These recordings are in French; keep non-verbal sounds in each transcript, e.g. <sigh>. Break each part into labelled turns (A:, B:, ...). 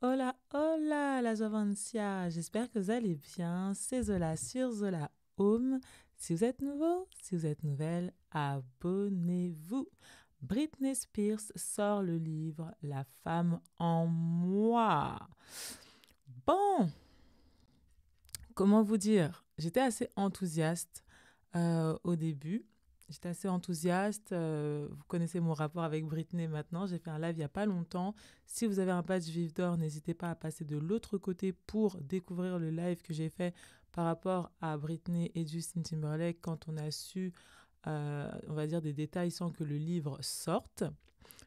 A: Hola, hola, la Jovancia! J'espère que vous allez bien. C'est Zola sur Zola Home. Si vous êtes nouveau, si vous êtes nouvelle, abonnez-vous. Britney Spears sort le livre La femme en moi. Bon, comment vous dire J'étais assez enthousiaste euh, au début J'étais assez enthousiaste. Euh, vous connaissez mon rapport avec Britney maintenant. J'ai fait un live il n'y a pas longtemps. Si vous avez un badge Vive n'hésitez pas à passer de l'autre côté pour découvrir le live que j'ai fait par rapport à Britney et Justin Timberlake quand on a su, euh, on va dire, des détails sans que le livre sorte.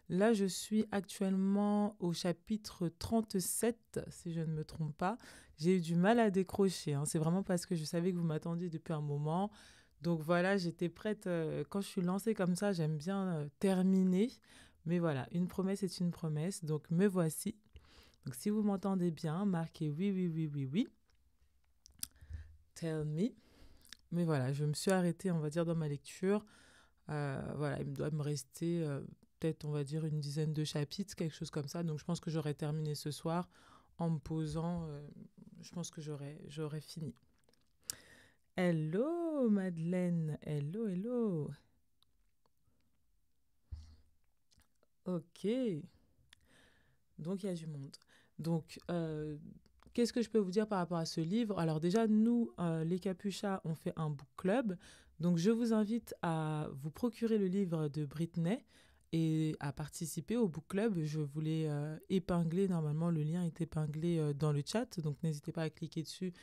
A: Là, je suis actuellement au chapitre 37, si je ne me trompe pas. J'ai eu du mal à décrocher. Hein. C'est vraiment parce que je savais que vous m'attendiez depuis un moment. Donc voilà, j'étais prête. Euh, quand je suis lancée comme ça, j'aime bien euh, terminer. Mais voilà, une promesse est une promesse. Donc me voici. Donc si vous m'entendez bien, marquez oui, oui, oui, oui, oui. Tell me. Mais voilà, je me suis arrêtée, on va dire, dans ma lecture. Euh, voilà, il doit me rester peut-être, on va dire, une dizaine de chapitres, quelque chose comme ça. Donc je pense que j'aurais terminé ce soir en me posant. je pense que j'aurais fini. Hello Madeleine, hello, hello. Ok. Donc il y a du monde. Donc euh, qu'est-ce que je peux vous dire par rapport à ce livre Alors déjà, nous, euh, les Capuchas, on fait un book club. Donc je vous invite à vous procurer le livre de Britney et à participer au book club. Je voulais euh, épingler, normalement le lien est épinglé dans le chat, donc n'hésitez pas à cliquer dessus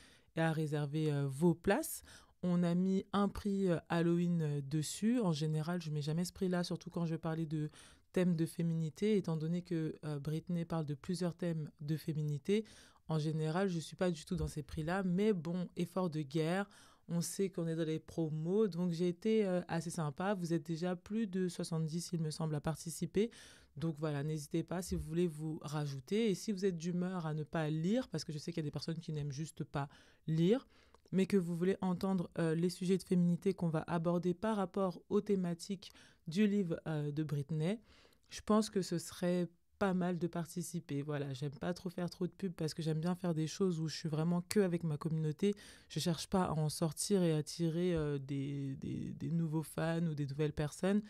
A: à réserver euh, vos places. On a mis un prix euh, Halloween euh, dessus. En général, je mets jamais ce prix-là, surtout quand je parlais de thèmes de féminité, étant donné que Britney parle de plusieurs thèmes de féminité. En général, je ne suis pas du tout dans ces prix-là, mais bon, effort de guerre. On sait qu'on est dans les promos, donc j'ai été assez sympa. Vous êtes déjà plus de 70, il me semble, à participer. Donc voilà, n'hésitez pas si vous voulez vous rajouter. Et si vous êtes d'humeur à ne pas lire, parce que je sais qu'il y a des personnes qui n'aiment juste pas lire, mais que vous voulez entendre euh, les sujets de féminité qu'on va aborder par rapport aux thématiques du livre euh, de Britney, je pense que ce serait pas mal de participer. Voilà, j'aime pas trop faire trop de pubs parce que j'aime bien faire des choses où je suis vraiment que avec ma communauté. Je cherche pas à en sortir et attirer euh, des, nouveaux fans ou des nouvelles personnes.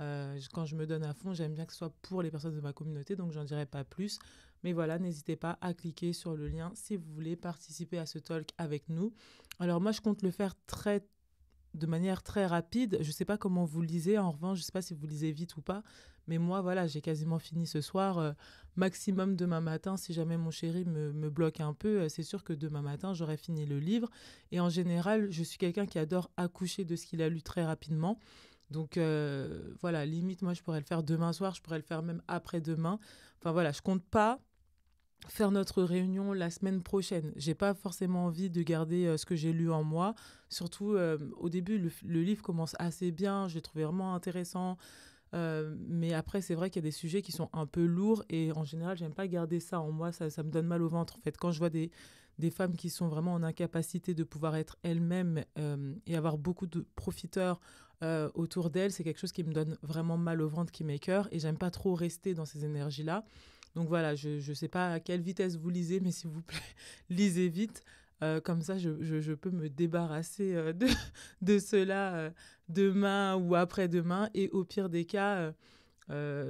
A: Euh, quand je me donne à fond, j'aime bien que ce soit pour les personnes de ma communauté, donc j'en dirai pas plus. Mais voilà, n'hésitez pas à cliquer sur le lien si vous voulez participer à ce talk avec nous. Alors moi, je compte le faire très de manière très rapide. Je ne sais pas comment vous lisez, en revanche, je ne sais pas si vous lisez vite ou pas, mais moi, voilà, j'ai quasiment fini ce soir. Euh, maximum demain matin, si jamais mon chéri me, bloque un peu, euh, c'est sûr que demain matin, j'aurai fini le livre. Et en général, je suis quelqu'un qui adore accoucher de ce qu'il a lu très rapidement. Donc euh, voilà, limite, moi, je pourrais le faire demain soir, je pourrais le faire même après-demain. Enfin voilà, je compte pas faire notre réunion la semaine prochaine. J'ai pas forcément envie de garder euh, ce que j'ai lu en moi. Surtout euh, au début, le, livre commence assez bien, j'ai trouvé vraiment intéressant. mais après, c'est vrai qu'il y a des sujets qui sont un peu lourds et en général, j'aime pas garder ça en moi, ça, me donne mal au ventre. En fait, quand je vois des, des femmes qui sont vraiment en incapacité de pouvoir être elles-mêmes et avoir beaucoup de profiteurs euh, autour d'elle, c'est quelque chose qui me donne vraiment mal au ventre, qui m'écœure, et j'aime pas trop rester dans ces énergies-là. Donc voilà, je ne sais pas à quelle vitesse vous lisez, mais s'il vous plaît, <laughs> lisez vite. Euh, comme ça, je, peux me débarrasser euh, <laughs> de, cela demain ou après-demain. Et au pire des cas,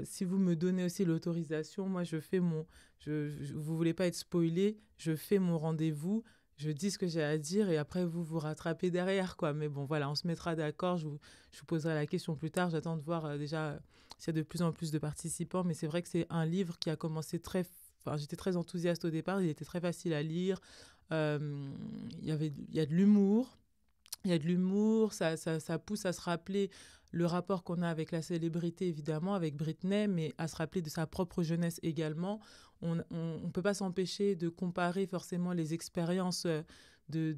A: si vous me donnez aussi l'autorisation, moi je fais mon. Je, je, vous voulez pas être spoilé, je fais mon rendez-vous, je dis ce que j'ai à dire et après vous vous rattrapez derrière quoi mais bon voilà on se mettra d'accord je vous, je poserai la question plus tard j'attends de voir euh, déjà euh, s'il y a de plus en plus de participants mais c'est vrai que c'est un livre qui a commencé très enfin j'étais très enthousiaste au départ il était très facile à lire il y avait il y a de l'humour il y a de l'humour ça, ça, ça pousse à se rappeler le rapport qu'on a avec la célébrité, évidemment, avec Britney, mais à se rappeler de sa propre jeunesse également. On ne peut pas s'empêcher de comparer forcément les expériences euh, de,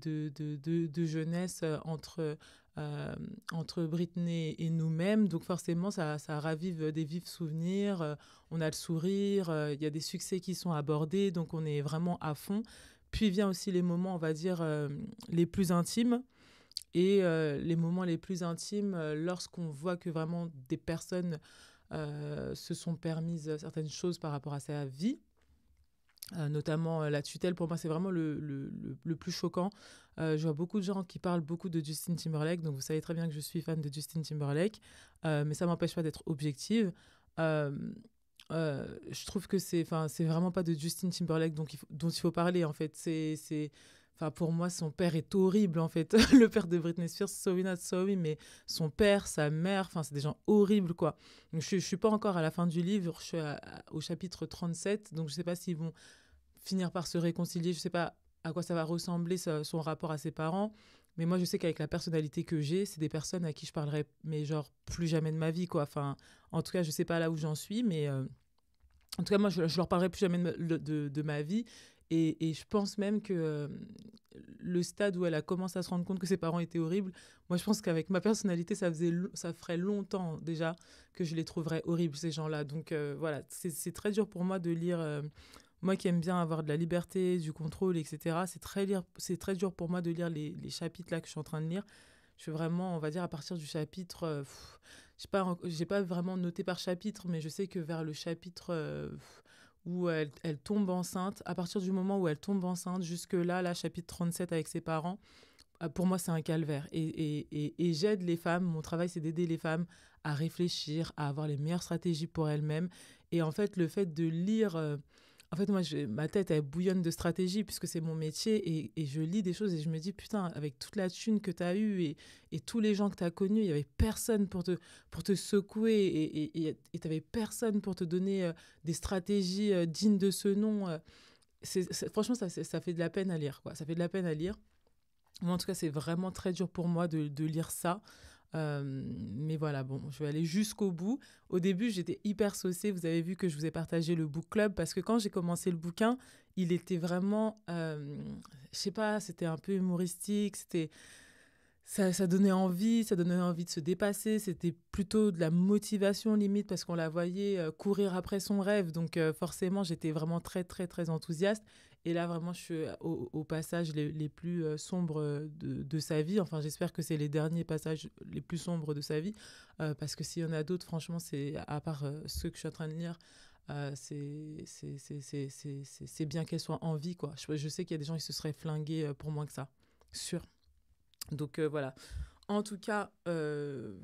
A: de, jeunesse euh, entre, euh, entre Britney et nous-mêmes. Donc forcément, ça, ravive des vifs souvenirs. On a le sourire, il y a des succès qui sont abordés, donc on est vraiment à fond. Puis vient aussi les moments, on va dire, les plus intimes et euh, les moments les plus intimes, euh, lorsqu'on voit que vraiment des personnes euh, se sont permises certaines choses par rapport à sa vie, notamment la tutelle, pour moi c'est vraiment le, le, plus choquant. je vois beaucoup de gens qui parlent beaucoup de Justin Timberlake, donc vous savez très bien que je suis fan de Justin Timberlake, mais ça m'empêche pas d'être objective. je trouve que c'est, enfin, c'est vraiment pas de Justin Timberlake dont il faut parler en fait. c'est, Enfin, pour moi, son père est horrible, en fait. <laughs> le père de Britney Spears, sorry not sorry, mais son père, sa mère, enfin, c'est des gens horribles, quoi. Donc, je ne suis pas encore à la fin du livre, je suis au chapitre 37, donc je ne sais pas s'ils vont finir par se réconcilier, je ne sais pas à quoi ça va ressembler son rapport à ses parents. Mais moi, je sais qu'avec la personnalité que j'ai, c'est des personnes à qui je parlerai, mais genre, plus jamais de ma vie, quoi. Enfin, en tout cas, je ne sais pas là où j'en suis, mais... Euh, en tout cas, moi, je, ne leur parlerai plus jamais de, de, de ma vie et, je pense même que euh, le stade où elle a commencé à se rendre compte que ses parents étaient horribles, moi je pense qu'avec ma personnalité, ça, faisait, ça ferait longtemps déjà que je les trouverais horribles, ces gens-là. Donc euh, voilà, c'est très dur pour moi de lire. Euh, moi qui aime bien avoir de la liberté, du contrôle, etc., c'est très, très dur pour moi de lire les, chapitres là que je suis en train de lire. Je suis vraiment, on va dire, à partir du chapitre. je n'ai pas, pas, vraiment noté par chapitre, mais je sais que vers le chapitre où elle, tombe enceinte. À partir du moment où elle tombe enceinte, jusque-là, là, chapitre 37 avec ses parents, euh, pour moi, c'est un calvaire. Et, j'aide les femmes, mon travail, c'est d'aider les femmes à réfléchir, à avoir les meilleures stratégies pour elles-mêmes. Et en fait, le fait de lire... Euh, en fait, moi, ma tête, elle bouillonne de stratégie puisque c'est mon métier et, et, je lis des choses et je me dis, putain, avec toute la thune que tu as eue et, et, tous les gens que tu as connus, il y avait personne pour te, pour te secouer et tu n'avais personne pour te donner euh, des stratégies euh, dignes de ce nom. Euh. c'est franchement, ça, ça fait de la peine à lire. Quoi. Ça fait de la peine à lire. en tout cas, c'est vraiment très dur pour moi de, de lire ça. Euh, mais voilà, bon, je vais aller jusqu'au bout. Au début, j'étais hyper saucée. Vous avez vu que je vous ai partagé le book club parce que quand j'ai commencé le bouquin, il était vraiment, euh, je sais pas, c'était un peu humoristique, c'était. Ça, donnait envie, ça donnait envie de se dépasser. C'était plutôt de la motivation limite parce qu'on la voyait euh, courir après son rêve. Donc euh, forcément, j'étais vraiment très très très enthousiaste. Et là, vraiment, je suis euh, au, passage les, plus euh, sombres euh, de, sa vie. Enfin, j'espère que c'est les derniers passages les plus sombres de sa vie. parce que s'il y en a d'autres, franchement, c'est à part ce ceux que je suis en train de lire, c'est c'est bien qu'elle soit en vie. Quoi. Je, je sais qu'il y a des gens qui se seraient flingués pour moins que ça. Sûr. Donc voilà. En tout cas,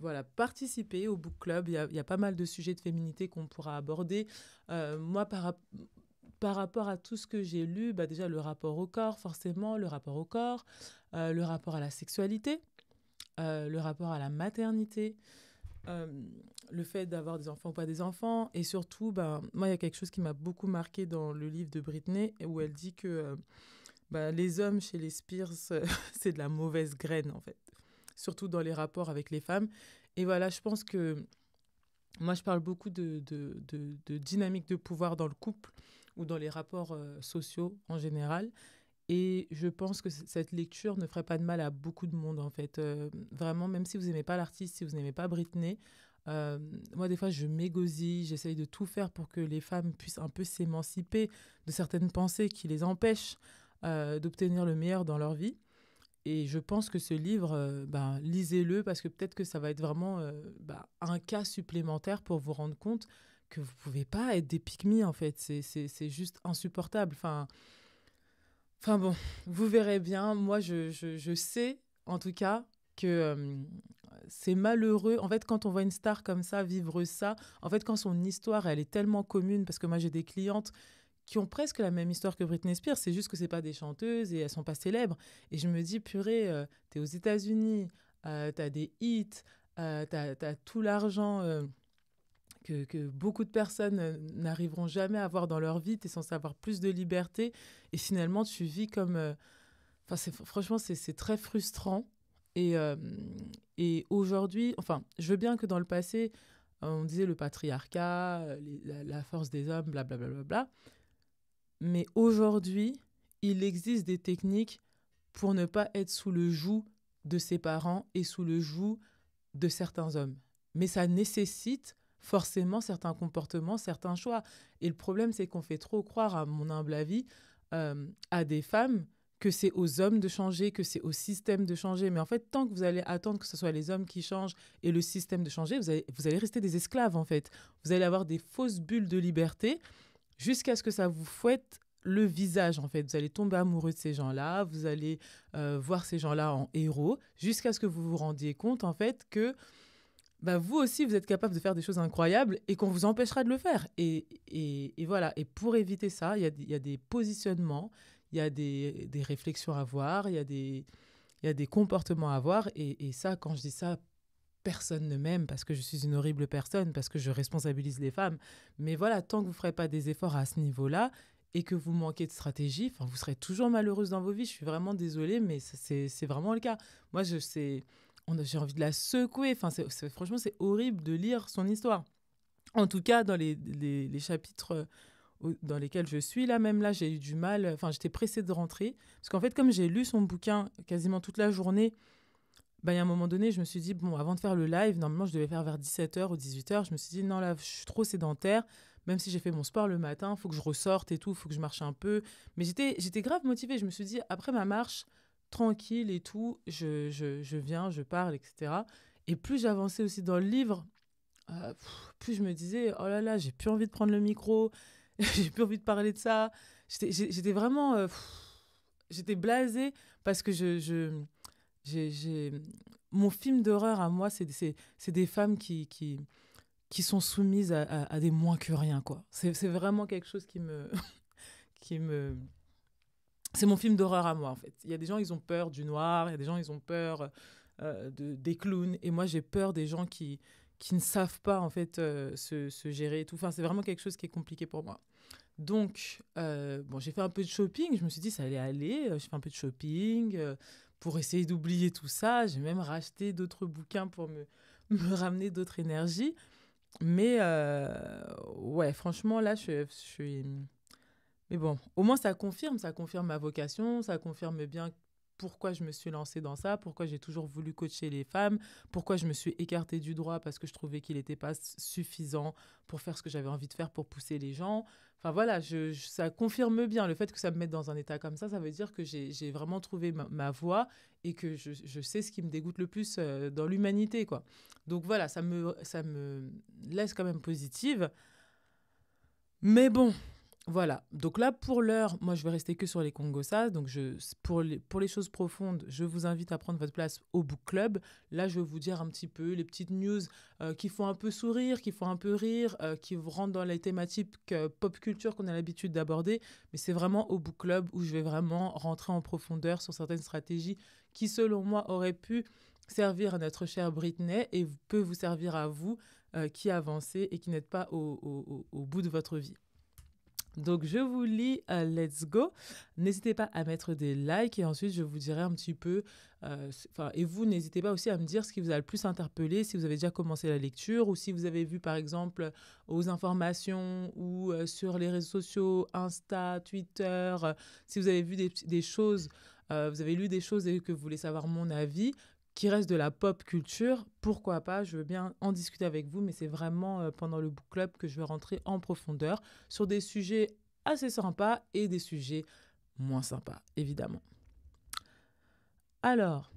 A: voilà, participez au book club. Il y, a pas mal de sujets de féminité qu'on pourra aborder. moi, par, par rapport à tout ce que j'ai lu, bah, déjà le rapport au corps, forcément, le rapport au corps, euh, le rapport à la sexualité, euh, le rapport à la maternité, euh, le fait d'avoir des enfants ou pas des enfants. Et surtout, bah, moi, il y a quelque chose qui m'a beaucoup marqué dans le livre de Britney, où elle dit que ben, les hommes chez les Spears, <laughs> c'est de la mauvaise graine, en fait. Surtout dans les rapports avec les femmes. Et voilà, je pense que moi, je parle beaucoup de dynamique de pouvoir dans le couple ou dans les rapports euh, sociaux en général. Et je pense que cette lecture ne ferait pas de mal à beaucoup de monde, en fait. Euh, vraiment, même si vous n'aimez pas l'artiste, si vous n'aimez pas Britney, euh, moi, des fois, je m'égosille, j'essaye de tout faire pour que les femmes puissent un peu s'émanciper de certaines pensées qui les empêchent d'obtenir le meilleur dans leur vie. Et je pense que ce livre, ben, lisez-le parce que peut-être que ça va être vraiment ben, un cas supplémentaire pour vous rendre compte que vous pouvez pas être des pygmies en fait. C'est juste insupportable. Enfin, enfin bon, vous verrez bien. Moi, je, sais en tout cas que euh, c'est malheureux. En fait, quand on voit une star comme ça vivre ça, en fait, quand son histoire, elle est tellement commune, parce que moi, j'ai des clientes qui ont presque la même histoire que Britney Spears, c'est juste que c'est pas des chanteuses et elles sont pas célèbres. Et je me dis, purée, euh, tu es aux États-Unis, euh, tu as des hits, tu as, as, tout l'argent que, beaucoup de personnes euh, n'arriveront jamais à avoir dans leur vie. Tu es censé avoir plus de liberté et finalement tu vis comme... Euh, enfin, c'est franchement, c'est très frustrant. Et, euh, et aujourd'hui, enfin, je veux bien que dans le passé, on disait le patriarcat, la, force des hommes, blablabla. Bla, bla, bla, Mais aujourd'hui, il existe des techniques pour ne pas être sous le joug de ses parents et sous le joug de certains hommes. Mais ça nécessite forcément certains comportements, certains choix. Et le problème, c'est qu'on fait trop croire, à mon humble avis, euh, à des femmes que c'est aux hommes de changer, que c'est au système de changer. Mais en fait, tant que vous allez attendre que ce soit les hommes qui changent et le système de changer, vous allez, vous allez rester des esclaves, en fait. Vous allez avoir des fausses bulles de liberté jusqu'à ce que ça vous fouette le visage, en fait. Vous allez tomber amoureux de ces gens-là, vous allez euh, voir ces gens-là en héros, jusqu'à ce que vous vous rendiez compte, en fait, que bah, vous aussi, vous êtes capable de faire des choses incroyables et qu'on vous empêchera de le faire. Et, et, et voilà. Et pour éviter ça, il y, y a, des positionnements, il y a des, des, réflexions à avoir, il y, a des, y a des comportements à avoir. Et, et ça, quand je dis ça, personne ne m'aime parce que je suis une horrible personne, parce que je responsabilise les femmes. Mais voilà, tant que vous ne ferez pas des efforts à ce niveau-là, et que vous manquez de stratégie, enfin, vous serez toujours malheureuse dans vos vies. Je suis vraiment désolée, mais c'est vraiment le cas. Moi, je sais, j'ai envie de la secouer. Enfin, franchement, c'est horrible de lire son histoire. En tout cas, dans les, chapitres euh, dans lesquels je suis là, même là, j'ai eu du mal. Enfin, j'étais pressée de rentrer. Parce qu'en fait, comme j'ai lu son bouquin quasiment toute la journée, bah, y a un moment donné, je me suis dit, bon, avant de faire le live, normalement, je devais faire vers 17h ou 18h. Je me suis dit, non, là, je suis trop sédentaire. Même si j'ai fait mon sport le matin, il faut que je ressorte et tout, il faut que je marche un peu. Mais j'étais grave motivée. Je me suis dit, après ma marche, tranquille et tout. Je, viens, je parle, etc. Et plus j'avançais aussi dans le livre, euh, plus je me disais, oh là là, j'ai plus envie de prendre le micro, <laughs> j'ai plus envie de parler de ça. J'étais vraiment... Euh, j'étais blasée parce que je... je Mon film d'horreur à moi, c'est des femmes qui, qui, qui sont soumises à, des moins que rien. quoi. C'est vraiment quelque chose qui me... <laughs> qui me c'est mon film d'horreur à moi, en fait. Il y a des gens, ils ont peur du noir, il y a des gens, ils ont peur euh, de, des clowns. Et moi, j'ai peur des gens qui, qui ne savent pas, en fait, euh, se, se, gérer tout. Enfin, c'est vraiment quelque chose qui est compliqué pour moi. Donc, euh, bon, j'ai fait un peu de shopping. Je me suis dit, ça allait aller. J'ai fait un peu de shopping pour essayer d'oublier tout ça. J'ai même racheté d'autres bouquins pour me, <laughs> ramener d'autres énergies. Mais, ouais, franchement, là, je suis mais bon, au moins ça confirme, ça confirme ma vocation, ça confirme bien pourquoi je me suis lancée dans ça, pourquoi j'ai toujours voulu coacher les femmes, pourquoi je me suis écartée du droit parce que je trouvais qu'il n'était pas suffisant pour faire ce que j'avais envie de faire pour pousser les gens. Enfin voilà, je, ça confirme bien le fait que ça me mette dans un état comme ça, ça veut dire que j'ai vraiment trouvé ma, ma, voie et que je, sais ce qui me dégoûte le plus euh, dans l'humanité. quoi. Donc voilà, ça me, ça me laisse quand même positive. Mais bon, voilà, donc là pour l'heure, moi je vais rester que sur les Congossas. Donc pour, les, pour les choses profondes, je vous invite à prendre votre place au Book Club. Là, je vais vous dire un petit peu les petites news euh, qui font un peu sourire, qui font un peu rire, euh, qui qui rentrent dans les thématiques euh, pop culture qu'on a l'habitude d'aborder. Mais c'est vraiment au Book Club où je vais vraiment rentrer en profondeur sur certaines stratégies qui, selon moi, auraient pu servir à notre chère Britney et peut vous servir à vous qui avancez et qui n'êtes pas au bout de votre vie. Donc je vous lis euh, Let's Go. N'hésitez pas à mettre des likes et ensuite je vous dirai un petit peu. Euh, et vous n'hésitez pas aussi à me dire ce qui vous a le plus interpellé, si vous avez déjà commencé la lecture ou si vous avez vu par exemple aux informations ou euh, sur les réseaux sociaux, Insta, Twitter, si vous avez vu des choses, vous avez lu des choses et que vous voulez savoir mon avis qui reste de la pop culture, pourquoi pas Je veux bien en discuter avec vous, mais c'est vraiment euh, pendant le book club que je vais rentrer en profondeur sur des sujets assez sympas et des sujets moins sympas, évidemment. Alors,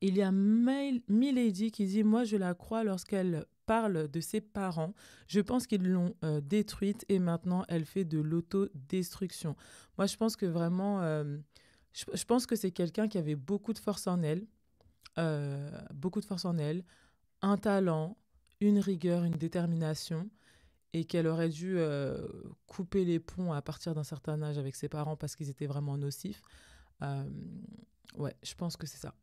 A: il y a Milady qui dit Moi, je la crois lorsqu'elle parle de ses parents. Je pense qu'ils l'ont euh, détruite et maintenant elle fait de l'autodestruction. Moi, je pense que vraiment, euh, je, pense que c'est quelqu'un qui avait beaucoup de force en elle, euh, beaucoup de force en elle, un talent, une rigueur, une détermination, et qu'elle aurait dû euh, couper les ponts à partir d'un certain âge avec ses parents parce qu'ils étaient vraiment nocifs. Euh, ouais, je pense que c'est ça.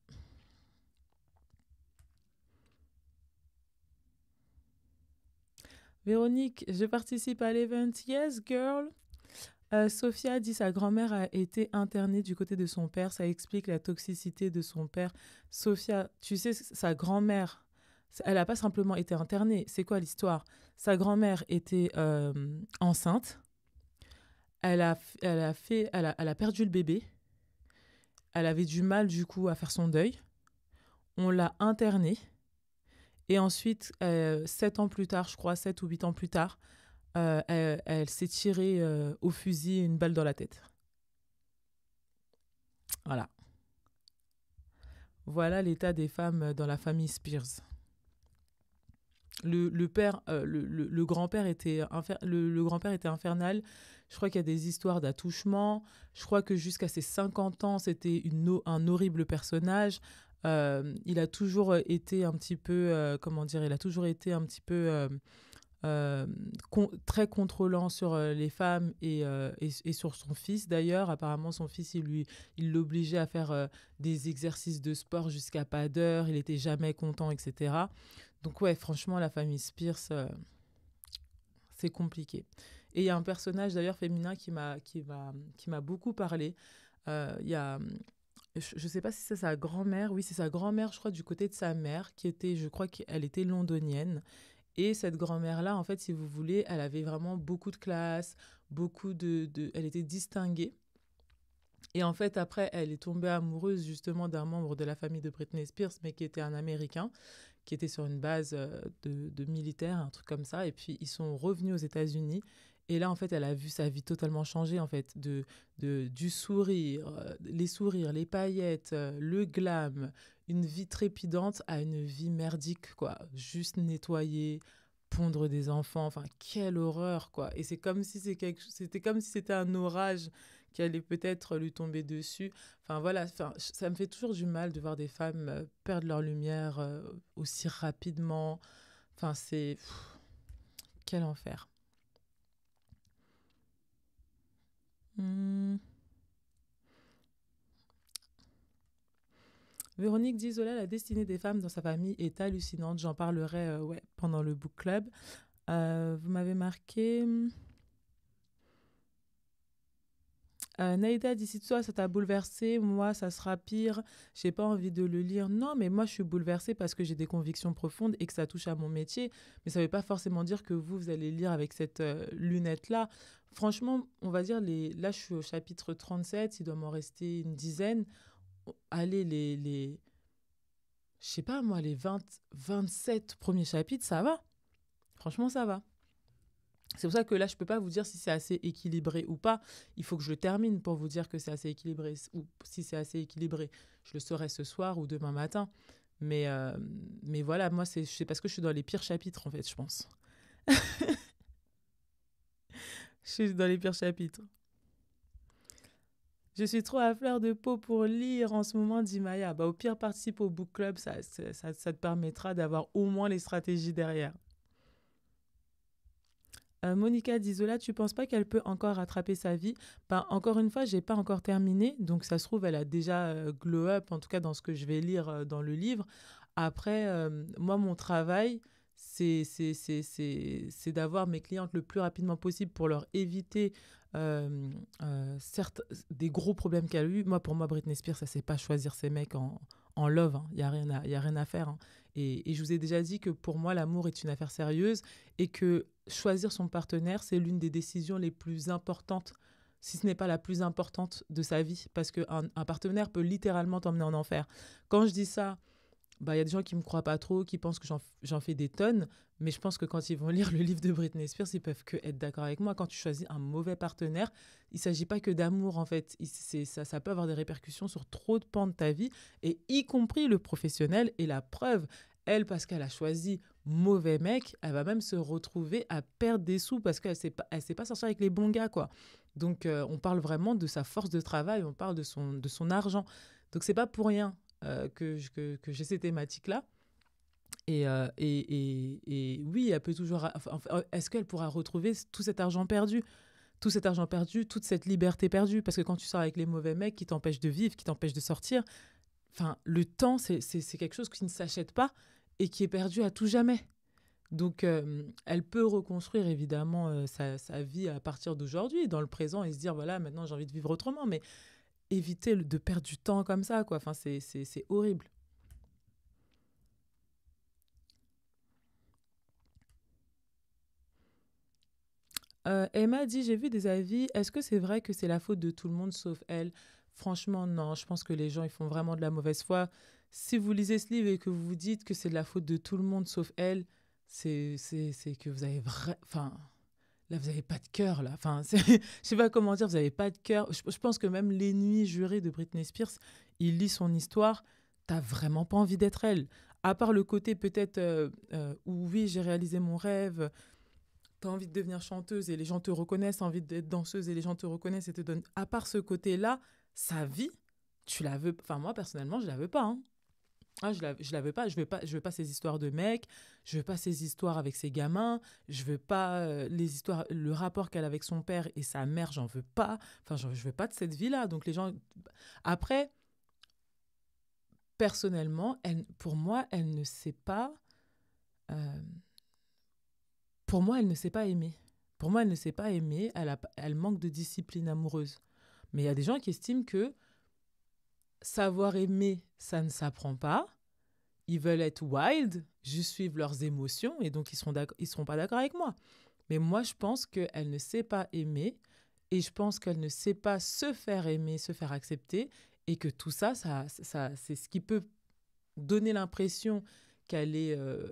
A: Véronique, je participe à l'event. Yes, girl. Euh, Sophia dit sa grand-mère a été internée du côté de son père. Ça explique la toxicité de son père. Sophia, tu sais, sa grand-mère, elle n'a pas simplement été internée. C'est quoi l'histoire Sa grand-mère était euh, enceinte. Elle a, fait, elle, a, perdu le bébé. Elle avait du mal, du coup, à faire son deuil. On l'a internée. Et ensuite, euh, sept ans plus tard, je crois, sept ou huit ans plus tard, euh, elle, s'est tirée euh, au fusil une balle dans la tête. Voilà. Voilà l'état des femmes euh, dans la famille Spears. Le, père, le, grand-père était, était, infernal. Je crois qu'il y a des histoires d'attouchement. Je crois que jusqu'à ses 50 ans, c'était un horrible personnage. il a toujours été un petit peu, comment dire, il a toujours été un petit peu euh, très contrôlant sur euh, les femmes euh, et, et, sur son fils d'ailleurs. Apparemment, son fils, il lui, il l'obligeait à faire des exercices de sport jusqu'à pas d'heure. Il était jamais content, etc. Donc ouais, franchement, la famille Spears, c'est compliqué. Et il y a un personnage d'ailleurs féminin qui m'a qui qui m'a beaucoup parlé. Il y a je ne sais pas si c'est sa grand-mère, oui, c'est sa grand-mère, je crois, du côté de sa mère, qui était, je crois qu'elle était londonienne. Et cette grand-mère-là, en fait, si vous voulez, elle avait vraiment beaucoup de classe, beaucoup de, Elle était distinguée. Et en fait, après, elle est tombée amoureuse justement d'un membre de la famille de Britney Spears, mais qui était un Américain, qui était sur une base euh, de, de militaires, un truc comme ça. Et puis, ils sont revenus aux États-Unis et là, en fait, elle a vu sa vie totalement changer, en fait, de, du sourire, euh, les sourires, les paillettes, euh, le glam, une vie trépidante à une vie merdique, quoi. Juste nettoyer, pondre des enfants, enfin, quelle horreur, quoi. Et c'est comme si c'était comme si c'était un orage qui allait peut-être lui tomber dessus. Enfin, voilà, ça me fait toujours du mal de voir des femmes euh, perdre leur lumière aussi rapidement. Enfin, c'est... quel enfer. Hmm. Véronique D'Isola, la destinée des femmes dans sa famille est hallucinante. J'en parlerai euh, ouais, pendant le book club. Euh, vous m'avez marqué. Hmm. Euh, Naïda, d'ici toi, ça t'a bouleversé, moi, ça sera pire, j'ai pas envie de le lire. Non, mais moi, je suis bouleversée parce que j'ai des convictions profondes et que ça touche à mon métier. Mais ça veut pas forcément dire que vous, vous allez lire avec cette euh, lunette-là. Franchement, on va dire, les... là, je suis au chapitre 37, il doit m'en rester une dizaine. Oh, allez, les. les... Je sais pas, moi, les 20, 27 premiers chapitres, ça va. Franchement, ça va. C'est pour ça que là, je ne peux pas vous dire si c'est assez équilibré ou pas. Il faut que je le termine pour vous dire que c'est assez équilibré ou si c'est assez équilibré. Je le saurai ce soir ou demain matin. Mais, euh, mais voilà, moi, c'est parce que je suis dans les pires chapitres, en fait, je pense. <laughs> je suis dans les pires chapitres. Je suis trop à fleur de peau pour lire en ce moment, dit Maya. Bah, au pire, participe au book club, ça, ça, ça te permettra d'avoir au moins les stratégies derrière. Euh, Monica D'Isola, tu penses pas qu'elle peut encore rattraper sa vie ben, Encore une fois, j'ai pas encore terminé, donc ça se trouve, elle a déjà euh, glow up, en tout cas dans ce que je vais lire euh, dans le livre. Après, moi, mon travail, c'est d'avoir mes clientes le plus rapidement possible pour leur éviter certes, des gros problèmes qu'elle a eu. Moi, pour moi, Britney Spears, ça c'est pas choisir ses mecs en, love, il hein. n'y a, rien à, a rien à faire. Hein. Et, je vous ai déjà dit que pour moi, l'amour est une affaire sérieuse et que choisir son partenaire, c'est l'une des décisions les plus importantes, si ce n'est pas la plus importante de sa vie, parce qu'un un partenaire peut littéralement t'emmener en enfer. Quand je dis ça, il bah, y a des gens qui ne me croient pas trop, qui pensent que j'en fais des tonnes, mais je pense que quand ils vont <laughs> lire le livre de Britney Spears, ils peuvent que être d'accord avec moi. Quand tu choisis un mauvais partenaire, il ne s'agit pas que d'amour, en fait. c'est ça, ça peut avoir des répercussions sur trop de pans de ta vie, et y compris le professionnel. Et la preuve, elle, parce qu'elle a choisi mauvais mec, elle va même se retrouver à perdre des sous parce qu'elle ne sait, pas, elle pas avec les bons gars, quoi. Donc, euh, on parle vraiment de sa force de travail, on parle de son, de son argent. Donc, c'est pas pour rien euh, que, que, j'ai ces thématiques-là. Et, euh, et, oui, elle peut toujours. Est-ce qu'elle pourra retrouver tout cet argent perdu Tout cet argent perdu, toute cette liberté perdue Parce que quand tu sors avec les mauvais mecs qui t'empêchent de vivre, qui t'empêchent de sortir, enfin, le temps, c'est quelque chose qui ne s'achète pas et qui est perdue à tout jamais. Donc, euh, elle peut reconstruire évidemment euh, sa, vie à partir d'aujourd'hui, dans le présent, et se dire voilà, maintenant j'ai envie de vivre autrement. Mais éviter de perdre du temps comme ça, quoi. Enfin, c'est horrible. Euh, Emma dit J'ai vu des avis. Est-ce que c'est vrai que c'est la faute de tout le monde sauf elle Franchement, non, je pense que les gens, ils font vraiment de la mauvaise foi. Si vous lisez ce livre et que vous vous dites que c'est de la faute de tout le monde sauf elle, c'est que vous avez Enfin, là, vous n'avez pas de cœur, là. Enfin, <laughs> je sais pas comment dire, vous n'avez pas de cœur. Je, pense que même les nuits jurées de Britney Spears, il lit son histoire, t'as vraiment pas envie d'être elle. À part le côté peut-être euh, euh, où, oui, j'ai réalisé mon rêve, tu as envie de devenir chanteuse et les gens te reconnaissent, envie d'être danseuse et les gens te reconnaissent et te donnent... À part ce côté-là, sa vie, tu la veux. Enfin, moi, personnellement, je la veux pas. Hein. Ah, je la, la veux pas. Je veux pas. Je veux pas ces histoires de mecs. Je veux pas ces histoires avec ses gamins. Je veux pas euh, les histoires, le rapport qu'elle a avec son père et sa mère. J'en veux pas. Enfin, je veux pas de cette vie-là. Donc les gens. Après, personnellement, elle, pour moi, elle ne sait pas. Euh, pour moi, elle ne sait pas aimer. Pour moi, elle ne sait pas aimer. elle manque de discipline amoureuse. Mais il y a des gens qui estiment que savoir aimer, ça ne s'apprend pas. Ils veulent être wild, juste suivre leurs émotions et donc ils ne ils seront pas d'accord avec moi. Mais moi, je pense qu'elle ne sait pas aimer et je pense qu'elle ne sait pas se faire aimer, se faire accepter et que tout ça, ça, c'est ce qui peut donner l'impression qu'elle est euh,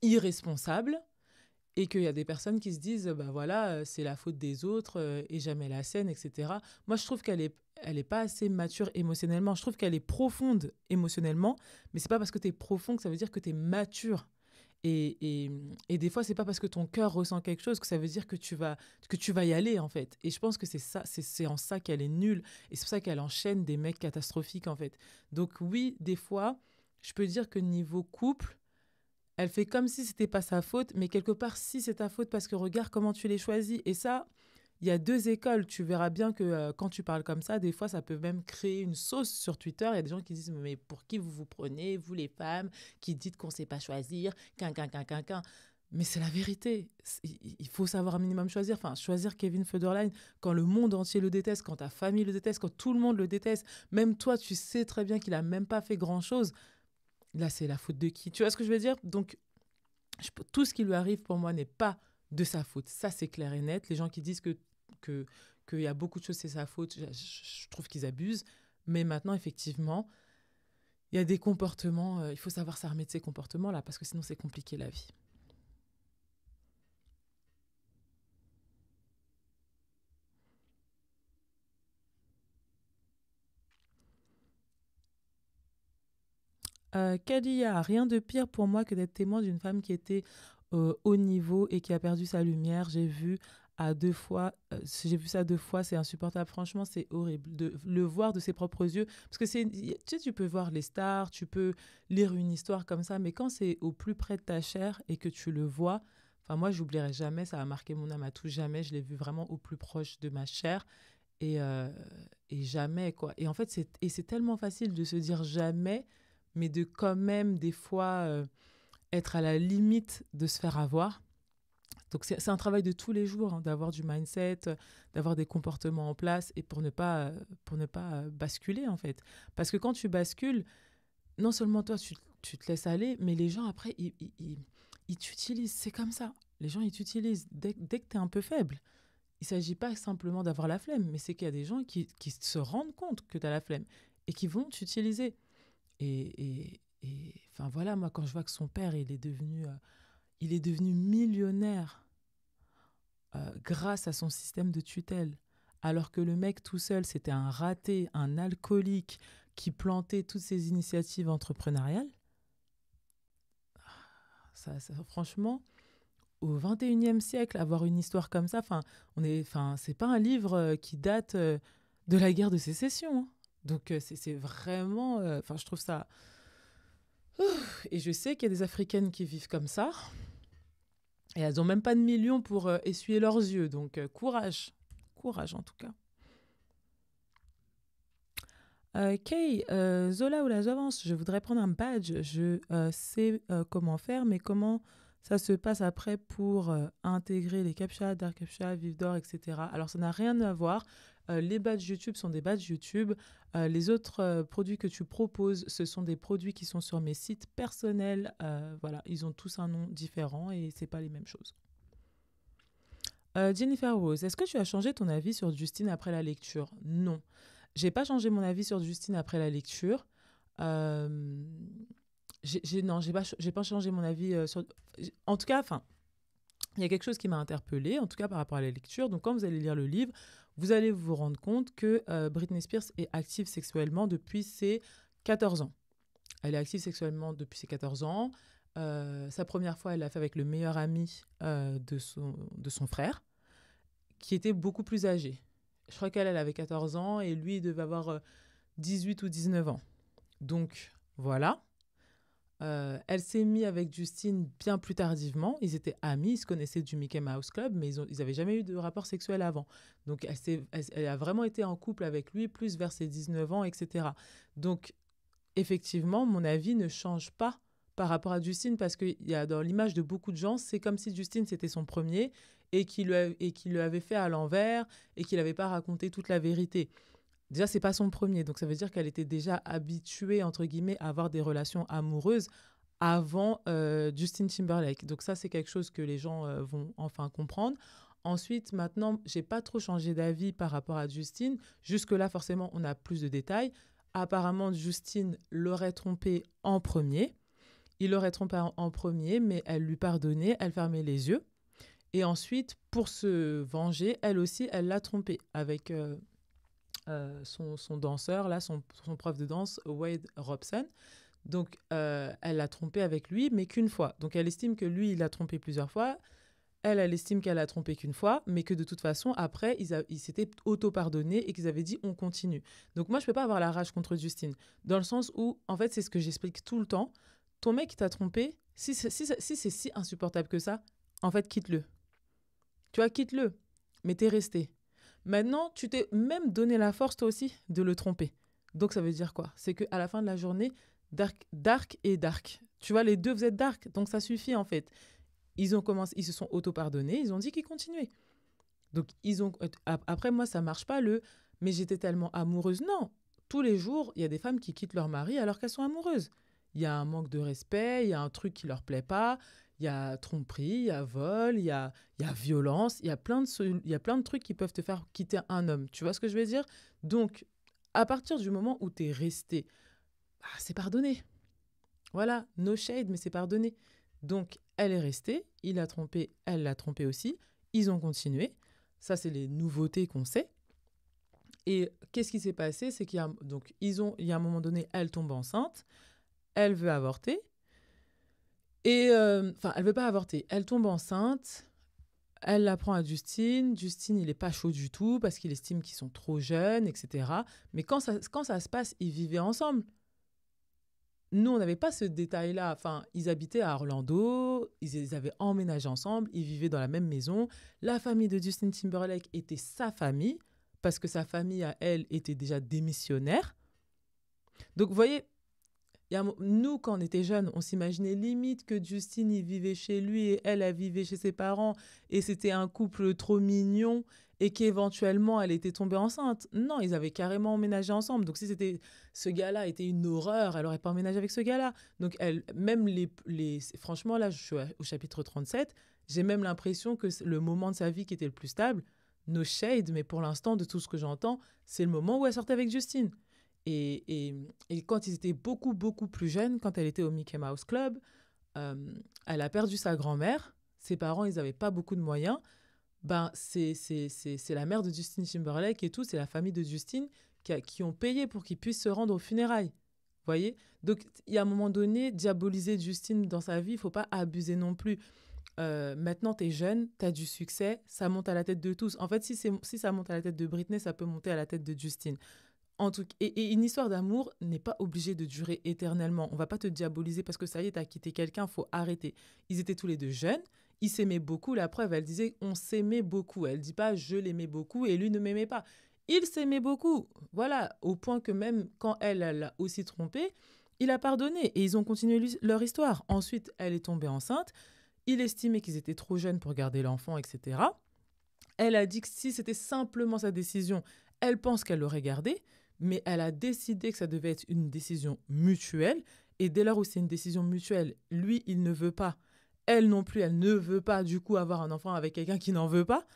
A: irresponsable et qu'il y a des personnes qui se disent bah voilà euh, c'est la faute des autres euh, et jamais la scène etc moi je trouve qu'elle est elle est pas assez mature émotionnellement je trouve qu'elle est profonde émotionnellement mais c'est pas parce que tu es profond que ça veut dire que tu es mature et, et, et, des fois c'est pas parce que ton cœur ressent quelque chose que ça veut dire que tu vas que tu vas y aller en fait et je pense que c'est ça c'est en ça qu'elle est nulle et c'est pour ça qu'elle enchaîne des mecs catastrophiques en fait donc oui des fois je peux dire que niveau couple elle fait comme si c'était pas sa faute, mais quelque part, si c'est ta faute, parce que regarde comment tu l'es choisi. Et ça, il y a deux écoles. Tu verras bien que euh, quand tu parles comme ça, des fois, ça peut même créer une sauce sur Twitter. Il y a des gens qui disent Mais pour qui vous vous prenez, vous les femmes, qui dites qu'on ne sait pas choisir, qu'un, qu'un, qu'un, qu'un, Mais c'est la vérité. Il faut savoir un minimum choisir. Enfin, choisir Kevin Federline quand le monde entier le déteste, quand ta famille le déteste, quand tout le monde le déteste. Même toi, tu sais très bien qu'il a même pas fait grand chose là, c'est la faute de qui Tu vois ce que je veux dire Donc, tout ce qui lui arrive pour moi n'est pas de sa faute. Ça, c'est clair et net. Les gens qui disent que qu'il y a beaucoup de choses, c'est sa faute, je, trouve qu'ils abusent. Mais maintenant, effectivement, il y a des comportements, euh, il faut savoir s'armer de ces comportements-là, parce que sinon, c'est compliqué la vie. y euh, Kadia, rien de pire pour moi que d'être témoin d'une femme qui était euh, au niveau et qui a perdu sa lumière. J'ai vu à deux fois, euh, j'ai vu ça deux fois, c'est insupportable. Franchement, c'est horrible de le voir de ses propres yeux. Parce que c'est, tu sais, tu peux voir les stars, tu peux lire une histoire comme ça, mais quand c'est au plus près de ta chair et que tu le vois, enfin, moi, j'oublierai jamais, ça a marqué mon âme à tout jamais. Je l'ai vu vraiment au plus proche de ma chair. Et, et jamais, quoi. Et en fait, c'est tellement facile de se dire jamais mais de quand même des fois euh, être à la limite de se faire avoir. Donc c'est un travail de tous les jours, hein, d'avoir du mindset, d'avoir des comportements en place et pour ne pas, euh, pour ne pas euh, basculer en fait. Parce que quand tu bascules, non seulement toi tu, te laisses aller, mais les gens après, ils, t'utilisent. C'est comme ça. Les gens, ils t'utilisent dès, que tu es un peu faible. Il ne s'agit pas simplement d'avoir la flemme, mais c'est qu'il y a des gens qui, qui se rendent compte que tu as la flemme et qui vont t'utiliser. Et, enfin voilà, moi, quand je vois que son père, il est devenu, euh, il est devenu millionnaire euh, grâce à son système de tutelle, alors que le mec tout seul, c'était un raté, un alcoolique qui plantait toutes ses initiatives entrepreneuriales. Ah, ça, franchement, au 21e siècle, avoir une histoire comme ça, enfin, on est, c'est pas un livre euh, qui date de la guerre de sécession. Hein. Donc, euh, c'est vraiment. Euh, enfin, je trouve ça. et je sais qu'il y a des Africaines qui vivent comme ça. Et elles n'ont même pas de millions pour euh, essuyer leurs yeux. Donc courage. Courage en tout cas. Euh, Kay, Zola ou la avance, je voudrais prendre un badge. Je sais comment faire, mais comment ça se passe après pour intégrer les CAPTCHA, Dark CAPTCHA, Vivdor, etc. Alors ça n'a rien à voir. Euh, les badges YouTube sont des badges YouTube. Euh, les autres euh, produits que tu proposes, ce sont des produits qui sont sur mes sites personnels. voilà, ils ont tous un nom différent et c'est pas les mêmes choses. Jennifer Rose, est-ce que tu as changé ton avis sur Justine après la lecture Non, j'ai pas changé mon avis sur Justine après la lecture. non, j'ai pas, pas changé mon avis sur. En tout cas, enfin, il y a quelque chose qui m'a interpellée, en tout cas par rapport à la lecture. Donc, quand vous allez lire le livre, vous allez vous rendre compte que euh, Britney Spears est active sexuellement depuis ses 14 ans. Elle est active sexuellement depuis ses 14 ans. Euh, sa première fois, elle l'a fait avec le meilleur ami euh, de, son, de son frère, qui était beaucoup plus âgé. Je crois qu'elle elle avait 14 ans et lui, il devait avoir 18 ou 19 ans. Donc, voilà. Euh, elle s'est mise avec Justine bien plus tardivement. Ils étaient amis, ils se connaissaient du Mickey Mouse Club, mais ils n'avaient jamais eu de rapport sexuel avant. Donc, elle, a vraiment été en couple avec lui, plus vers ses 19 ans, etc. Donc, effectivement, mon avis ne change pas par rapport à Justine, parce que y a, dans l'image de beaucoup de gens, c'est comme si Justine, c'était son premier et qu'il le, le, avait fait à l'envers et qu'il n'avait pas raconté toute la vérité. Déjà, c'est pas son premier, donc ça veut dire qu'elle était déjà habituée, entre guillemets, à avoir des relations amoureuses avant Justine euh, Justin Timberlake. Donc ça, c'est quelque chose que les gens euh, vont enfin comprendre. Ensuite, maintenant, j'ai pas trop changé d'avis par rapport à Justine. Jusque-là, forcément, on a plus de détails. Apparemment, Justine l'aurait trompé en premier. Il l'aurait trompé en, premier, mais elle lui pardonnait, elle fermait les yeux. Et ensuite, pour se venger, elle aussi, elle l'a trompé avec euh, euh, son, danseur, là, son, prof de danse, Wade Robson. Donc, euh, elle l'a trompé avec lui, mais qu'une fois. Donc, elle estime que lui, il l'a trompé plusieurs fois. Elle, elle estime qu'elle l'a trompé qu'une fois, mais que de toute façon, après, ils, ils s'étaient auto-pardonnés et qu'ils avaient dit on continue. Donc, moi, je peux pas avoir la rage contre Justine, dans le sens où, en fait, c'est ce que j'explique tout le temps. Ton mec t'a trompé, si, si, si, si c'est si insupportable que ça, en fait, quitte-le. Tu vois, quitte-le. Mais t'es resté. Maintenant, tu t'es même donné la force toi aussi de le tromper. Donc ça veut dire quoi C'est qu'à la fin de la journée, dark, dark et dark. Tu vois, les deux vous êtes dark, donc ça suffit en fait. Ils ont commencé, ils se sont auto pardonnés, ils ont dit qu'ils continuaient. Donc ils ont euh, après moi ça marche pas le mais j'étais tellement amoureuse. Non, tous les jours, il y a des femmes qui quittent leur mari alors qu'elles sont amoureuses. Il y a un manque de respect, il y a un truc qui leur plaît pas, il y a tromperie, il y a vol, il y a, y violence, il y a, plein de, il y a plein de trucs qui peuvent te faire quitter un homme. Tu vois ce que je veux dire Donc, à partir du moment où tu es resté, bah, c'est pardonné. Voilà, no shade, mais c'est pardonné. Donc, elle est restée, il a trompé elle l'a trompé aussi, ils ont continué. Ça, c'est les nouveautés qu'on sait. Et qu'est-ce qui s'est passé C'est qu'il y donc, ils il y a un moment donné, elle tombe enceinte, elle veut avorter, et euh, enfin, elle veut pas avorter. Elle tombe enceinte. Elle l'apprend à Justine. Justine, il est pas chaud du tout parce qu'il estime qu'ils sont trop jeunes, etc. Mais quand ça, quand ça se passe, ils vivaient ensemble. Nous, on n'avait pas ce détail-là. Enfin, ils habitaient à Orlando, ils, ils, avaient emménagé ensemble, ils vivaient dans la même maison. La famille de Justin Timberlake était sa famille parce que sa famille à elle était déjà démissionnaire. Donc, vous voyez, nous, quand on était jeunes, on s'imaginait limite que Justine, y vivait chez lui et elle, elle vivait chez ses parents et c'était un couple trop mignon et qu'éventuellement, elle était tombée enceinte. Non, ils avaient carrément emménagé ensemble. Donc, si c'était ce gars-là était une horreur, elle aurait pas emménagé avec ce gars-là. Donc, elle, même les, les... Franchement, là, je suis au chapitre 37. J'ai même l'impression que le moment de sa vie qui était le plus stable, no shade, mais pour l'instant, de tout ce que j'entends, c'est le moment où elle sortait avec Justine. Et, et, et, quand ils étaient beaucoup, beaucoup plus jeunes, quand elle était au Mickey Mouse Club, euh, elle a perdu sa grand-mère. Ses parents, ils n'avaient pas beaucoup de moyens. Ben, c'est la mère de Justine Timberlake et tout, c'est la famille de Justine qui, qui ont payé pour qu'ils puissent se rendre aux funérailles. voyez Donc, il y a un moment donné, diaboliser Justine dans sa vie, il faut pas abuser non plus. Euh, maintenant, tu es jeune, tu as du succès, ça monte à la tête de tous. En fait, si, si ça monte à la tête de Britney, ça peut monter à la tête de Justine en tout et, une histoire d'amour n'est pas obligée de durer éternellement. On va pas te diaboliser parce que ça y est, as quitté quelqu'un, faut arrêter. Ils étaient tous les deux jeunes, ils s'aimaient beaucoup. La preuve, elle disait on s'aimait beaucoup. Elle dit pas je l'aimais beaucoup et lui ne m'aimait pas. Il s'aimait beaucoup. Voilà, au point que même quand elle l'a aussi trompé, il a pardonné et ils ont continué leur histoire. Ensuite, elle est tombée enceinte. Il estimait qu'ils étaient trop jeunes pour garder l'enfant, etc. Elle a dit que si c'était simplement sa décision, elle pense qu'elle l'aurait gardé mais elle a décidé que ça devait être une décision mutuelle. Et dès lors où c'est une décision mutuelle, lui, il ne veut pas, elle non plus, elle ne veut pas du coup avoir un enfant avec quelqu'un qui n'en veut pas,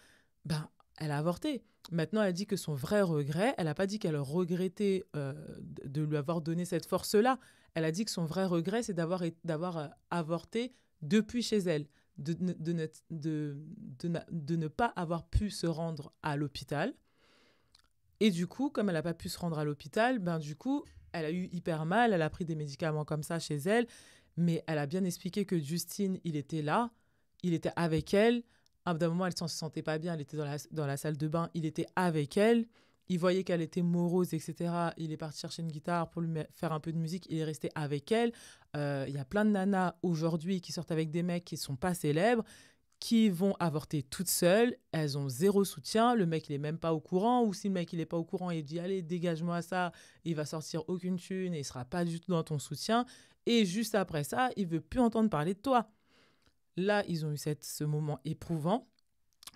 A: ben, elle a avorté. Maintenant, elle dit que son vrai regret, elle n'a pas dit qu'elle regrettait euh, de lui avoir donné cette force-là. Elle a dit que son vrai regret, c'est d'avoir, d'avoir euh, avorté depuis chez elle, de ne pas avoir pu se rendre à l'hôpital et du coup, comme elle n'a pas pu se rendre à l'hôpital, ben du coup, elle a eu hyper mal, elle a pris des médicaments comme ça chez elle, mais elle a bien expliqué que Justine, il était là, il était avec elle. À un moment, elle ne se sentait pas bien, elle était dans la, dans la salle de bain, il était avec elle. Il voyait qu'elle était morose, etc. Il est parti chercher une guitare pour lui faire un peu de musique. Il est resté avec elle. Euh, il y a plein de nanas aujourd'hui qui sortent avec des mecs qui ne sont pas célèbres, qui vont avorter toutes seules, elles ont zéro soutien, le mec il est même pas au courant, ou si le mec il est pas au courant, il dit allez dégage-moi ça, il va sortir aucune thune et il sera pas du tout dans ton soutien, et juste après ça, il veut plus entendre parler de toi. Là, ils ont eu cette, ce moment éprouvant,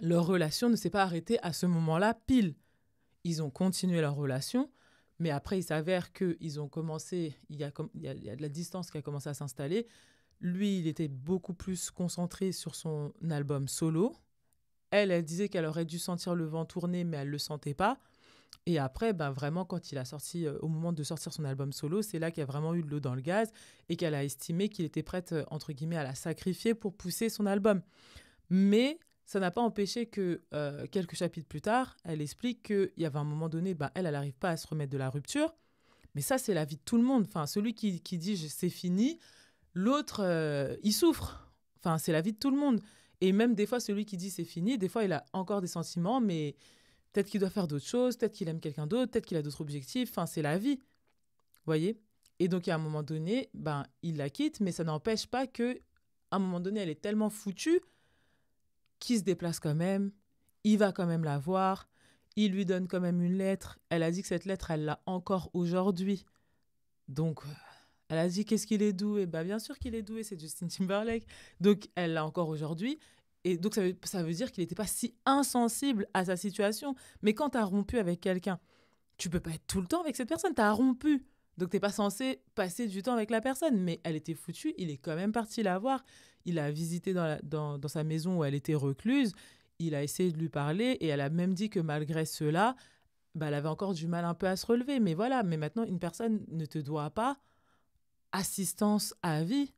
A: leur relation ne s'est pas arrêtée à ce moment-là pile. Ils ont continué leur relation, mais après il s'avère qu'ils ont commencé, il y, a, il y a de la distance qui a commencé à s'installer, lui, il était beaucoup plus concentré sur son album solo. Elle, elle disait qu'elle aurait dû sentir le vent tourner, mais elle ne le sentait pas. Et après, ben vraiment, quand il a sorti, euh, au moment de sortir son album solo, c'est là qu'il a vraiment eu de l'eau dans le gaz et qu'elle a estimé qu'il était prête, euh, entre guillemets, à la sacrifier pour pousser son album. Mais ça n'a pas empêché que euh, quelques chapitres plus tard, elle explique qu'il y avait un moment donné, ben, elle, elle n'arrive pas à se remettre de la rupture. Mais ça, c'est la vie de tout le monde. Enfin, celui qui dit c'est fini, L'autre, euh, il souffre. Enfin, c'est la vie de tout le monde. Et même des fois, celui qui dit c'est fini, des fois, il a encore des sentiments, mais peut-être qu'il doit faire d'autres choses, peut-être qu'il aime quelqu'un d'autre, peut-être qu'il a d'autres objectifs. Enfin, c'est la vie. voyez Et donc, à un moment donné, ben, il la quitte, mais ça n'empêche pas que, à un moment donné, elle est tellement foutue qu'il se déplace quand même, il va quand même la voir, il lui donne quand même une lettre. Elle a dit que cette lettre, elle l'a encore aujourd'hui. Donc, euh, elle a dit qu'est-ce qu'il est doué Bah bien sûr qu'il est doué, c'est Justin Timberlake. Donc elle l'a encore aujourd'hui. Et donc ça veut, dire qu'il n'était pas si insensible à sa situation. Mais quand tu as rompu avec quelqu'un, tu peux pas être tout le temps avec cette personne, tu as rompu. Donc t'es pas censé passer du temps avec la personne. Mais elle était foutue, il est quand même parti la voir. Il a visité dans, la, dans, dans sa maison où elle était recluse, il a essayé de lui parler et elle a même dit que malgré cela, bah, elle avait encore du mal un peu à se relever. Mais voilà, mais maintenant une personne ne te doit pas assistance à vie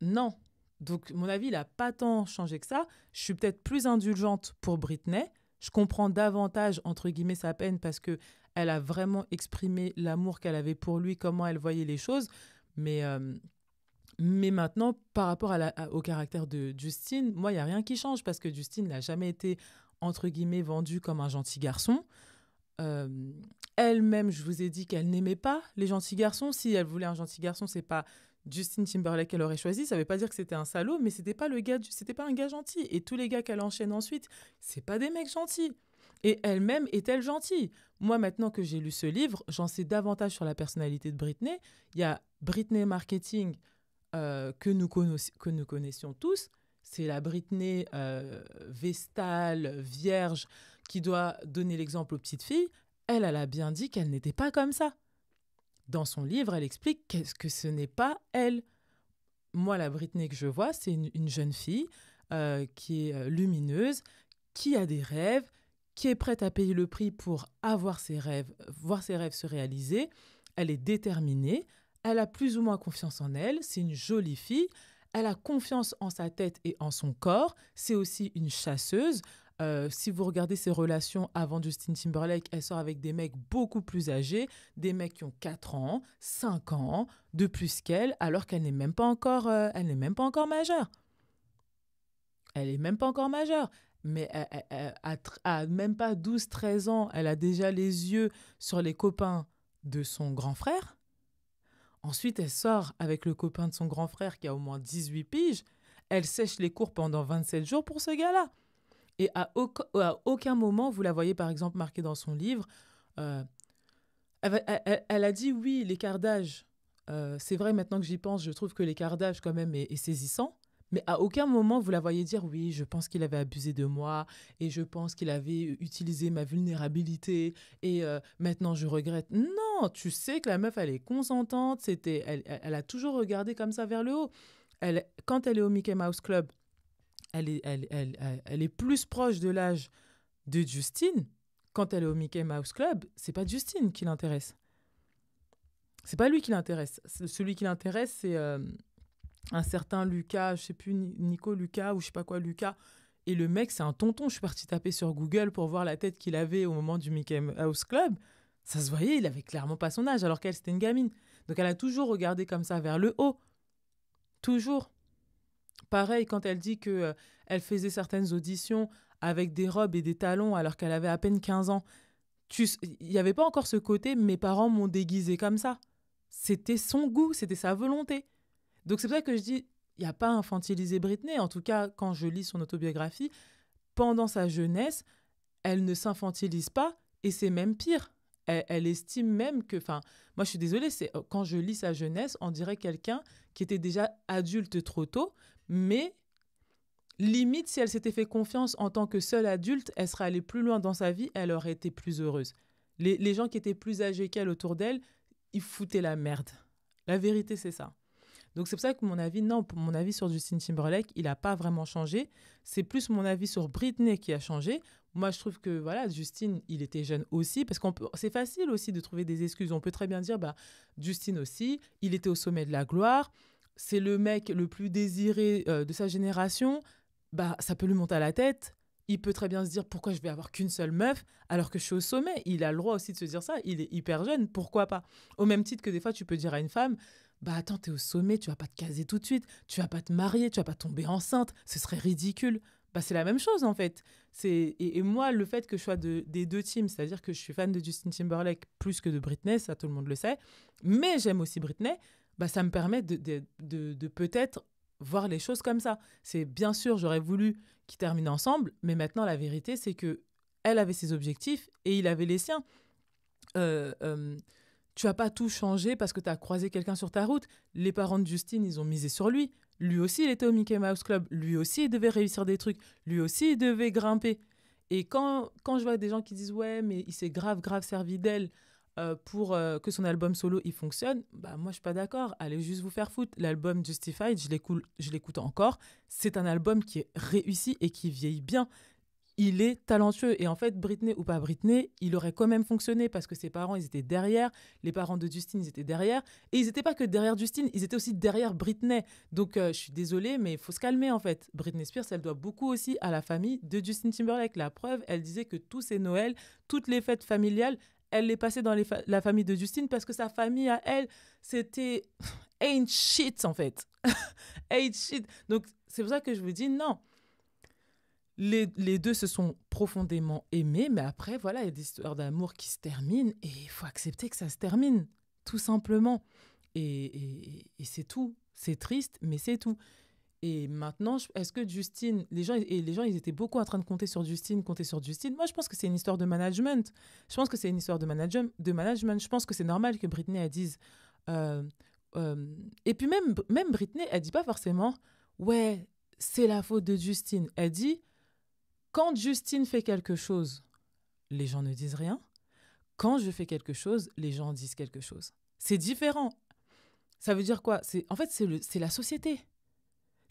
A: Non. Donc, mon avis, il n'a pas tant changé que ça. Je suis peut-être plus indulgente pour Britney. Je comprends davantage, entre guillemets, sa peine parce que elle a vraiment exprimé l'amour qu'elle avait pour lui, comment elle voyait les choses. Mais, euh, mais maintenant, par rapport au caractère de Justine, moi, il n'y a rien qui change parce que Justine n'a jamais été, entre guillemets, vendue comme un gentil garçon. Euh, elle-même, je vous ai dit qu'elle n'aimait pas les gentils garçons. Si elle voulait un gentil garçon, c'est pas Justin Timberlake qu'elle aurait choisi. Ça ne veut pas dire que c'était un salaud, mais c'était pas le gars, c'était pas un gars gentil. Et tous les gars qu'elle enchaîne ensuite, c'est pas des mecs gentils. Et elle-même est-elle gentille Moi, maintenant que j'ai lu ce livre, j'en sais davantage sur la personnalité de Britney. Il y a Britney Marketing euh, que, nous que connaissions tous. C'est la Britney euh, vestale, vierge, qui doit donner l'exemple aux petites filles, elle, elle a bien dit qu'elle n'était pas comme ça. Dans son livre, elle explique qu'est-ce que ce n'est pas elle. Moi, la Britney que je vois, c'est une, jeune fille euh, qui est euh, lumineuse, qui a des rêves, qui est prête à payer le prix pour avoir ses rêves, voir ses rêves se réaliser. Elle est déterminée, elle a plus ou moins confiance en elle, c'est une jolie fille, elle a confiance en sa tête et en son corps, c'est aussi une chasseuse. Euh, si vous regardez ses relations avant Justin Timberlake, elle sort avec des mecs beaucoup plus âgés, des mecs qui ont 4 ans, 5 ans de plus qu'elle, alors qu'elle n'est même pas encore, euh, n'est même pas encore majeure. Elle n'est même pas encore majeure. Mais euh, à même pas 12-13 ans, elle a déjà les yeux sur les copains de son grand frère. Ensuite, elle sort avec le copain de son grand frère qui a au moins 18 piges. Elle sèche les cours pendant 27 jours pour ce gars-là. Et à, aucun, moment, vous la voyez par exemple marquée dans son livre, euh, elle, a dit oui, l'écart d'âge. Euh, c'est vrai, maintenant que j'y pense, je trouve que l'écart d'âge quand même est, saisissant. Mais à aucun moment, vous la voyez dire oui, je pense qu'il avait abusé de moi et je pense qu'il avait utilisé ma vulnérabilité et euh, maintenant je regrette. Non, tu sais que la meuf, elle est consentante, c'était, elle, elle, a toujours regardé comme ça vers le haut. Elle, quand elle est au Mickey Mouse Club, elle est, elle, est plus proche de l'âge de Justine. Quand elle est au Mickey Mouse Club, c'est pas Justine qui l'intéresse. C'est pas lui qui l'intéresse. Celui qui l'intéresse, c'est euh, un certain Lucas, je sais plus, Nico Lucas ou je sais pas quoi, Lucas. Et le mec, c'est un tonton. Je suis partie taper sur Google pour voir la tête qu'il avait au moment du Mickey Mouse Club. Ça se voyait, il avait clairement pas son âge, alors qu'elle, c'était une gamine. Donc elle a toujours regardé comme ça vers le haut. Toujours. Pareil, quand elle dit que euh, elle faisait certaines auditions avec des robes et des talons alors qu'elle avait à peine 15 ans, il n'y avait pas encore ce côté mes parents m'ont déguisé comme ça. C'était son goût, c'était sa volonté. Donc c'est pour ça que je dis, il n'y a pas infantilisé Britney. En tout cas, quand je lis son autobiographie, pendant sa jeunesse, elle ne s'infantilise pas et c'est même pire. Elle, estime même que, enfin, moi je suis désolée, quand je lis sa jeunesse, on dirait quelqu'un qui était déjà adulte trop tôt, mais limite, si elle s'était fait confiance en tant que seule adulte, elle serait allée plus loin dans sa vie, elle aurait été plus heureuse. Les, gens qui étaient plus âgés qu'elle autour d'elle, ils foutaient la merde. La vérité, c'est ça. Donc c'est pour ça que mon avis, non, mon avis sur Justine Timberlake, il n'a pas vraiment changé. C'est plus mon avis sur Britney qui a changé. Moi, je trouve que voilà, Justin, il était jeune aussi, parce qu'on peut, c'est facile aussi de trouver des excuses. On peut très bien dire, bah, Justin aussi, il était au sommet de la gloire c'est le mec le plus désiré euh, de sa génération, bah ça peut lui monter à la tête. Il peut très bien se dire pourquoi je vais avoir qu'une seule meuf alors que je suis au sommet. Il a le droit aussi de se dire ça. Il est hyper jeune, pourquoi pas Au même titre que des fois tu peux dire à une femme bah attends t'es au sommet, tu vas pas te caser tout de suite, tu vas pas te marier, tu vas pas tomber enceinte, ce serait ridicule. Bah, c'est la même chose en fait. C'est et, moi le fait que je sois des deux teams, c'est-à-dire que je suis fan de Justin Timberlake plus que de Britney, ça tout le monde le sait, mais j'aime aussi Britney bah, ça me permet de, de, de, peut-être voir les choses comme ça. C'est bien sûr, j'aurais voulu qu'ils terminent ensemble, mais maintenant la vérité, c'est que elle avait ses objectifs et il avait les siens. Euh, euh, tu as pas tout changé parce que tu as croisé quelqu'un sur ta route. Les parents de Justine, ils ont misé sur lui. Lui aussi, il était au Mickey Mouse Club. Lui aussi, il devait réussir des trucs. Lui aussi, il devait grimper. Et quand, quand je vois des gens qui disent Ouais, mais il s'est grave, grave servi d'elle euh, pour euh, que son album solo il fonctionne, bah moi je suis pas d'accord. Allez juste vous faire foutre. L'album Justified, je l'écoute encore. C'est un album qui est réussi et qui vieillit bien. Il est talentueux et en fait Britney ou pas Britney, il aurait quand même fonctionné parce que ses parents ils étaient derrière, les parents de Justin ils étaient derrière et ils n'étaient pas que derrière Justin, ils étaient aussi derrière Britney. Donc euh, je suis désolée mais il faut se calmer en fait. Britney Spears elle doit beaucoup aussi à la famille de Justin Timberlake. La preuve, elle disait que tous ses Noëls, toutes les fêtes familiales, elle est passée dans la famille de Justine parce que sa famille à elle, c'était <laughs> ain't shit en fait. <laughs> ain't shit. Donc c'est pour ça que je vous dis non. Les, deux se sont profondément aimés, mais après, voilà, il y a des histoires d'amour qui se terminent et il faut accepter que ça se termine, tout simplement. et c'est tout. C'est triste, mais c'est tout. Et maintenant, est-ce que Justine, les gens, et les gens, ils étaient beaucoup en train de compter sur Justine, compter sur Justine. Moi, je pense que c'est une histoire de management. Je pense que c'est une histoire de, management, de management. Je pense que c'est normal que Britney, elle dise. Euh, euh, et puis, même, même Britney, elle dit pas forcément, ouais, c'est la faute de Justine. Elle dit, quand Justine fait quelque chose, les gens ne disent rien. Quand je fais quelque chose, les gens disent quelque chose. C'est différent. Ça veut dire quoi En fait, c'est la société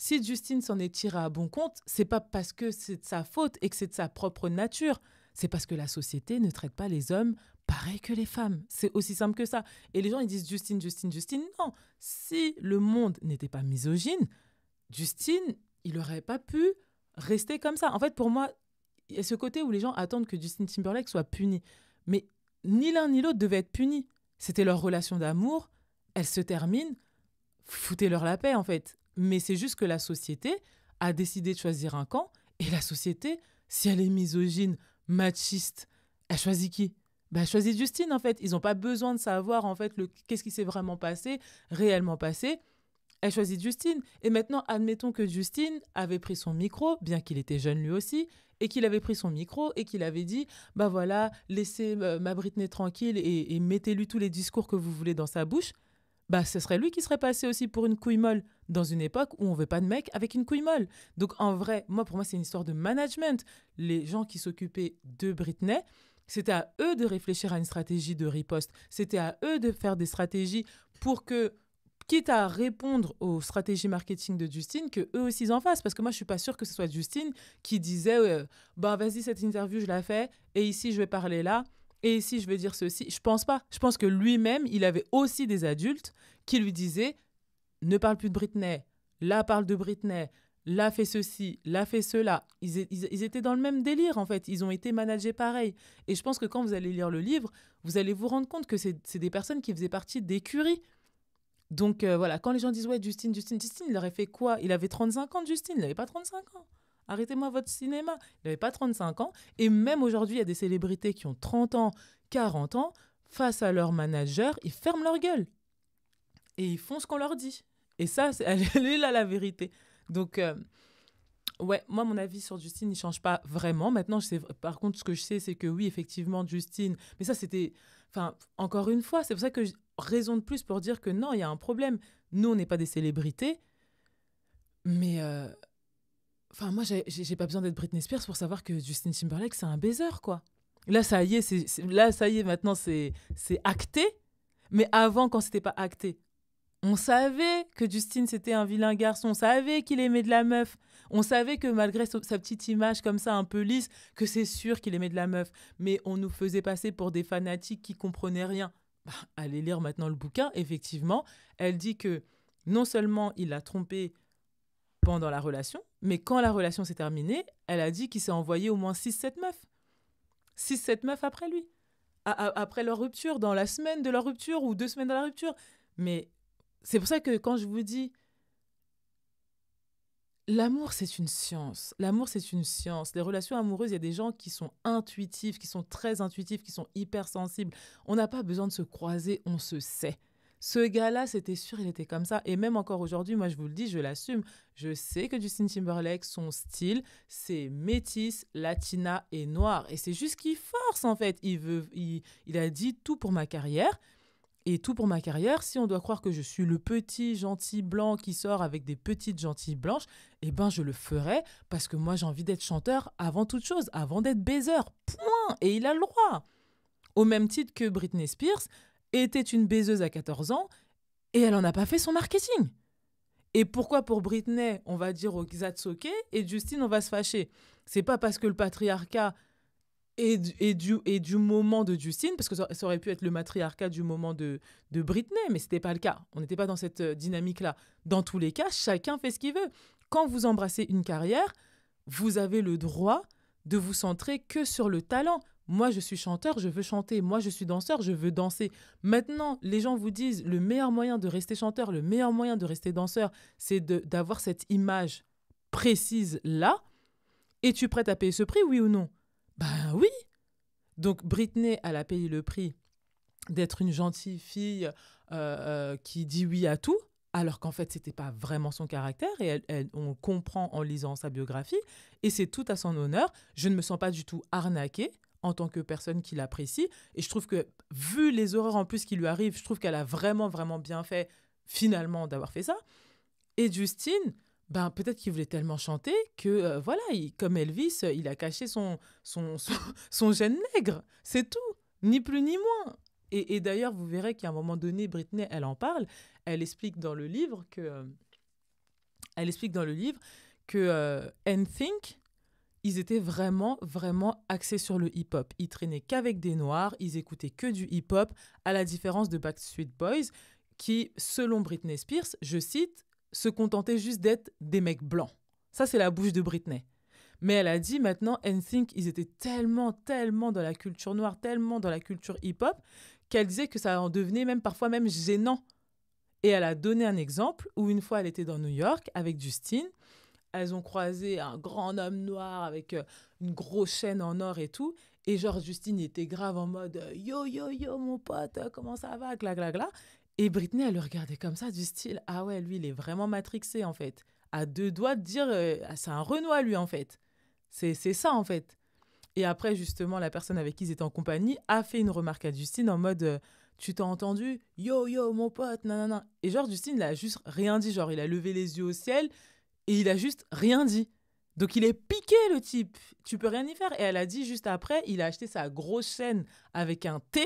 A: si Justine s'en est tirée à bon compte, c'est pas parce que c'est de sa faute et que c'est de sa propre nature. C'est parce que la société ne traite pas les hommes pareil que les femmes. C'est aussi simple que ça. Et les gens, ils disent Justine, Justine, Justine. Non, si le monde n'était pas misogyne, Justine, il n'aurait pas pu rester comme ça. En fait, pour moi, il y a ce côté où les gens attendent que Justine Timberlake soit punie. Mais ni l'un ni l'autre devait être puni. C'était leur relation d'amour. Elle se termine. Foutez-leur la paix, en fait. Mais c'est juste que la société a décidé de choisir un camp et la société, si elle est misogyne, machiste, elle choisit qui bah, Elle choisit Justine en fait. Ils n'ont pas besoin de savoir en fait le qu'est-ce qui s'est vraiment passé, réellement passé. Elle choisit Justine. Et maintenant, admettons que Justine avait pris son micro, bien qu'il était jeune lui aussi, et qu'il avait pris son micro et qu'il avait dit, bah voilà, laissez euh, ma Britney tranquille et mettez-lui tous les discours que vous voulez dans sa bouche bah ce serait lui qui serait passé aussi pour une couille molle dans une époque où on veut pas de mec avec une couille molle. Donc en vrai, moi pour moi c'est une histoire de management. Les gens qui s'occupaient de Britney, c'était à eux de réfléchir à une stratégie de riposte. C'était à eux de faire des stratégies pour que quitte à répondre aux stratégies marketing de Justine, que eux aussi en fassent. Parce que moi, je suis pas sûre que ce soit Justine qui disait, euh, bah vas-y, cette interview, je la fais, et ici, je vais parler là, et ici, je veux dire ceci, je pense pas. Je pense que lui-même, il avait aussi des adultes qui lui disaient ne parle plus de Britney, là parle de Britney, là fait ceci, là fait cela. Ils, étaient dans le même délire en fait, ils ont été managés pareil. Et je pense que quand vous allez lire le livre, vous allez vous rendre compte que c'est des personnes qui faisaient partie d'écuries. Donc euh, voilà, quand les gens disent ouais Justine, Justine, Justine, il aurait fait quoi Il avait 35 ans, Justine, il n'avait pas 35 ans. Arrêtez-moi votre cinéma. Il n'avait pas 35 ans. Et même aujourd'hui, il y a des célébrités qui ont 30 ans, 40 ans, face à leur manager, ils ferment leur gueule. Et ils font ce qu'on leur dit. Et ça, c'est <laughs> elle est là la vérité. Donc, euh, ouais, moi, mon avis sur Justine, il ne change pas vraiment. Maintenant, je sais, par contre, ce que je sais, c'est que oui, effectivement, Justine, mais ça, c'était, enfin, encore une fois, c'est pour ça que je, raison de plus pour dire que non, il y a un problème. Nous, on n'est pas des célébrités, mais... Euh, Enfin, moi, j'ai pas besoin d'être Britney Spears pour savoir que Justin Timberlake, c'est un baiser, quoi. Là, ça y est, là, ça y est, maintenant, c'est acté. Mais avant, quand c'était pas acté, on savait que Justin, c'était un vilain garçon. On savait qu'il aimait de la meuf. On savait que malgré sa petite image comme ça, un peu lisse, que c'est sûr qu'il aimait de la meuf. Mais on nous faisait passer pour des fanatiques qui comprenaient rien. Bah, allez lire maintenant le bouquin. Effectivement, elle dit que non seulement il a trompé pendant la relation, mais quand la relation s'est terminée, elle a dit qu'il s'est envoyé au moins 6-7 meufs. 6-7 meufs après lui. après leur rupture, dans la semaine de leur rupture ou deux semaines de la rupture. Mais c'est pour ça que quand je vous dis L'amour, c'est une science. L'amour, c'est une science. Les relations amoureuses, il y a des gens qui sont intuitifs, qui sont très intuitifs, qui sont hypersensibles. On n'a pas besoin de se croiser, on se sait. Ce gars-là, c'était sûr, il était comme ça. Et même encore aujourd'hui, moi, je vous le dis, je l'assume. Je sais que Justin Timberlake, son style, c'est métis, latina et noir. Et c'est juste qu'il force, en fait. Il, veut, il, a dit tout pour ma carrière. Et tout pour ma carrière, si on doit croire que je suis le petit gentil blanc qui sort avec des petites gentilles blanches, eh ben je le ferai parce que moi j'ai envie d'être chanteur avant toute chose, avant d'être baiser. Point. Et il a le droit. Au même titre que Britney Spears, était une baiseuse à 14 ans et elle n'en a pas fait son marketing. Et pourquoi pour Britney, on va dire aux ok, et Justine, on va se fâcher C'est pas parce que le patriarcat est du, du, du moment de Justine, parce que ça, aurait pu être le matriarcat du moment de, de Britney, mais ce n'était pas le cas. On n'était pas dans cette euh, dynamique-là. Dans tous les cas, chacun fait ce qu'il veut. Quand vous embrassez une carrière, vous avez le droit de vous centrer que sur le talent. Moi, je suis chanteur, je veux chanter. Moi, je suis danseur, je veux danser. Maintenant, les gens vous disent le meilleur moyen de rester chanteur, le meilleur moyen de rester danseur, c'est d'avoir cette image précise là. Es-tu prête à payer ce prix, oui ou non Ben oui. Donc Britney, elle a payé le prix d'être une gentille fille euh, euh, qui dit oui à tout alors qu'en fait, n'était pas vraiment son caractère, et on comprend en lisant sa biographie, et c'est tout à son honneur. Je ne me sens pas du tout arnaquée en tant que personne qui l'apprécie, et je trouve que, vu les horreurs en plus qui lui arrivent, je trouve qu'elle a vraiment, vraiment bien fait, finalement, d'avoir fait ça. Et Justine, ben, peut-être qu'il voulait tellement chanter que, euh, voilà, comme Elvis, il a caché son, son, son, <laughs> son gène nègre, c'est tout, ni plus ni moins. Et, d'ailleurs, vous verrez qu'à un moment donné, Britney, elle en parle. Elle explique dans le livre que. Euh, elle explique dans le livre que euh, n and ils étaient vraiment, vraiment axés sur le hip-hop. Ils traînaient qu'avec des noirs, ils écoutaient que du hip-hop, à la différence de Backstreet Boys, qui, selon Britney Spears, je cite, se contentaient juste d'être des mecs blancs. Ça, c'est la bouche de Britney. Mais elle a dit maintenant, NSYNC, ils étaient tellement, tellement dans la culture noire, tellement dans la culture hip-hop, qu'elle disait que ça en devenait même parfois même gênant. Et elle a donné un exemple où une fois elle était dans New York avec Justine, elles ont croisé un grand homme noir avec euh, une grosse chaîne en or et tout. Et genre, Justine était grave en mode euh, Yo, yo, yo, mon pote, euh, comment ça va Gla, gla, gla. Et Britney, elle le regardait comme ça, du style Ah ouais, lui, il est vraiment matrixé, en fait. À deux doigts de dire C'est un Renoir, lui, en fait. C'est ça, en fait. Et après, justement, la personne avec qui ils étaient en compagnie a fait une remarque à Justine en mode euh, Tu t'as entendu Yo, yo, mon pote, nanana. Et genre, Justine, il a juste rien dit. Genre, il a levé les yeux au ciel et il a juste rien dit. Donc, il est piqué, le type. Tu peux rien y faire. Et elle a dit juste après Il a acheté sa grosse chaîne avec un T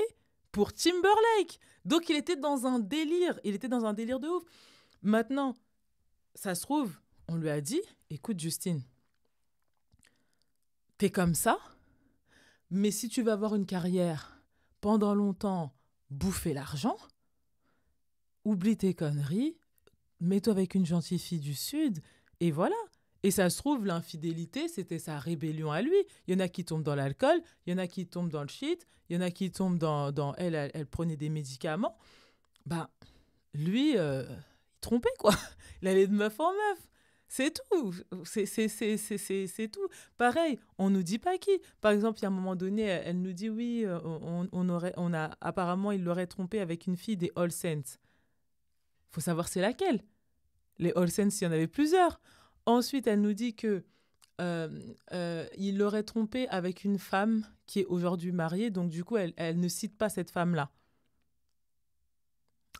A: pour Timberlake. Donc, il était dans un délire. Il était dans un délire de ouf. Maintenant, ça se trouve, on lui a dit Écoute, Justine, t'es comme ça mais si tu vas avoir une carrière pendant longtemps, bouffer l'argent, oublie tes conneries, mets-toi avec une gentille fille du Sud, et voilà. Et ça se trouve, l'infidélité, c'était sa rébellion à lui. Il y en a qui tombent dans l'alcool, il y en a qui tombent dans le shit, il y en a qui tombent dans... elle, elle, prenait des médicaments. Bah, lui, euh, il trompait, quoi. <laughs> Il allait de meuf en meuf. C'est tout. C'est tout. Pareil, on ne nous dit pas qui. Par exemple, il y a un moment donné, elle nous dit oui, euh, on, on aurait, a, apparemment, il l'aurait trompé avec une fille des All Saints. faut savoir c'est laquelle. Les All Saints, il y en avait plusieurs. Ensuite, elle nous dit que euh, euh, il l'aurait trompé avec une femme qui est aujourd'hui mariée. Donc, du coup, elle ne cite pas cette femme-là.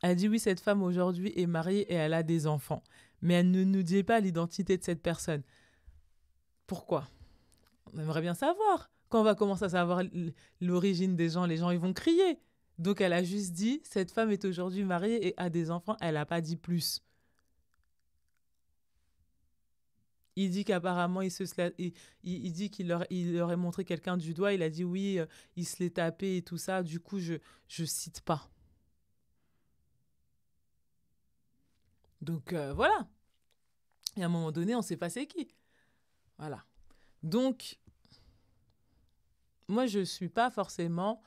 A: Elle dit oui, cette femme aujourd'hui est mariée et elle a des enfants mais elle ne nous dit pas l'identité de cette personne. Pourquoi On aimerait bien savoir. Quand on va commencer à savoir l'origine des gens, les gens, ils vont crier. Donc elle a juste dit, cette femme est aujourd'hui mariée et a des enfants, elle n'a pas dit plus. Il dit qu'apparemment, il, se, il, dit qu'il leur, il montré quelqu'un du doigt, il a dit oui, euh, il se l'est tapé et tout ça, du coup, je ne cite pas. Donc euh, voilà. Et à un moment donné, on sait pas c'est qui. Voilà. Donc, moi, je ne suis pas forcément.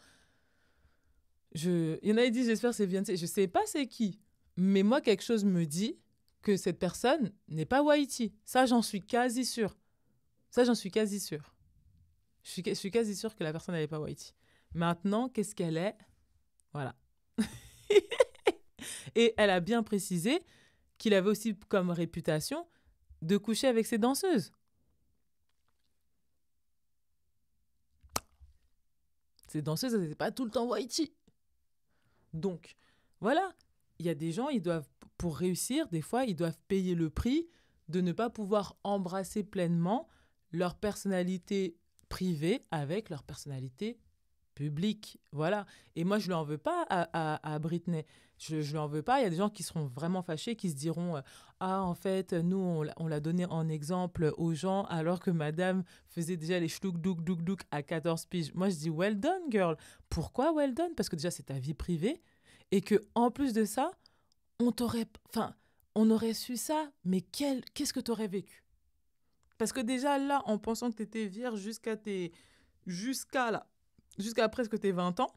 A: Je... Il y en a qui j'espère que c'est bien. Je ne sais pas c'est qui. Mais moi, quelque chose me dit que cette personne n'est pas Whitey. Ça, j'en suis quasi sûre. Ça, j'en suis quasi sûre. Je suis, quasi sûre que la personne n'est pas Whitey. Maintenant, qu'est-ce qu'elle est Voilà. <laughs> Et elle a bien précisé qu'il avait aussi comme réputation de coucher avec ses danseuses. Ces danseuses, elles n'étaient pas tout le temps Whitey. Donc, voilà, il y a des gens, ils doivent, pour réussir, des fois, ils doivent payer le prix de ne pas pouvoir embrasser pleinement leur personnalité privée avec leur personnalité public. Voilà. Et moi, je ne l'en en veux pas à, Britney. Je ne l'en en veux pas. Il y a des gens qui seront vraiment fâchés, qui se diront euh, Ah, en fait, nous, on, l'a donné en exemple aux gens, alors que madame faisait déjà les chlouk douk douk douk à 14 piges. Moi, je dis Well done, girl. Pourquoi well done Parce que déjà, c'est ta vie privée. Et que en plus de ça, on t'aurait. Enfin, on aurait su ça, mais qu'est-ce que tu aurais vécu Parce que déjà, là, en pensant que tu étais vierge jusqu'à tes. Jusqu'à là, jusqu'à presque tes 20 ans,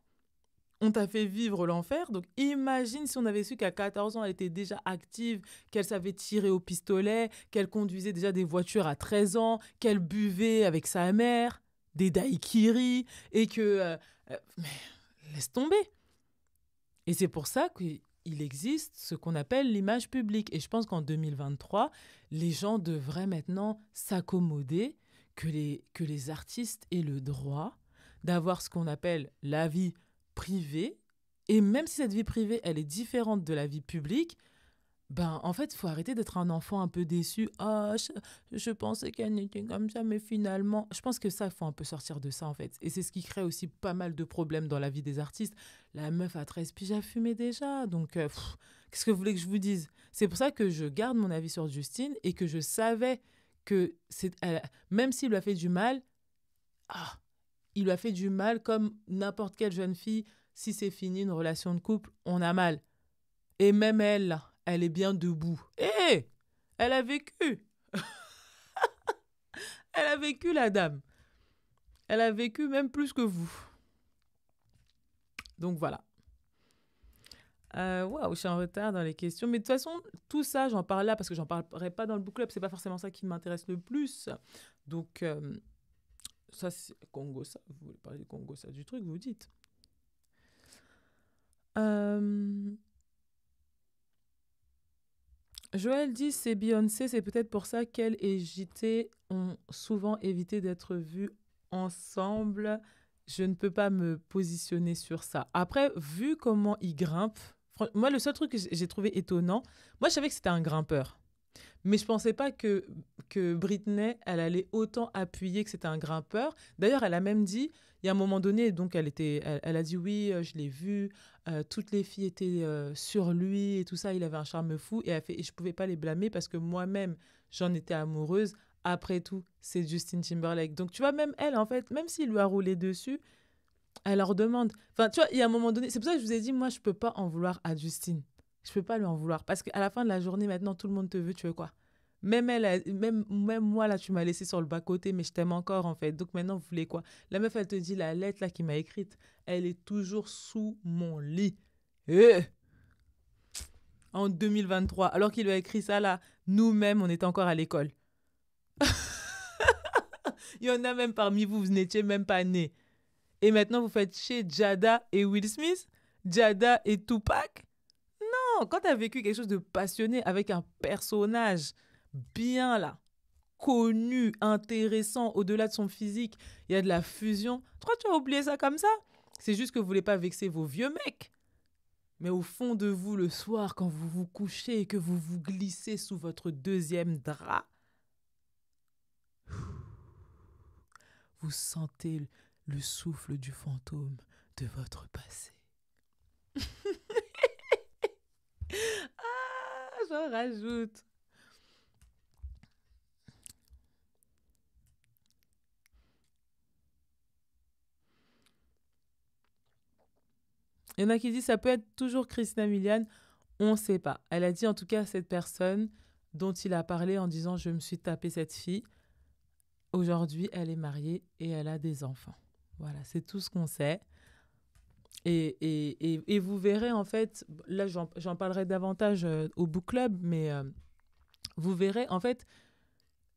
A: on t'a fait vivre l'enfer. Donc imagine si on avait su qu'à 14 ans, elle était déjà active, qu'elle savait tirer au pistolet, qu'elle conduisait déjà des voitures à 13 ans, qu'elle buvait avec sa mère, des daiquiris, et que... Euh, euh, mais laisse tomber. Et c'est pour ça qu'il existe ce qu'on appelle l'image publique. Et je pense qu'en 2023, les gens devraient maintenant s'accommoder que les, que les artistes aient le droit d'avoir ce qu'on appelle la vie privée. Et même si cette vie privée, elle est différente de la vie publique, ben, en fait, il faut arrêter d'être un enfant un peu déçu. Ah, je, pensais qu'elle n'était comme ça, mais finalement. Je pense que ça, il faut un peu sortir de ça, en fait. Et c'est ce qui crée aussi pas mal de problèmes dans la vie des artistes. La meuf à 13 puis j'ai fumé déjà. Donc, euh, qu'est-ce que vous voulez que je vous dise C'est pour ça que je garde mon avis sur Justine et que je savais que c'est, même s'il lui a fait du mal, ah, il lui a fait du mal comme n'importe quelle jeune fille. Si c'est fini une relation de couple, on a mal. Et même elle, elle est bien debout. Hé eh, Elle a vécu <laughs> Elle a vécu, la dame. Elle a vécu même plus que vous. Donc voilà. Euh, waouh, je suis en retard dans les questions. Mais de toute façon, tout ça, j'en parle là parce que j'en parlerai pas dans le book club. C'est pas forcément ça qui m'intéresse le plus. Donc, euh, ça, c'est Congo, ça. Vous voulez parler du Congo, ça, du truc, vous dites. Euh, Joël dit c'est Beyoncé, c'est peut-être pour ça qu'elle et JT ont souvent évité d'être vus ensemble. Je ne peux pas me positionner sur ça. Après, vu comment il grimpe, moi, le seul truc que j'ai trouvé étonnant, moi, je savais que c'était un grimpeur. Mais je ne pensais pas que, que Britney, elle allait autant appuyer que c'était un grimpeur. D'ailleurs, elle a même dit, il y a un moment donné, donc elle, était, elle, a dit oui, euh, je l'ai vu, euh, toutes les filles étaient euh, sur lui et tout ça, il avait un charme fou et, elle fait, je pouvais pas les blâmer parce que moi-même, j'en étais amoureuse. Après tout, c'est Justin Timberlake. Donc tu vois, même elle, en fait, même s'il lui a roulé dessus, elle leur demande. Enfin, tu vois, il y a un moment donné, c'est pour ça que je vous ai dit, moi, je peux pas en vouloir à Justine je peux pas lui en vouloir. Parce qu'à la fin de la journée, maintenant, tout le monde te veut, tu veux quoi même, elle, même, même moi, là, tu m'as laissé sur le bas-côté, mais je t'aime encore, en fait. Donc maintenant, vous voulez quoi La meuf, elle te dit, la lettre, là, qui m'a écrite, elle est toujours sous mon lit. Eh! en 2023, alors qu'il lui a écrit ça, là, nous-mêmes, on était encore à l'école. <laughs> Il y en a même parmi vous, vous n'étiez même pas nés. Et maintenant, vous faites chez Jada et Will Smith, Jada et Tupac quand tu as vécu quelque chose de passionné avec un personnage bien là, connu, intéressant, au-delà de son physique, il y a de la fusion. Toi, tu as oublié ça comme ça C'est juste que vous voulez pas vexer vos vieux mecs. Mais au fond de vous, le soir, quand vous vous couchez et que vous vous glissez sous votre deuxième drap, vous sentez le souffle du fantôme de votre passé. <laughs> ah, j'en rajoute. Il y en a qui disent ça peut être toujours Christina Milian, on ne sait pas. Elle a dit en tout cas cette personne dont il a parlé en disant je me suis tapé cette fille. Aujourd'hui, elle est mariée et elle a des enfants. Voilà, c'est tout ce qu'on sait. Et, et, et, vous verrez, en fait, là, j'en parlerai davantage euh, au book club, mais euh, vous verrez, en fait,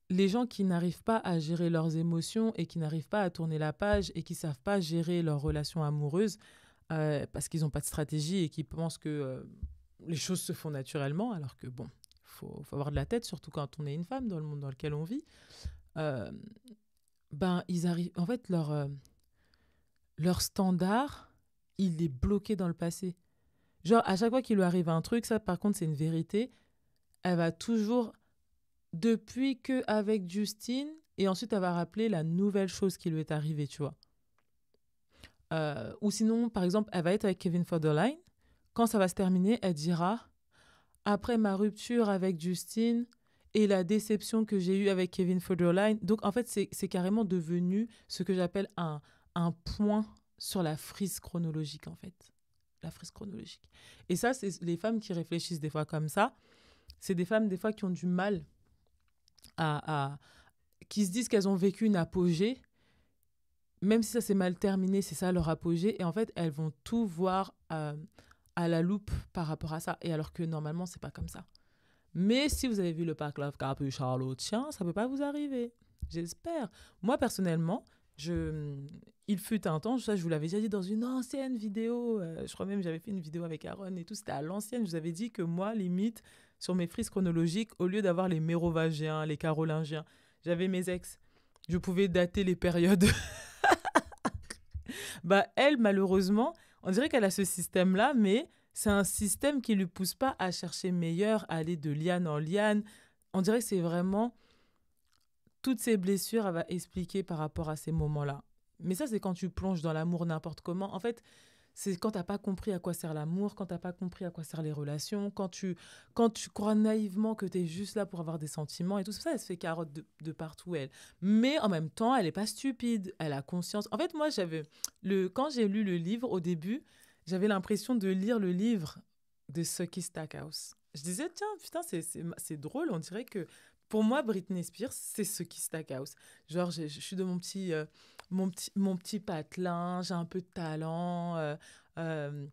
A: les gens qui n'arrivent pas à gérer leurs émotions et qui n'arrivent pas à tourner la page et qui ne savent pas gérer leurs relations amoureuses euh, parce qu'ils n'ont pas de stratégie et qui pensent que les choses se font naturellement, alors que, bon, il faut, faut, avoir de la tête, surtout quand on est une femme dans le monde dans lequel on vit, ben, ils arrivent, en fait, leur, leur standard il est bloqué dans le passé. Genre, à chaque fois qu'il lui arrive un truc, ça par contre, c'est une vérité, elle va toujours, depuis que avec Justine, et ensuite elle va rappeler la nouvelle chose qui lui est arrivée, tu vois. Euh, ou sinon, par exemple, elle va être avec Kevin Federline. Quand ça va se terminer, elle dira Après ma rupture avec Justine et la déception que j'ai eue avec Kevin Federline. Donc, en fait, c'est carrément devenu ce que j'appelle un, un point sur la frise chronologique, en fait. La frise chronologique. Et ça, c'est les femmes qui réfléchissent des fois comme ça. C'est des femmes, des fois, qui ont du mal à. qui se disent qu'elles ont vécu une apogée, même si ça s'est mal terminé, c'est ça leur apogée. Et en fait, elles vont tout voir euh, à la loupe par rapport à ça. Et alors que normalement, c'est pas comme ça. Mais si vous avez vu le parc Love tiens ça peut pas vous arriver. J'espère. Moi, personnellement, je, mm, il fut un temps, je vous l'avais déjà dit dans une ancienne vidéo, euh, je crois même j'avais fait une vidéo avec Aaron et tout, c'était à l'ancienne, je vous avais dit que moi, limite, sur mes frises chronologiques, au lieu d'avoir les mérovingiens, les carolingiens, j'avais mes ex. Je pouvais dater les périodes. <laughs> bah elle, malheureusement, on dirait qu'elle a ce système-là, mais c'est un système qui ne lui pousse pas à chercher meilleur, à aller de liane en liane. On dirait que c'est vraiment toutes ces blessures, elle va expliquer par rapport à ces moments-là. Mais ça, c'est quand tu plonges dans l'amour n'importe comment. En fait, c'est quand tu n'as pas compris à quoi sert l'amour, quand tu n'as pas compris à quoi sert les relations, quand tu, quand tu crois naïvement que tu es juste là pour avoir des sentiments et tout ça, elle se fait carotte de, partout, elle. Mais en même temps, elle n'est pas stupide, elle a conscience. En fait, moi, j'avais le quand j'ai lu le livre au début, j'avais l'impression de lire le livre de Sucky Stackhouse. Je disais, tiens, putain, c'est drôle, on dirait que pour moi, Britney Spears, c'est ce qui stack house. Genre, je, suis de mon petit, euh, mon petit, mon petit patelin, j'ai un peu de talent. Euh, euh,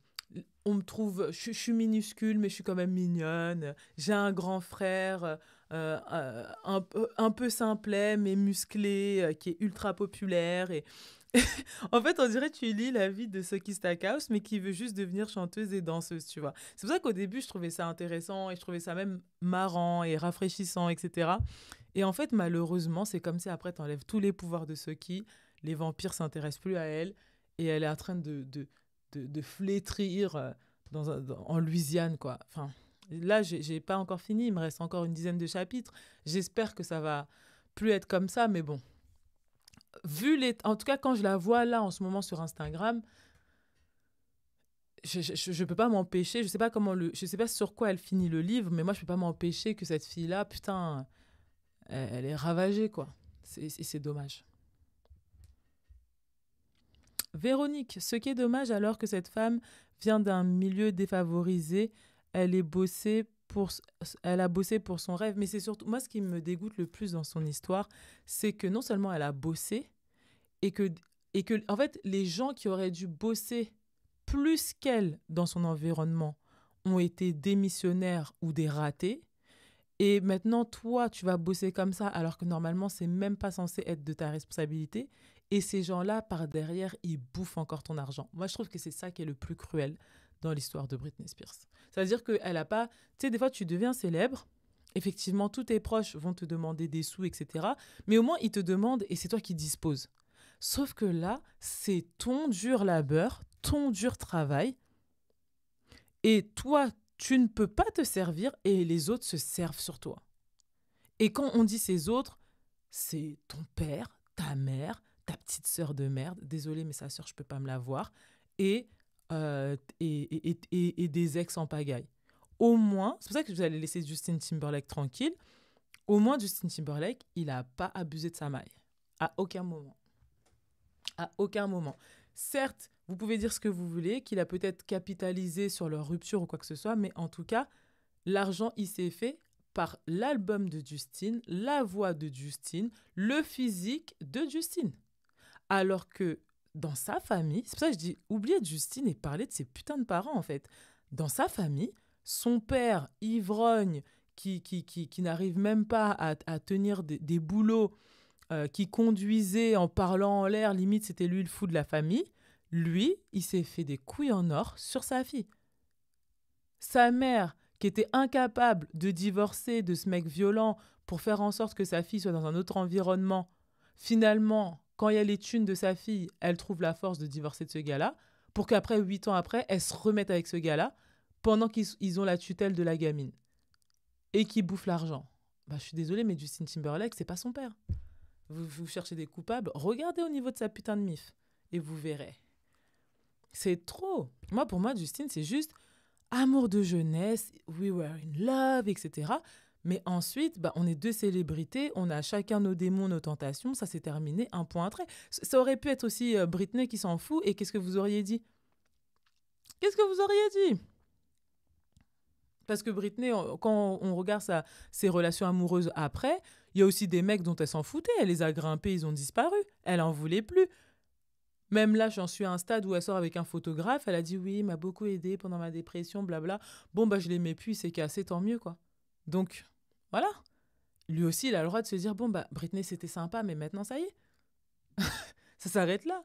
A: on me trouve, je, suis minuscule, mais je suis quand même mignonne. J'ai un grand frère, un, un, peu simplet, mais musclé, qui est ultra populaire. Et, <laughs> en fait, on dirait que tu lis la vie de à Stackhouse, mais qui veut juste devenir chanteuse et danseuse, tu vois. C'est pour ça qu'au début, je trouvais ça intéressant et je trouvais ça même marrant et rafraîchissant, etc. Et en fait, malheureusement, c'est comme si après, t'enlèves tous les pouvoirs de qui, les vampires s'intéressent plus à elle et elle est en train de, de, de, flétrir euh, en Louisiane, quoi. Enfin, là, j'ai pas encore fini, il me reste encore une dizaine de chapitres. J'espère que ça va plus être comme ça, mais bon, vu les. En tout cas, quand je la vois là en ce moment sur Instagram, je ne peux pas m'empêcher. Je sais pas comment le. Je sais pas sur quoi elle finit le livre, mais moi, je ne peux pas m'empêcher que cette fille-là, putain, elle, est ravagée, quoi. C'est dommage. Véronique, ce qui est dommage alors que cette femme vient d'un milieu défavorisé, elle est bossée elle a bossé pour son rêve, mais c'est surtout moi ce qui me dégoûte le plus dans son histoire, c'est que non seulement elle a bossé et que et que en fait les gens qui auraient dû bosser plus qu'elle dans son environnement ont été démissionnaires ou des ratés. Et maintenant, toi, tu vas bosser comme ça, alors que normalement, c'est même pas censé être de ta responsabilité. Et ces gens-là, par derrière, ils bouffent encore ton argent. Moi, je trouve que c'est ça qui est le plus cruel dans l'histoire de Britney Spears. C'est-à-dire qu'elle n'a pas... Tu sais, des fois, tu deviens célèbre, effectivement, tous tes proches vont te demander des sous, etc. Mais au moins, ils te demandent et c'est toi qui disposes. Sauf que là, c'est ton dur labeur, ton dur travail. Et toi, tu ne peux pas te servir et les autres se servent sur toi. Et quand on dit ces autres, c'est ton père, ta mère, ta petite sœur de merde. Désolé mais sa sœur, je peux pas me la voir. Et euh, et, et, des ex en pagaille. Au moins, c'est pour ça que vous allez laisser Justin Timberlake tranquille. Au moins, Justin Timberlake, il n'a pas abusé de sa maille. À aucun moment. À aucun moment. Certes, vous pouvez dire ce que vous voulez, qu'il a peut-être capitalisé sur leur rupture ou quoi que ce soit, mais en tout cas, l'argent, il s'est fait par l'album de Justin, la voix de Justin, le physique de Justin. Alors que dans sa famille, c'est pour ça que je dis, oubliez Justine et parler de ses putains de parents, en fait. Dans sa famille, son père, ivrogne, qui, qui, qui, qui n'arrive même pas à, tenir des, boulots, euh, qui conduisait en parlant en l'air, limite c'était lui le fou de la famille, lui, il s'est fait des couilles en or sur sa fille. Sa mère, qui était incapable de divorcer de ce mec violent pour faire en sorte que sa fille soit dans un autre environnement, finalement, quand il y a les thunes de sa fille, elle trouve la force de divorcer de ce gars-là, pour qu'après, huit ans après, elle se remette avec ce gars-là, pendant qu'ils ont la tutelle de la gamine, et qui bouffe l'argent. Bah, je suis désolée, mais Justin Timberlake, c'est pas son père. Vous, cherchez des coupables, regardez au niveau de sa putain de mif, et vous verrez. C'est trop. Moi, pour moi, Justin, c'est juste amour de jeunesse, we were in love, etc. Mais ensuite, bah, on est deux célébrités, on a chacun nos démons, nos tentations, ça s'est terminé, un point, un trait. Ça aurait pu être aussi euh, Britney qui s'en fout, et qu'est-ce que vous auriez dit Qu'est-ce que vous auriez dit Parce que Britney, quand on regarde sa, ses relations amoureuses après, il y a aussi des mecs dont elle s'en foutait, elle les a grimpés, ils ont disparu, elle en voulait plus. Même là, j'en suis à un stade où elle sort avec un photographe, elle a dit oui, il m'a beaucoup aidé pendant ma dépression, blabla. Bon, bah je l'aimais plus, c'est cassé, tant mieux, quoi. Donc, voilà. Lui aussi, il a le droit de se dire, bon, bah, Britney, c'était sympa, mais maintenant, ça y est. <laughs> ça s'arrête là.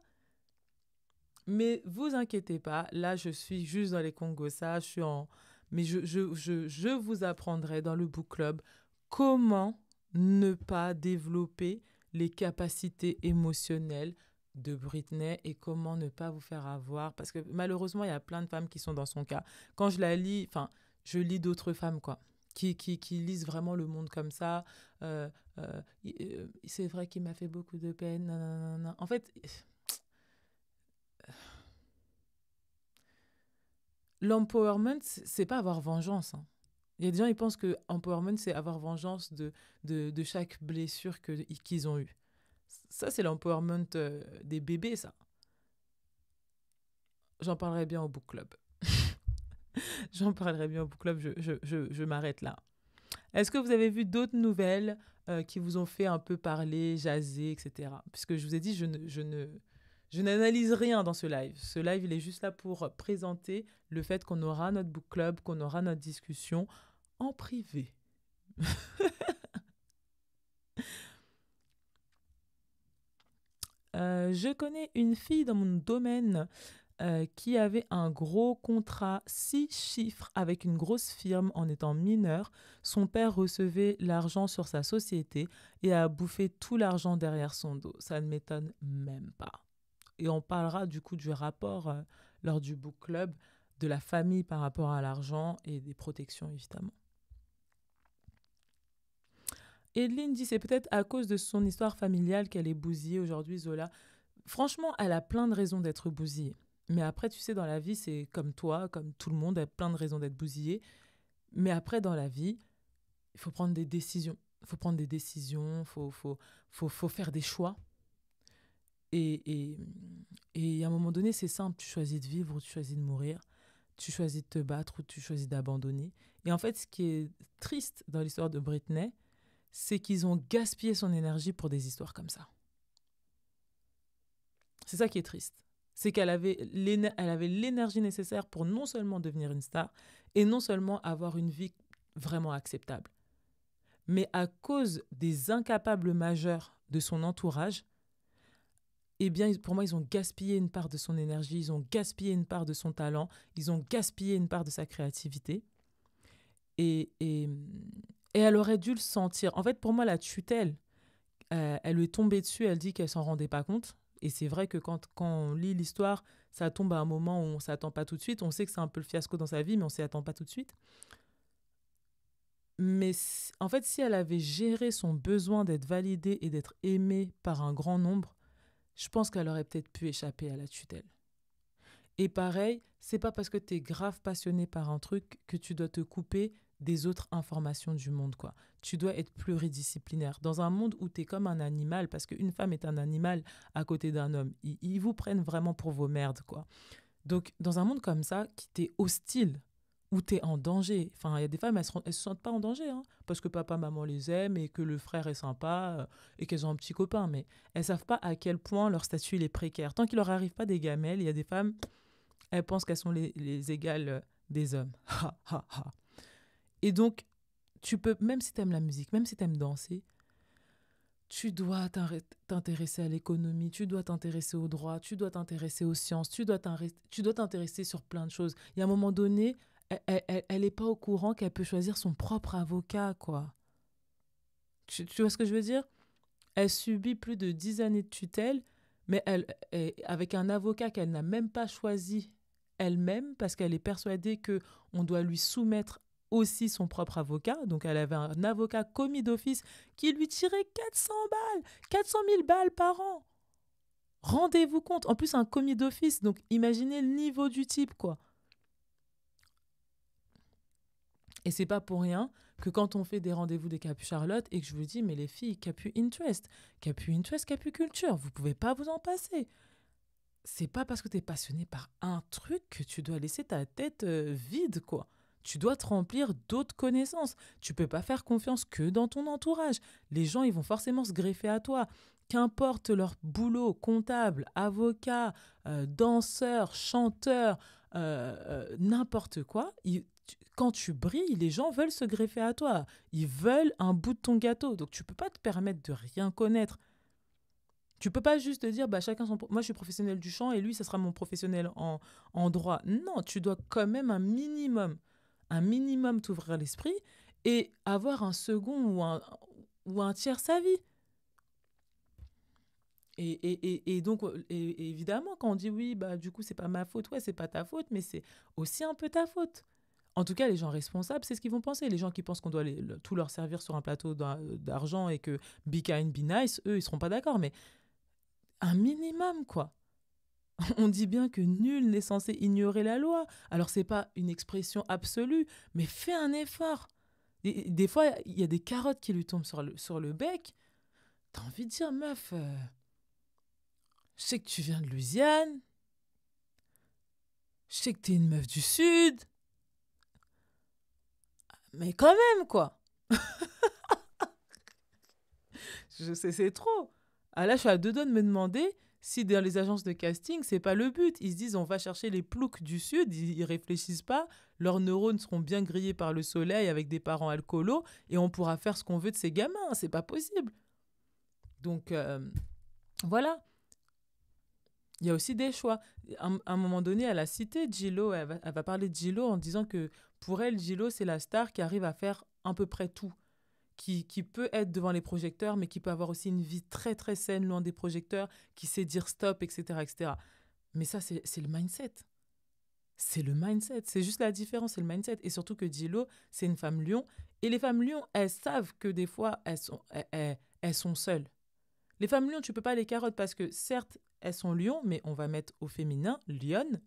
A: Mais vous inquiétez pas, là, je suis juste dans les Congos, ça, je suis en... Mais je, je vous apprendrai dans le book club comment ne pas développer les capacités émotionnelles de Britney et comment ne pas vous faire avoir. Parce que malheureusement, il y a plein de femmes qui sont dans son cas. Quand je la lis, enfin, je lis d'autres femmes, quoi qui, qui, qui lisent vraiment le monde comme ça. Euh, euh, euh, c'est vrai qu'il m'a fait beaucoup de peine. En fait, <sighs> l'empowerment, c'est pas avoir vengeance. Hein. Il y a des gens qui pensent que l'empowerment, c'est avoir vengeance de, de, de chaque blessure qu'ils ont eue. Ça, c'est l'empowerment des bébés, ça. J'en parlerai bien au book club. <laughs> J'en parlerai bien au book club, je, je, je, je m'arrête là. Est-ce que vous avez vu d'autres nouvelles euh, qui vous ont fait un peu parler, jaser, etc. Puisque je vous ai dit, je ne, je ne, je n'analyse rien dans ce live. Ce live, il est juste là pour présenter le fait qu'on aura notre book club, qu'on aura notre discussion en privé. <laughs> Euh, je connais une fille dans mon domaine euh, qui avait un gros contrat, six chiffres, avec une grosse firme en étant mineur. Son père recevait l'argent sur sa société et a bouffé tout l'argent derrière son dos. Ça ne m'étonne même pas. Et on parlera du coup du rapport euh, lors du book club de la famille par rapport à l'argent et des protections évidemment. Edeline dit c'est peut-être à cause de son histoire familiale qu'elle est bousillée aujourd'hui Zola. Franchement, elle a plein de raisons d'être bousillée. Mais après, tu sais, dans la vie, c'est comme toi, comme tout le monde, a plein de raisons d'être bousillé. Mais après, dans la vie, il faut prendre des décisions. Il faut prendre des décisions, il faut, faut, faut, faut, faire des choix. Et, et, et à un moment donné, c'est simple. Tu choisis de vivre ou tu choisis de mourir. Tu choisis de te battre ou tu choisis d'abandonner. Et en fait, ce qui est triste dans l'histoire de Britney, c'est qu'ils ont gaspillé son énergie pour des histoires comme ça. C'est ça qui est triste c'est qu'elle avait l'énergie nécessaire pour non seulement devenir une star et non seulement avoir une vie vraiment acceptable. Mais à cause des incapables majeurs de son entourage, eh bien, pour moi, ils ont gaspillé une part de son énergie, ils ont gaspillé une part de son talent, ils ont gaspillé une part de sa créativité. Et, et, elle aurait dû le sentir. En fait, pour moi, la tutelle, euh, elle lui est tombée dessus, elle dit qu'elle s'en rendait pas compte. Et c'est vrai que quand, on lit l'histoire, ça tombe à un moment où on s'attend pas tout de suite. On sait que c'est un peu le fiasco dans sa vie, mais on s'y attend pas tout de suite. Mais en fait, si elle avait géré son besoin d'être validée et d'être aimée par un grand nombre, je pense qu'elle aurait peut-être pu échapper à la tutelle. Et pareil, c'est pas parce que tu es grave passionné par un truc que tu dois te couper des autres informations du monde, quoi. Tu dois être pluridisciplinaire. Dans un monde où tu es comme un animal, parce qu'une femme est un animal à côté d'un homme, ils, vous prennent vraiment pour vos merdes, quoi. Donc, dans un monde comme ça, qui t'est hostile, où tu es en danger, enfin, il y a des femmes, elles ne se, sentent pas en danger, hein, parce que papa, maman les aiment et que le frère est sympa euh, et qu'elles ont un petit copain, mais elles savent pas à quel point leur statut est précaire. Tant qu'il leur arrive pas des gamelles, il y a des femmes, elles pensent qu'elles sont les, les égales euh, des hommes. Et donc, tu peux, même si tu aimes la musique, même si tu aimes danser, tu dois t'intéresser à l'économie, tu dois t'intéresser au droit, tu dois t'intéresser aux sciences, tu dois t'intéresser sur plein de choses. Il y a un moment donné, elle n'est pas au courant qu'elle peut choisir son propre avocat, quoi. Tu, vois ce que je veux dire Elle subit plus de dix années de tutelle, mais elle, elle avec un avocat qu'elle n'a même pas choisi elle-même parce qu'elle est persuadée que on doit lui soumettre aussi son propre avocat. Donc elle avait un avocat commis d'office qui lui tirait 400 balles, 400 000 balles par an. Rendez-vous compte. En plus, un commis d'office. Donc imaginez le niveau du type, quoi. Et c'est pas pour rien que quand on fait des rendez-vous des Capu Charlotte et que je vous dis, mais les filles, Capu Interest, Capu Interest, Capu Culture, vous pouvez pas vous en passer. C'est pas parce que tu es passionné par un truc que tu dois laisser ta tête euh, vide, quoi tu dois te remplir d'autres connaissances. Tu peux pas faire confiance que dans ton entourage. Les gens, ils vont forcément se greffer à toi. Qu'importe leur boulot, comptable, avocat, euh, danseur, chanteur, euh, euh, n'importe quoi, quand tu brilles, les gens veulent se greffer à toi. Ils veulent un bout de ton gâteau. Donc tu peux pas te permettre de rien connaître. Tu peux pas juste dire, bah, chacun son. Moi, je suis professionnel du chant et lui, ça sera mon professionnel en droit. Non, tu dois quand même un minimum un minimum d'ouvrir l'esprit et avoir un second ou un, ou un tiers sa vie. Et, et, et, et donc, euh, évidemment, quand on dit oui, bah, du coup, c'est pas ma faute, ouais, c'est pas ta faute, mais c'est aussi un peu ta faute. En tout cas, les gens responsables, c'est ce qu'ils vont penser. Les gens qui pensent qu'on doit tout leur servir sur un plateau d'argent et que be kind, be nice, eux, ils seront pas d'accord. Mais un minimum, quoi. <laughs> On dit bien que nul n'est censé ignorer la loi. Alors c'est pas une expression absolue, mais fais un effort. Des, fois, il y a des carottes qui lui tombent sur le, sur le bec. T'as envie de dire, meuf, euh, je sais que tu viens de Louisiane. Je sais que t'es une meuf du Sud. Mais quand même, quoi. <laughs> je sais, c'est trop. Ah là, je suis à deux doigts de me demander si dans les agences de casting, c'est pas le but. Ils se disent on va chercher les ploucs du sud, ils, réfléchissent pas, leurs neurones seront bien grillés par le soleil avec des parents alcoolos et on pourra faire ce qu'on veut de ces gamins, c'est pas possible. Donc euh, voilà. Il y a aussi des choix. À un, moment donné, elle a cité Gillo, elle va, parler de Gillo en disant que pour elle, Gilo, c'est la star qui arrive à faire à peu près tout qui, qui, peut être devant les projecteurs, mais qui peut avoir aussi une vie très très saine loin des projecteurs, qui sait dire stop, etc. etc. Mais ça, c'est le mindset. C'est le mindset. C'est juste la différence, c'est le mindset. Et surtout que Dilo, c'est une femme lion. Et les femmes lions, elles savent que des fois, elles sont, elles, sont seules. Les femmes lions, tu peux pas les carottes parce que certes, elles sont lions, mais on va mettre au féminin lionne.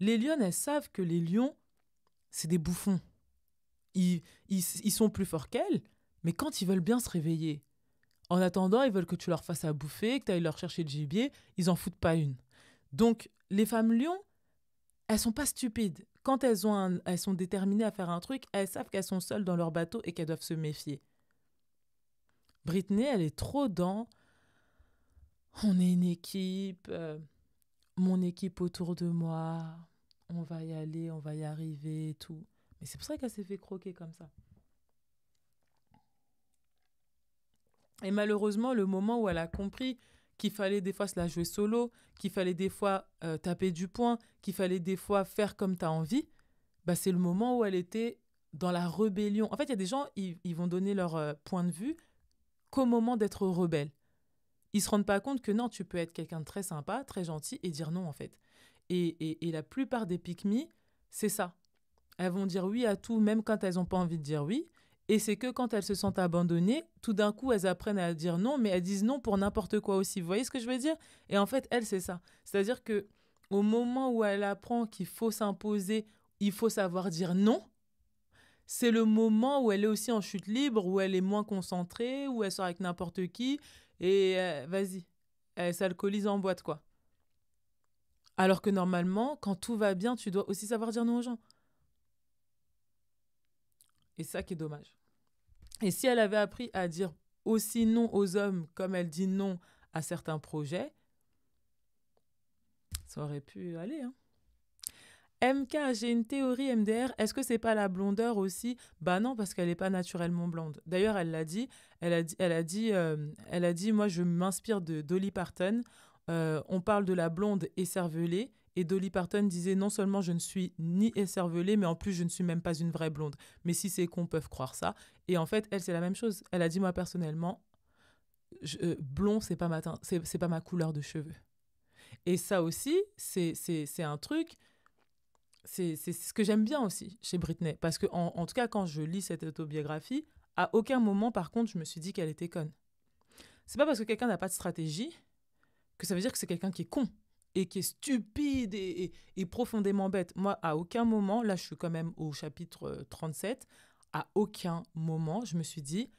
A: Les lionnes, elles savent que les lions, c'est des bouffons. Ils, ils, ils sont plus forts qu'elles, mais quand ils veulent bien se réveiller, en attendant, ils veulent que tu leur fasses à bouffer, que tu ailles leur chercher du gibier, ils en foutent pas une. Donc, les femmes lions, elles sont pas stupides. Quand elles, ont elles sont déterminées à faire un truc, elles savent qu'elles sont seules dans leur bateau et qu'elles doivent se méfier. Britney, elle est trop dans on est une équipe, euh, mon équipe autour de moi, on va y aller, on va y arriver tout. Mais c'est pour ça qu'elle s'est fait croquer comme ça. Et malheureusement, le moment où elle a compris qu'il fallait des fois se la jouer solo, qu'il fallait des fois euh, taper du poing, qu'il fallait des fois faire comme tu as envie, bah, c'est le moment où elle était dans la rébellion. En fait, il y a des gens, ils, vont donner leur euh, point de vue qu'au moment d'être rebelle. Ils se rendent pas compte que non, tu peux être quelqu'un de très sympa, très gentil et dire non en fait. Et, et, la plupart des pygmies, c'est ça. Elles vont dire oui à tout, même quand elles n'ont pas envie de dire oui. Et c'est que quand elles se sentent abandonnées, tout d'un coup, elles apprennent à dire non, mais elles disent non pour n'importe quoi aussi. Vous voyez ce que je veux dire Et en fait, elle, c'est ça. C'est-à-dire que au moment où elle apprend qu'il faut s'imposer, il faut savoir dire non, c'est le moment où elle est aussi en chute libre, où elle est moins concentrée, où elle sort avec n'importe qui, et euh, vas-y, elle s'alcoolise en boîte, quoi. Alors que normalement, quand tout va bien, tu dois aussi savoir dire non aux gens. Et ça qui est dommage. Et si elle avait appris à dire aussi non aux hommes comme elle dit non à certains projets, ça aurait pu aller. Hein. MK, j'ai une théorie MDR, est-ce que c'est pas la blondeur aussi Bah non, parce qu'elle n'est pas naturellement blonde. D'ailleurs, elle l'a dit, elle a dit, elle a dit, euh, moi je m'inspire de Dolly Parton, euh, on parle de la blonde et cervelée, et Dolly Parton disait non seulement je ne suis ni écervelée, mais en plus je ne suis même pas une vraie blonde. Mais si c'est qu'on peut croire ça. Et en fait, elle, c'est la même chose. Elle a dit moi personnellement, euh, blond, c'est pas, ma c'est pas ma couleur de cheveux. Et ça aussi, c'est un truc c'est ce que j'aime bien aussi chez Britney. Parce que, en, tout cas, quand je lis cette autobiographie, à aucun moment, par contre, je me suis dit qu'elle était conne. C'est pas parce que quelqu'un n'a pas de stratégie que ça veut dire que c'est quelqu'un qui est con et qui est stupide et, profondément bête. Moi, à aucun moment, là je suis quand même au chapitre 37, euh, à aucun moment je me suis dit,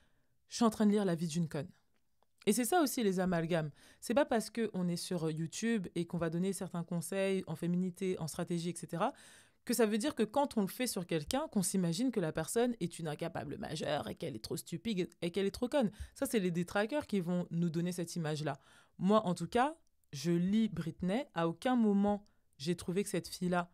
A: je suis en train de lire la vie d'une conne. Et c'est ça aussi les amalgames. C'est pas parce qu'on est sur euh, YouTube et qu'on va donner certains conseils en féminité, en stratégie, etc., que ça veut dire que quand on le fait sur quelqu'un, qu'on s'imagine que la personne est une incapable majeure et qu'elle est trop stupide et qu'elle est trop conne. Ça, c'est les détraqueurs qui vont nous donner cette image-là. Moi, en tout cas, je lis Britney, à aucun moment j'ai trouvé que cette fille-là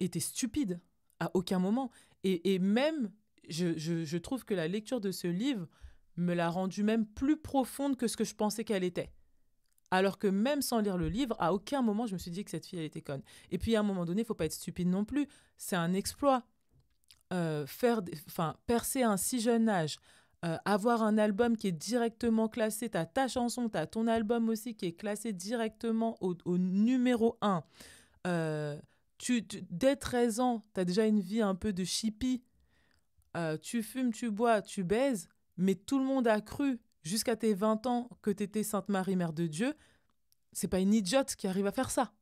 A: était stupide, à aucun moment. Et, même, je, trouve que la lecture de ce livre me l'a rendue même plus profonde que ce que je pensais qu'elle était. Alors que même sans lire le livre, à aucun moment je me suis dit que cette fille, elle était conne. Et puis à un moment donné, il faut pas être stupide non plus. C'est un exploit. Euh, faire, enfin, percer à un si jeune âge, euh, avoir un album qui est directement classé, tu ta chanson, tu as ton album aussi qui est classé directement au, numéro 1. Euh, tu, dès 13 ans, tu as déjà une vie un peu de chippie. Euh, tu fumes, tu bois, tu baises, mais tout le monde a cru jusqu'à tes 20 ans que tu étais Sainte Marie, Mère de Dieu. C'est pas une idiote qui arrive à faire ça.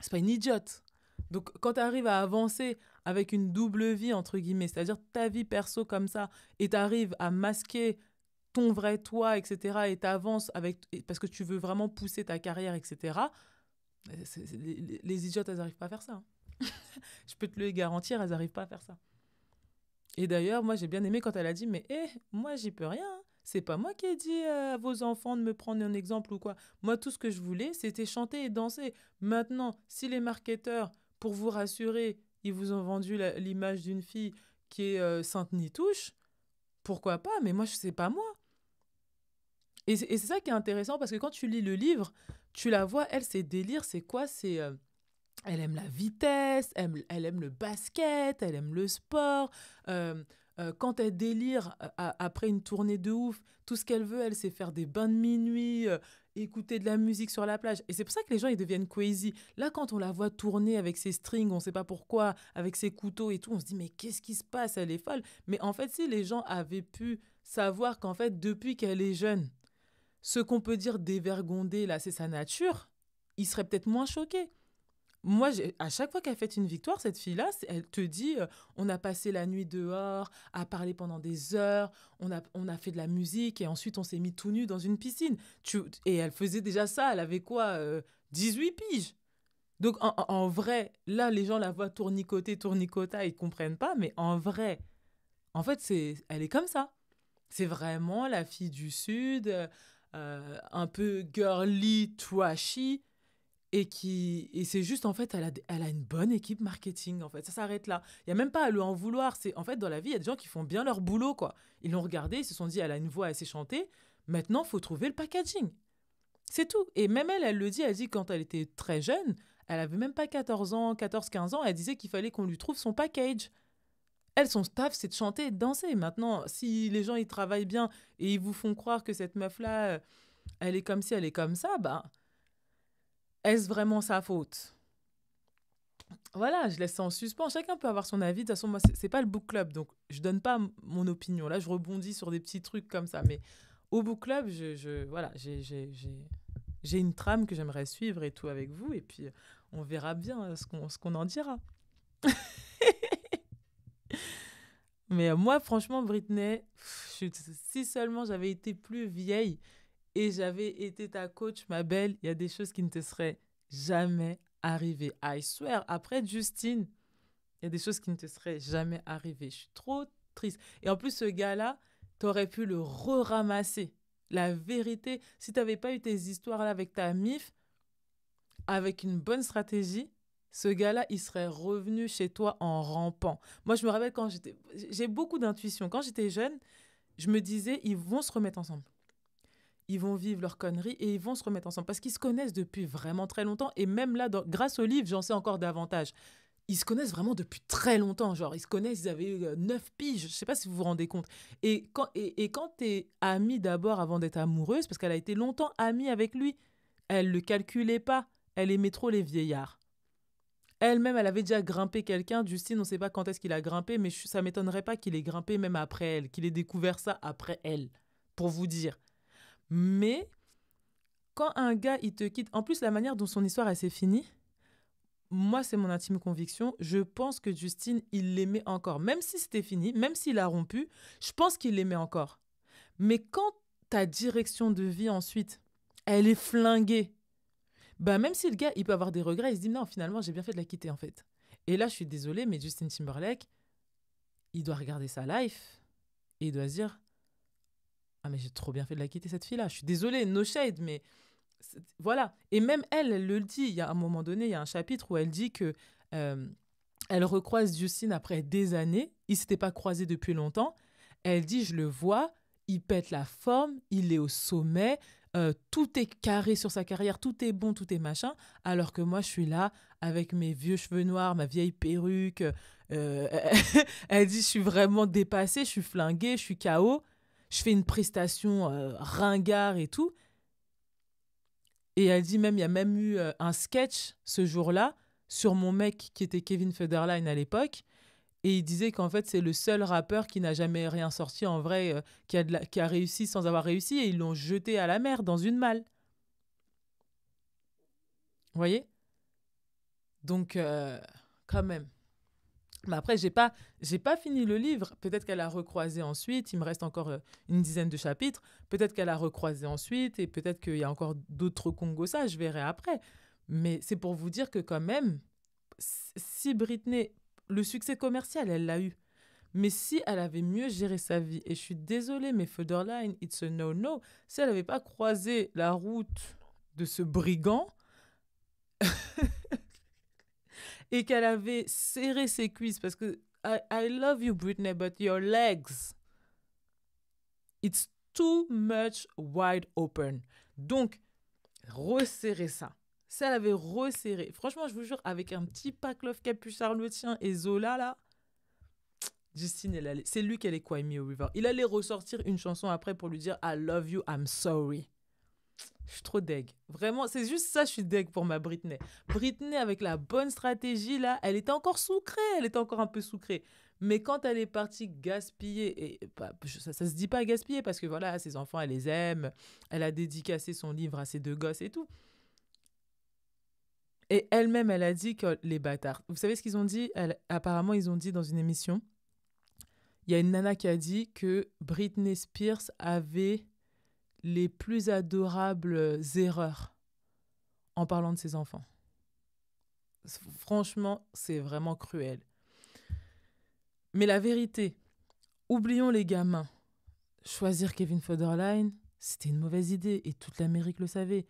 A: C'est pas une idiote. Donc quand tu arrives à avancer avec une double vie, entre guillemets, c'est-à-dire ta vie perso comme ça, et tu arrives à masquer ton vrai toi, etc., et avances avec, parce que tu veux vraiment pousser ta carrière, etc., euh, les, idiotes, elles n'arrivent pas à faire ça. Hein. <laughs> Je peux te le garantir, elles n'arrivent pas à faire ça. Et d'ailleurs, moi, j'ai bien aimé quand elle a dit, mais hé, eh, moi, j'y peux rien. Hein. C'est pas moi qui ai dit euh, à vos enfants de me prendre un exemple ou quoi. Moi, tout ce que je voulais, c'était chanter et danser. Maintenant, si les marketeurs pour vous rassurer, ils vous ont vendu l'image d'une fille qui est euh, sainte nitouche. Pourquoi pas Mais moi, je sais pas moi. Et c'est ça qui est intéressant parce que quand tu lis le livre, tu la vois, elle, ses délires, c'est quoi C'est. Euh, elle aime la vitesse, elle, elle, aime le basket, elle aime le sport. Euh, euh, quand elle délire euh, après une tournée de ouf, tout ce qu'elle veut, elle, c'est faire des bains de minuit, euh, écouter de la musique sur la plage. Et c'est pour ça que les gens, ils deviennent crazy. Là, quand on la voit tourner avec ses strings, on ne sait pas pourquoi, avec ses couteaux et tout, on se dit, mais qu'est-ce qui se passe Elle est folle. Mais en fait, si les gens avaient pu savoir qu'en fait, depuis qu'elle est jeune, ce qu'on peut dire dévergondé, là, c'est sa nature, ils seraient peut-être moins choqués moi, à chaque fois qu'elle fait une victoire, cette fille-là, elle te dit euh, on a passé la nuit dehors, a parlé pendant des heures, on a, fait de la musique et ensuite on s'est mis tout nu dans une piscine. Tu, et elle faisait déjà ça, elle avait quoi 18 euh, piges. Donc en, vrai, là, les gens la voient tournicoter, tournicota, ils comprennent pas, mais en vrai, en fait, c'est, elle est comme ça. C'est vraiment la fille du Sud, euh, un peu girly, trashy et qui et c'est juste en fait elle a, une bonne équipe marketing en fait ça s'arrête là il y a même pas à lui en vouloir c'est en fait dans la vie il y a des gens qui font bien leur boulot quoi ils l'ont regardé ils se sont dit elle a une voix assez chantée chanter maintenant faut trouver le packaging c'est tout et même elle elle le dit elle dit quand elle était très jeune elle avait même pas 14 ans 14 15 ans elle disait qu'il fallait qu'on lui trouve son package elle, son staff, c'est de chanter et de danser. Maintenant, si les gens, ils travaillent bien et ils vous font croire que cette meuf-là, euh, elle est comme si elle est comme ça, bah, est-ce vraiment sa faute voilà, je laisse ça en suspens. Chacun peut avoir son avis. De toute façon, moi, c'est pas le book club, donc je ne donne pas mon opinion. Là, je rebondis sur des petits trucs comme ça. Mais au book club, je, voilà, j'ai une trame que j'aimerais suivre et tout avec vous. Et puis, euh, on verra bien euh, ce qu'on en dira. <laughs> mais euh, moi, franchement, Britney, si seulement j'avais été plus vieille, et j'avais été ta coach, ma belle, il y a des choses qui ne te seraient jamais arrivées. I swear, après Justine, il y a des choses qui ne te seraient jamais arrivées. Je suis trop triste. Et en plus, ce gars-là, tu aurais pu le re-ramasser. La vérité, si tu n'avais pas eu tes histoires-là avec ta MIF, avec une bonne stratégie, ce gars-là, il serait revenu chez toi en rampant. Moi, je me rappelle quand j'étais... J'ai beaucoup d'intuition. Quand j'étais jeune, je me disais, ils vont se remettre ensemble ils vont vivre leurs conneries et ils vont se remettre ensemble parce qu'ils se connaissent depuis vraiment très longtemps. Et même là, grâce au livre, j'en sais encore davantage. Ils se connaissent vraiment depuis très longtemps. Genre, ils se connaissent, ils avaient eu euh, neuf piges. Je sais pas si vous vous rendez compte. Et quand, et, quand tu es amie d'abord avant d'être amoureuse, parce qu'elle a été longtemps amie avec lui, elle le calculait pas. Elle aimait trop les vieillards. Elle-même, elle avait déjà grimpé quelqu'un. Justine, on ne sait pas quand est-ce qu'il a grimpé, mais ça m'étonnerait pas qu'il ait grimpé même après elle, qu'il ait découvert ça après elle. Pour vous dire. Mais quand un gars, il te quitte, en plus, la manière dont son histoire, elle s'est finie, moi, c'est mon intime conviction, je pense que Justine, il l'aimait encore. Même si c'était fini, même s'il a rompu, je pense qu'il l'aimait encore. Mais quand ta direction de vie ensuite, elle est flinguée, bah même si le gars, il peut avoir des regrets, il se dit non, finalement, j'ai bien fait de la quitter en fait. Et là, je suis désolée, mais Justin Timberlake, il doit regarder sa life et il doit se dire ah, mais j'ai trop bien fait de la quitter, cette fille-là. Je suis désolée, no shade, mais voilà. Et même elle, elle le dit. Il y a un moment donné, il y a un chapitre où elle dit que euh, elle recroise Justine après des années. Ils s'étaient pas croisés depuis longtemps. Elle dit, je le vois, il pète la forme, il est au sommet, euh, tout est carré sur sa carrière, tout est bon, tout est machin, alors que moi je suis là avec mes vieux cheveux noirs, ma vieille perruque. Euh, <laughs> elle dit, je suis vraiment dépassée, je suis flinguée, je suis KO je fais une prestation euh, ringard et tout. Et elle dit même, il y a même eu euh, un sketch ce jour-là sur mon mec qui était Kevin Federline à l'époque. Et il disait qu'en fait, c'est le seul rappeur qui n'a jamais rien sorti en vrai, euh, qui, a qui a réussi sans avoir réussi. Et ils l'ont jeté à la mer dans une malle. Vous voyez Donc, quand même. Mais après, j'ai pas, j'ai pas fini le livre. Peut-être qu'elle a recroisé ensuite. Il me reste encore euh, une dizaine de chapitres. Peut-être qu'elle a recroisé ensuite et peut-être qu'il y a encore d'autres Congos. Ça, je verrai après. Mais c'est pour vous dire que quand même, si Britney, le succès commercial, elle l'a eu. Mais si elle avait mieux géré sa vie, et je suis désolée, mais Federline, it's a no-no, si elle n'avait pas croisé la route de ce brigand, <laughs> et qu'elle avait serré ses cuisses parce que I, love you Britney, but your legs, it's too much wide open. Donc, resserrer ça. Ça, elle avait resserré. Franchement, je vous jure, avec un petit love Capuchard le tien et Zola, là, Justine, elle c'est lui qui allait quoi, au River. Il allait ressortir une chanson après pour lui dire I love you, I'm sorry je suis trop deg. Vraiment, c'est juste ça, je suis deg pour ma Britney. Britney, avec la bonne stratégie, là, elle était encore sucrée, elle était encore un peu sucrée. Mais quand elle est partie gaspiller, et bah, ça, ne se dit pas gaspiller parce que voilà, ses enfants, elle les aime, elle a dédicacé son livre à ses deux gosses et tout. Et elle-même, elle a dit que les bâtards. Vous savez ce qu'ils ont dit Apparemment, ils ont dit dans une émission, il y a une nana qui a dit que Britney Spears avait les plus adorables euh, erreurs en parlant de ses enfants. Franchement, c'est vraiment cruel. Mais la vérité, oublions les gamins. Choisir Kevin Federline, c'était une mauvaise idée et toute l'Amérique le savait.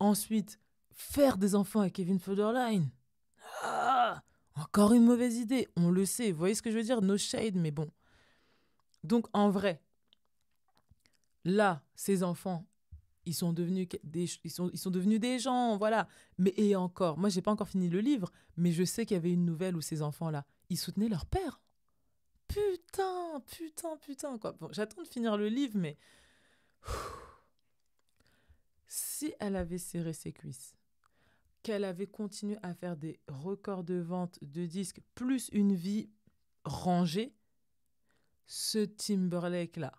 A: Ensuite, faire des enfants à Kevin Federline, ah, encore une mauvaise idée, on le sait. Vous voyez ce que je veux dire No shade, mais bon. Donc en vrai, là, ces enfants, ils sont devenus des, ils sont, devenus des gens, voilà. Mais et encore, moi, j'ai pas encore fini le livre, mais je sais qu'il y avait une nouvelle où ces enfants-là, ils soutenaient leur père. Putain, putain, putain, quoi. Bon, j'attends de finir le livre, mais si elle avait serré ses cuisses, qu'elle avait continué à faire des records de vente de disques, plus une vie rangée, ce Timberlake-là,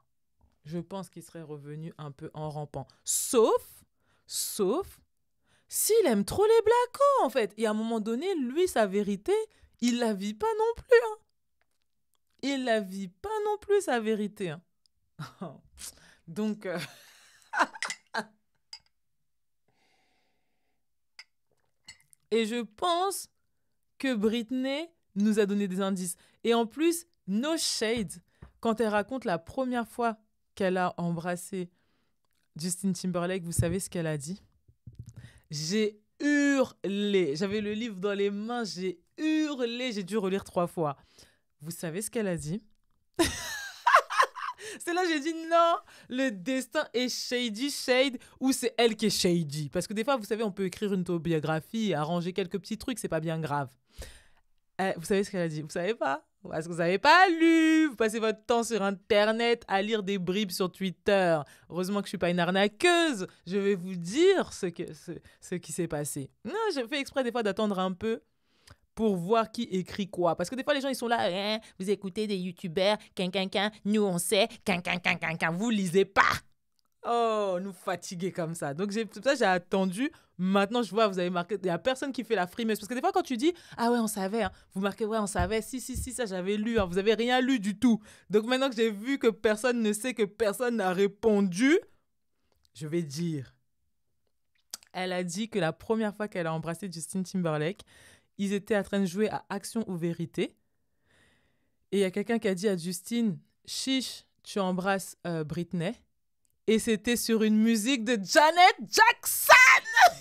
A: je pense qu'il serait revenu un peu en rampant. Sauf, sauf, s'il aime trop les blackouts en fait. Et à un moment donné, lui, sa vérité, il la vit pas non plus. Hein. Il la vit pas non plus, sa vérité. Hein. <laughs> Donc... Euh, <laughs> et je pense que Britney nous a donné des indices. Et en plus, no shade, quand elle raconte la première fois qu'elle a embrassé Justin Timberlake, vous savez ce qu'elle a dit J'ai hurlé. J'avais le livre dans les mains, j'ai hurlé, j'ai dû relire trois fois. Vous savez ce qu'elle a dit <laughs> C'est là j'ai dit non, le destin est shady shade ou c'est elle qui est shady. Parce que des fois, vous savez, on peut écrire une autobiographie, arranger quelques petits trucs, c'est pas bien grave. Eh, vous savez ce qu'elle a dit Vous savez pas parce que vous n'avez pas lu, vous passez votre temps sur Internet à lire des bribes sur Twitter. Heureusement que je ne suis pas une arnaqueuse, je vais vous dire ce, que, ce, ce qui s'est passé. Non, je fais exprès des fois d'attendre un peu pour voir qui écrit quoi. Parce que des fois, les gens, ils sont là, hein, vous écoutez des youtubeurs, quin, nous on sait, quin, quin, vous lisez pas. Oh, nous fatiguer comme ça. Donc, c'est tout ça j'ai attendu. Maintenant, je vois, vous avez marqué. Il n'y a personne qui fait la frimeuse. Parce que des fois, quand tu dis Ah ouais, on savait, hein. vous marquez Ouais, on savait. Si, si, si, ça, j'avais lu. Hein. vous n'avez rien lu du tout. Donc, maintenant que j'ai vu que personne ne sait, que personne n'a répondu, je vais dire. Elle a dit que la première fois qu'elle a embrassé Justin Timberlake, ils étaient en train de jouer à Action ou Vérité. Et il y a quelqu'un qui a dit à Justine Chiche, tu embrasses euh, Britney. Et c'était sur une musique de Janet Jackson <laughs>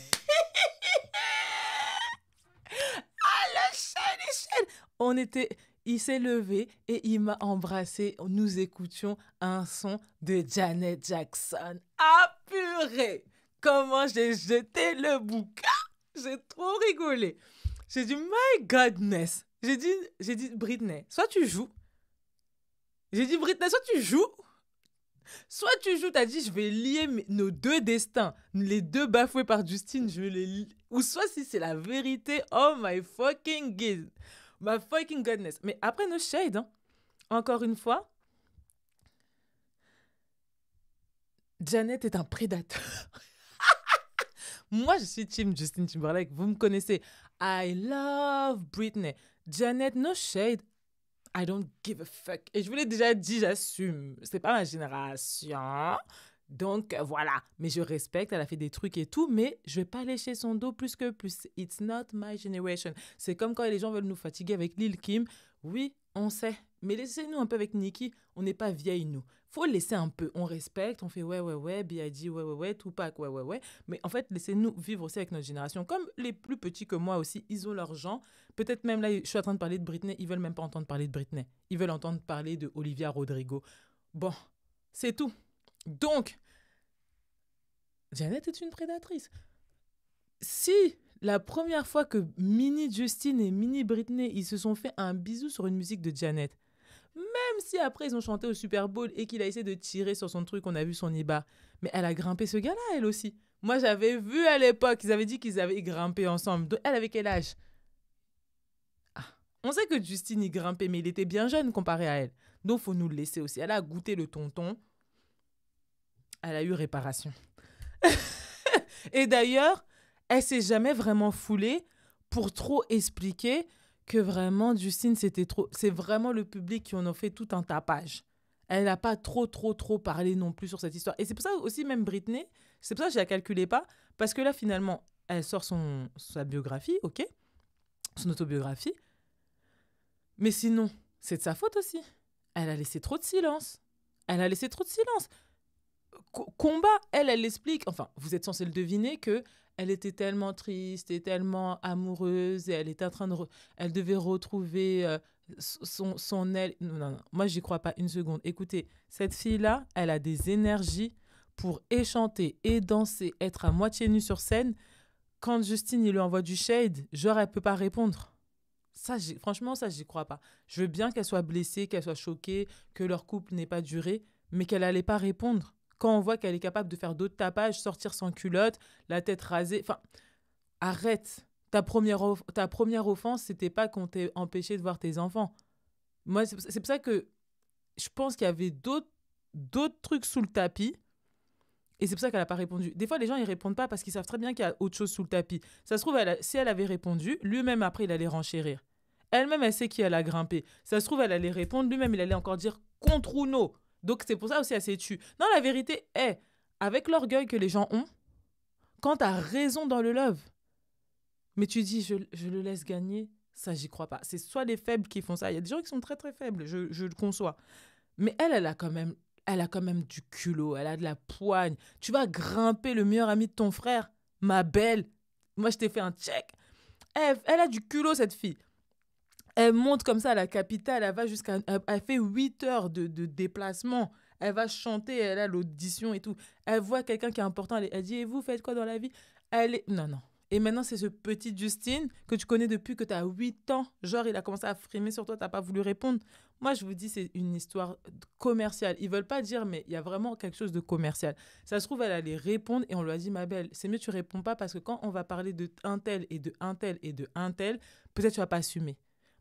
A: Ah, le On était... Il s'est levé et il m'a embrassé. Nous écoutions un son de Janet Jackson. Ah purée Comment j'ai jeté le bouquin J'ai trop rigolé. J'ai dit, my godness. J'ai dit, j'ai dit, Britney, soit tu joues. J'ai dit, Britney, soit tu joues, Soit tu joues, t'as dit, je vais lier nos deux destins, les deux bafoués par Justine, je les lier. Ou soit si c'est la vérité, oh my fucking god, my fucking goodness. Mais après, nos shade, hein. encore une fois, Janet est un prédateur. <laughs> Moi, je suis Tim, Justin Timberlake, vous me connaissez. I love Britney. Janet, no shade, I don't give a fuck. Et je vous l'ai déjà dit, j'assume. C'est pas ma génération. Donc euh, voilà, mais je respecte, elle a fait des trucs et tout, mais je vais pas lécher son dos plus que plus. It's not my generation. C'est comme quand les gens veulent nous fatiguer avec Lil Kim. Oui, on sait, mais laissez-nous un peu avec Nikki, on n'est pas vieille nous. Faut laisser un peu, on respecte, on fait ouais ouais ouais, B.I.D. ouais ouais ouais, Tupac ouais ouais ouais. Mais en fait, laissez-nous vivre aussi avec notre génération. Comme les plus petits que moi aussi, ils ont leurs gens. Peut-être même là, je suis en train de parler de Britney, ils veulent même pas entendre parler de Britney. Ils veulent entendre parler de Olivia Rodrigo. Bon, c'est tout. Donc, Janet est une prédatrice. Si la première fois que mini Justine et mini Britney, ils se sont fait un bisou sur une musique de Janet, même si après ils ont chanté au Super Bowl et qu'il a essayé de tirer sur son truc, on a vu son IBA. Mais elle a grimpé ce gars-là, elle aussi. Moi, j'avais vu à l'époque, ils avaient dit qu'ils avaient grimpé ensemble. elle avait quel âge ah, On sait que Justine y grimpait, mais il était bien jeune comparé à elle. Donc, faut nous le laisser aussi. Elle a goûté le tonton. Elle a eu réparation. <laughs> et d'ailleurs, elle s'est jamais vraiment foulée pour trop expliquer que vraiment, Justine, c'était trop. C'est vraiment le public qui en a fait tout un tapage. Elle n'a pas trop, trop, trop parlé non plus sur cette histoire. Et c'est pour ça aussi, même Britney, c'est pour ça que je la calculais pas, parce que là, finalement, elle sort son, sa biographie, ok, son autobiographie. Mais sinon, c'est de sa faute aussi. Elle a laissé trop de silence. Elle a laissé trop de silence. combat, elle, elle l'explique. enfin, vous êtes censé le deviner, que elle était tellement triste et tellement amoureuse et elle en train de elle devait retrouver euh, son, son elle non non moi j'y crois pas une seconde écoutez cette fille là elle a des énergies pour chanter et danser être à moitié nue sur scène quand Justine lui envoie du shade genre elle peut pas répondre ça franchement ça j'y crois pas je veux bien qu'elle soit blessée qu'elle soit choquée que leur couple n'ait pas duré mais qu'elle allait pas répondre quand on voit qu'elle est capable de faire d'autres tapages, sortir sans culotte, la tête rasée, enfin, arrête. Ta première, ta première offense, c'était pas qu'on t'ait empêché de voir tes enfants. Moi, c'est pour ça que je pense qu'il y avait d'autres trucs sous le tapis. Et c'est pour ça qu'elle n'a pas répondu. Des fois, les gens, ils répondent pas parce qu'ils savent très bien qu'il y a autre chose sous le tapis. Ça se trouve, si elle avait répondu, lui-même, après, il allait renchérir. Elle-même, elle sait qui elle a grimpé. Ça se trouve, elle allait répondre, lui-même, il allait encore dire contre ou non ». Donc c'est pour ça aussi, elle s'est tue. Non, la vérité est, avec l'orgueil que les gens ont, quand tu as raison dans le love, mais tu dis, je, le laisse gagner, ça, j'y crois pas. C'est soit les faibles qui font ça. Il y a des gens qui sont très, très faibles, je, le conçois. Mais elle, elle a quand même elle a quand même du culot, elle a de la poigne. Tu vas grimper le meilleur ami de ton frère, ma belle. Moi, je t'ai fait un check. Elle, elle, a du culot, cette fille. Elle monte comme ça à la capitale, elle va jusqu'à. Elle fait 8 heures de, de déplacement elle va chanter, elle a l'audition et tout. Elle voit quelqu'un qui est important, elle, dit Et vous faites quoi dans la vie Elle est. Non, non. Et maintenant, c'est ce petit Justine que tu connais depuis que tu as 8 ans. Genre, il a commencé à frimer sur toi, tu n'as pas voulu répondre. Moi, je vous dis, c'est une histoire commerciale. Ils veulent pas dire, mais il y a vraiment quelque chose de commercial. Ça se trouve, elle allait répondre et on lui a dit, ma belle, c'est mieux tu réponds pas parce que quand on va parler de un tel et de un tel et de un tel, peut-être tu vas pas assumer.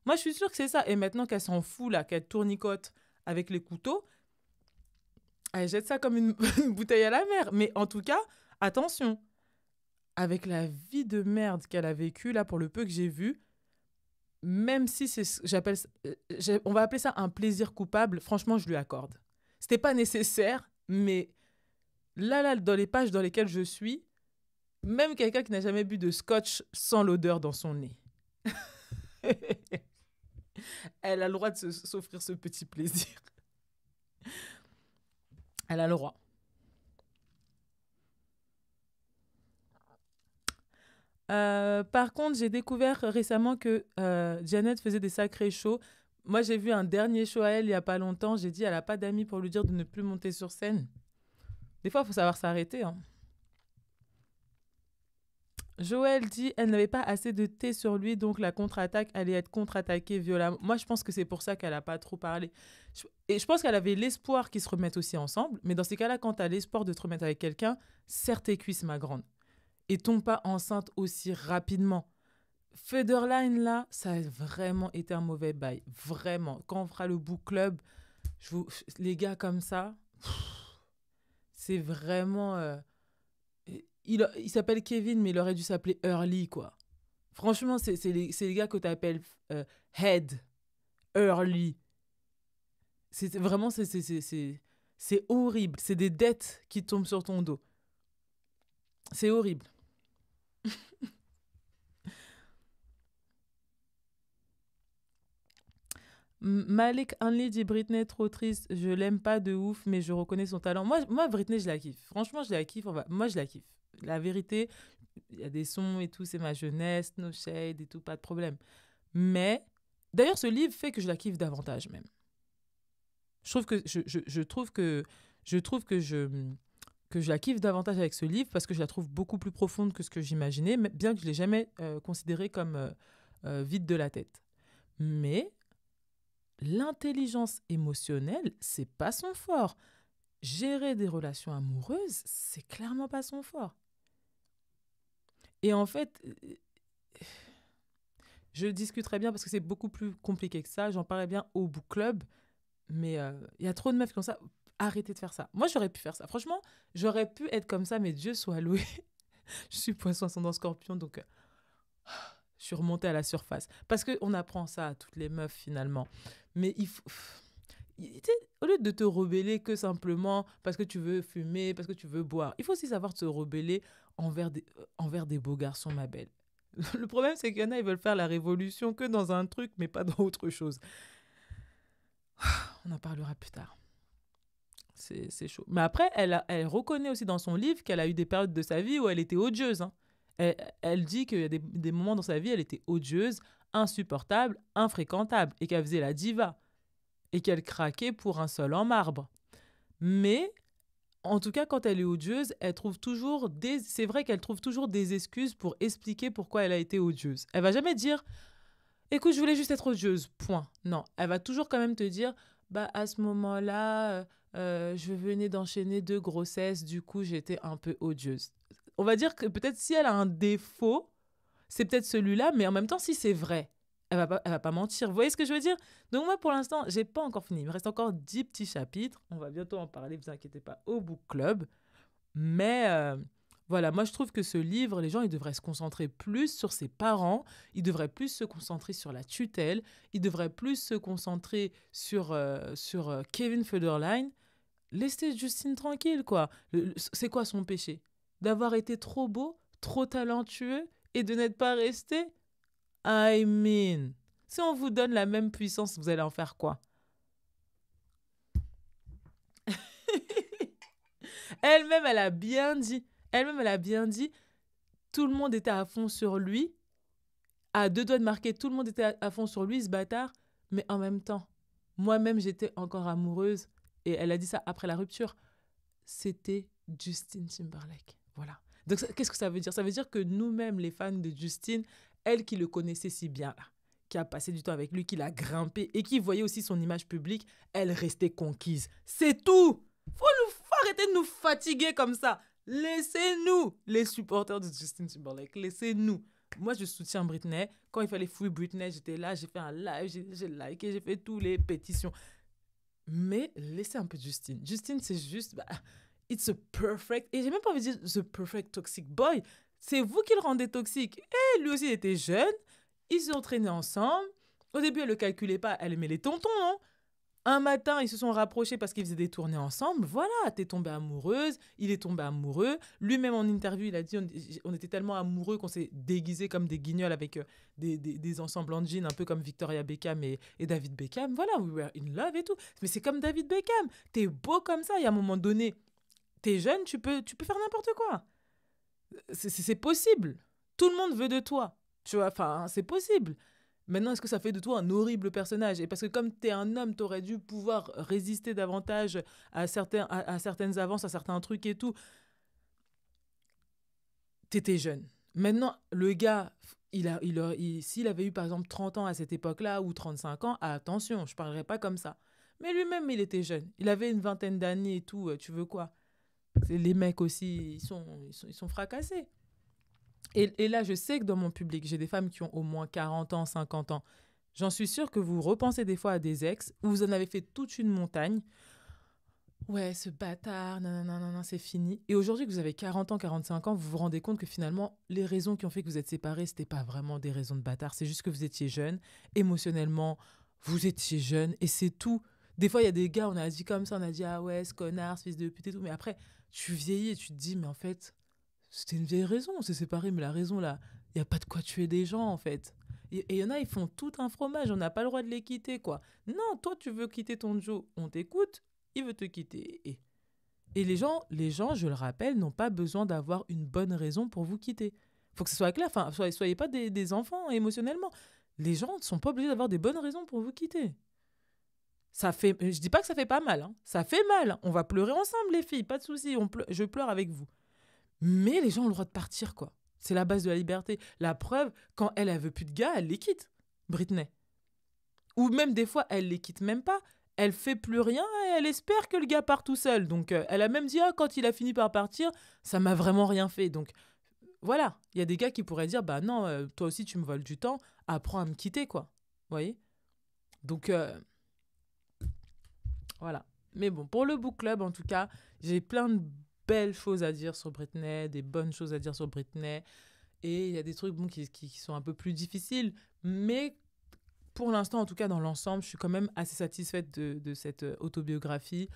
A: Moi, je suis sûre que c'est ça. Et maintenant qu'elle s'en fout, là, qu'elle tournicote avec les couteaux, elle jette ça comme <laughs> une, bouteille à la mer. Mais en tout cas, attention. Avec la vie de merde qu'elle a vécue, là, pour le peu que j'ai vu, même si c'est. J'appelle, euh, on va appeler ça un plaisir coupable, franchement, je lui accorde. C'était pas nécessaire, mais là, là, dans les pages dans lesquelles je suis, même quelqu'un qui n'a jamais bu de scotch sans l'odeur dans son nez. <laughs> <laughs> Elle a le droit de s'offrir ce petit plaisir. <laughs> Elle a le droit. Euh, par contre, j'ai découvert récemment que euh, Janet faisait des sacrés shows. Moi, j'ai vu un dernier show à elle il n'y a pas longtemps. J'ai dit, elle n'a pas d'amis pour lui dire de ne plus monter sur scène. Des fois, il faut savoir s'arrêter. Hein. Joël dit elle n'avait pas assez de thé sur lui, donc la contre-attaque allait être contre-attaquée violemment. Moi, je pense que c'est pour ça qu'elle n'a pas trop parlé. Et je pense qu'elle avait l'espoir qu'ils se remettent aussi ensemble. Mais dans ces cas-là, quand tu as l'espoir de te remettre avec quelqu'un, serre tes cuisses, ma grande. Et tombe pas enceinte aussi rapidement. Federline, là, ça a vraiment été un mauvais bail. Vraiment. Quand on fera le book club, les gars comme ça, c'est vraiment. Euh, il, s'appelle Kevin, mais il aurait dû s'appeler Early, quoi. Franchement, c'est les, les, gars que tu appelles euh, Head, Early. C'est vraiment, c'est horrible. C'est des dettes qui tombent sur ton dos. C'est horrible. <laughs> Malik Hanley dit Britney trop triste, je l'aime pas de ouf, mais je reconnais son talent. Moi, moi Britney, je la kiffe. Franchement, je la kiffe. Moi, je la kiffe la vérité, il y a des sons et tout, c'est ma jeunesse, no shade et tout, pas de problème. Mais d'ailleurs, ce livre fait que je la kiffe davantage même. Je trouve que je, trouve que je trouve que que je la kiffe davantage avec ce livre parce que je la trouve beaucoup plus profonde que ce que j'imaginais, bien que je l'ai jamais euh, considérée comme euh, euh, vide de la tête. Mais l'intelligence émotionnelle, c'est pas son fort. Gérer des relations amoureuses, c'est clairement pas son fort. Et en fait, je discuterai bien parce que c'est beaucoup plus compliqué que ça. J'en parlais bien au book club, mais euh, il y a trop de meufs comme ça. Arrêtez de faire ça. Moi, j'aurais pu faire ça. Franchement, j'aurais pu être comme ça, mais Dieu soit loué. <laughs> je suis poisson ascendant scorpion, donc euh, je suis remontée à la surface. Parce qu'on apprend ça à toutes les meufs finalement. Mais il faut au lieu de te rebeller que simplement parce que tu veux fumer, parce que tu veux boire, il faut aussi savoir te rebeller envers des, euh, envers des beaux garçons, ma belle. <laughs> Le problème, c'est qu'il y en a, ils veulent faire la révolution que dans un truc, mais pas dans autre chose. <sighs> On en parlera plus tard. C'est chaud. Mais après, elle, elle reconnaît aussi dans son livre qu'elle a eu des périodes de sa vie où elle était odieuse. Hein. Elle, dit qu'il y a des, des, moments dans sa vie, elle était odieuse, insupportable, infréquentable, et qu'elle faisait la diva, et qu'elle craquait pour un seul en marbre. Mais en tout cas, quand elle est odieuse, elle trouve toujours des. C'est vrai qu'elle trouve toujours des excuses pour expliquer pourquoi elle a été odieuse. Elle va jamais dire, écoute, je voulais juste être odieuse. Point. Non, elle va toujours quand même te dire, bah à ce moment-là, euh, euh, je venais d'enchaîner deux grossesses, du coup j'étais un peu odieuse. On va dire que peut-être si elle a un défaut, c'est peut-être celui-là, mais en même temps si c'est vrai, elle va pas, va pas mentir. Vous voyez ce que je veux dire Donc moi, pour l'instant, j'ai pas encore fini. Il me reste encore 10 petits chapitres. On va bientôt en parler, vous inquiétez pas, au book club. Mais euh, voilà, moi, je trouve que ce livre, les gens, ils devraient se concentrer plus sur ses parents. Ils devraient plus se concentrer sur la tutelle. Ils devraient plus se concentrer sur, euh, sur euh, Kevin Federline. Laissez Justine tranquille, quoi. C'est quoi son péché D'avoir été trop beau, trop talentueux et de n'être pas resté I mean, si on vous donne la même puissance, vous allez en faire quoi <laughs> Elle-même, elle a bien dit. Elle-même, elle a bien dit. Tout le monde était à fond sur lui. À deux doigts de marquer, tout le monde était à fond sur lui, ce bâtard. Mais en même temps, moi-même, j'étais encore amoureuse. Et elle a dit ça après la rupture. C'était Justin Timberlake. Voilà. Donc, qu'est-ce que ça veut dire Ça veut dire que nous-mêmes, les fans de Justin, elle qui le connaissait si bien qui a passé du temps avec lui, qui l'a grimpé et qui voyait aussi son image publique, elle restait conquise. C'est tout Faut nous faut arrêter de nous fatiguer comme ça. Laissez-nous, les supporters de Justin Timberlake, laissez-nous. Moi, je soutiens Britney. Quand il fallait fouiller Britney, j'étais là, j'ai fait un live, j'ai liké, j'ai fait toutes les pétitions. Mais laissez un peu Justin. Justin, c'est juste, bah, it's a perfect, et j'ai même pas envie de dire the perfect toxic boy. C'est vous qui le rendez toxique. Et eh, lui aussi, était jeune. Ils se sont entraînés ensemble. Au début, elle ne le calculait pas. Elle aimait les tontons, hein. un matin, ils se sont rapprochés parce qu'ils faisaient des tournées ensemble. Voilà, t'es tombée amoureuse, il est tombé amoureux. Lui-même, en interview, il a dit on, était tellement amoureux qu'on s'est déguisé comme des guignols avec euh, des, des, des, ensembles en jean, un peu comme Victoria Beckham et, David Beckham. Voilà, we were in love et tout. Mais c'est comme David Beckham. T'es beau comme ça, et à un moment donné, t'es jeune, tu peux, tu peux faire n'importe quoi. C'est possible. Tout le monde veut de toi. Tu enfin, c'est possible. Maintenant, est-ce que ça fait de toi un horrible personnage Et parce que comme tu es un homme, tu aurais dû pouvoir résister davantage à, certaines avances, à certains trucs et tout. tu étais jeune. Maintenant, le gars, il il, s'il avait eu par exemple 30 ans à cette époque-là ou 35 ans, attention, je parlerai pas comme ça. Mais lui-même, il était jeune. Il avait une vingtaine d'années et tout. Euh, tu veux quoi les mecs aussi, ils sont, ils sont, fracassés. Et, là, je sais que dans mon public, j'ai des femmes qui ont au moins 40 ans, 50 ans. J'en suis sûre que vous repensez des fois à des ex où vous en avez fait toute une montagne. Ouais, ce bâtard, non, non, non, non, c'est fini. Et aujourd'hui que vous avez 40 ans, 45 ans, vous vous rendez compte que finalement, les raisons qui ont fait que vous êtes séparés, c'était pas vraiment des raisons de bâtard. C'est juste que vous étiez jeune, émotionnellement, vous étiez jeune, et c'est tout. Des fois, il y a des gars, on a dit comme ça, on a dit, ah ouais, ce connard, ce fils de pute et tout. Mais après, tu vieillis et tu te dis, mais en fait, c'était une vieille raison, on s'est séparés, mais la raison là, il n'y a pas de quoi tuer des gens en fait. Et il y en a, ils font tout un fromage, on n'a pas le droit de les quitter quoi. Non, toi tu veux quitter ton Joe, on t'écoute, il veut te quitter. Et, et les gens, les gens, je le rappelle, n'ont pas besoin d'avoir une bonne raison pour vous quitter. Faut que ce soit clair, enfin, soyez, soyez pas des, des enfants émotionnellement. Les gens ne sont pas obligés d'avoir des bonnes raisons pour vous quitter. Ça fait, je dis pas que ça fait pas mal, hein. ça fait mal. On va pleurer ensemble, les filles, pas de souci. On je pleure avec vous. Mais les gens ont le droit de partir, quoi. C'est la base de la liberté. La preuve, quand elle, elle veut plus de gars, elle les quitte, Britney. Ou même des fois, elle les quitte même pas. Elle fait plus rien et elle espère que le gars part tout seul. Donc, euh, elle a même dit, ah, quand il a fini par partir, ça m'a vraiment rien fait. Donc, voilà, il y a des gars qui pourraient dire bah non, euh, toi aussi tu me voles du temps, apprends à me quitter quoi. Vous voyez Donc euh, voilà. Mais bon, pour le book club, en tout cas, j'ai plein de belles choses à dire sur Britney, des bonnes choses à dire sur Britney. Et il y a des trucs bon, qui, sont un peu plus difficiles. Mais pour l'instant, en tout cas dans l'ensemble, je suis quand même assez satisfaite de, cette euh, autobiographie.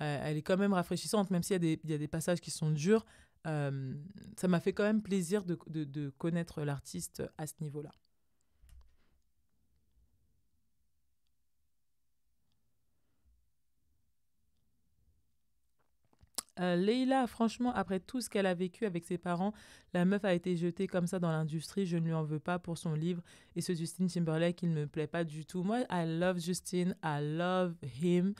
A: Euh, elle est quand même rafraîchissante, même s'il y, y, a des passages qui sont durs. Euh, ça m'a fait quand même plaisir de connaître l'artiste à ce niveau-là. Euh, Leila, franchement, après tout ce qu'elle a vécu avec ses parents, la meuf a été jetée comme ça dans l'industrie. Je ne lui en veux pas pour son livre. Et ce Justin Timberlake, il ne me plaît pas du tout. Moi, I love Justin. I love him.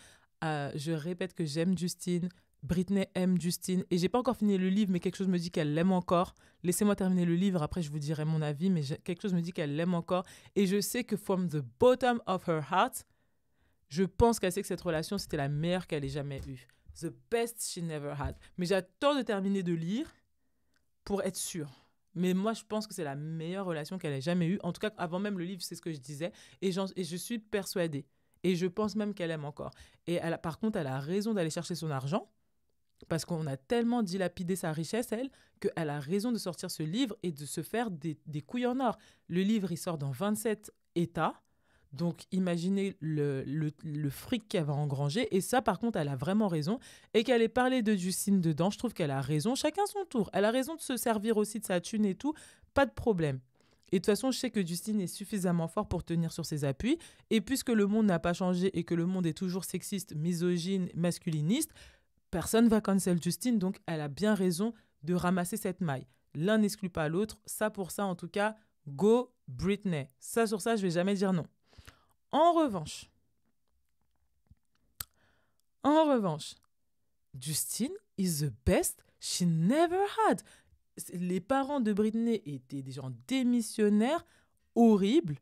A: Euh, je répète que j'aime Justin. Britney aime Justin. et j'ai pas encore fini le livre mais quelque chose me dit qu'elle l'aime encore. Laissez-moi terminer le livre après je vous dirai mon avis mais quelque chose me dit qu'elle l'aime encore et je sais que from the bottom of her heart, je pense qu'elle sait que cette relation c'était la meilleure qu'elle ait jamais eue. The Best She Never Had. Mais j'attends de terminer de lire pour être sûre. Mais moi, je pense que c'est la meilleure relation qu'elle ait jamais eue. En tout cas, avant même le livre, c'est ce que je disais. Et, je suis persuadée. Et je pense même qu'elle aime encore. Et elle par contre, elle a raison d'aller chercher son argent. Parce qu'on a tellement dilapidé sa richesse, elle, qu'elle a raison de sortir ce livre et de se faire des, des couilles en or. Le livre, il sort dans 27 États. Donc imaginez le, le, fric qu'elle va engranger. Et ça, par contre, elle a vraiment raison. Et qu'elle ait parlé de Justine dedans, je trouve qu'elle a raison. Chacun son tour. Elle a raison de se servir aussi de sa thune et tout. Pas de problème. Et de toute façon, je sais que Justine est suffisamment forte pour tenir sur ses appuis. Et puisque le monde n'a pas changé et que le monde est toujours sexiste, misogyne, masculiniste, personne va cancel Justine. Donc elle a bien raison de ramasser cette maille. L'un n'exclut pas l'autre. Ça pour ça, en tout cas, go Britney. Ça sur ça, je vais jamais dire non. En revanche, en revanche, Justine is the best she never had. Les parents de Britney étaient des gens démissionnaires, horribles.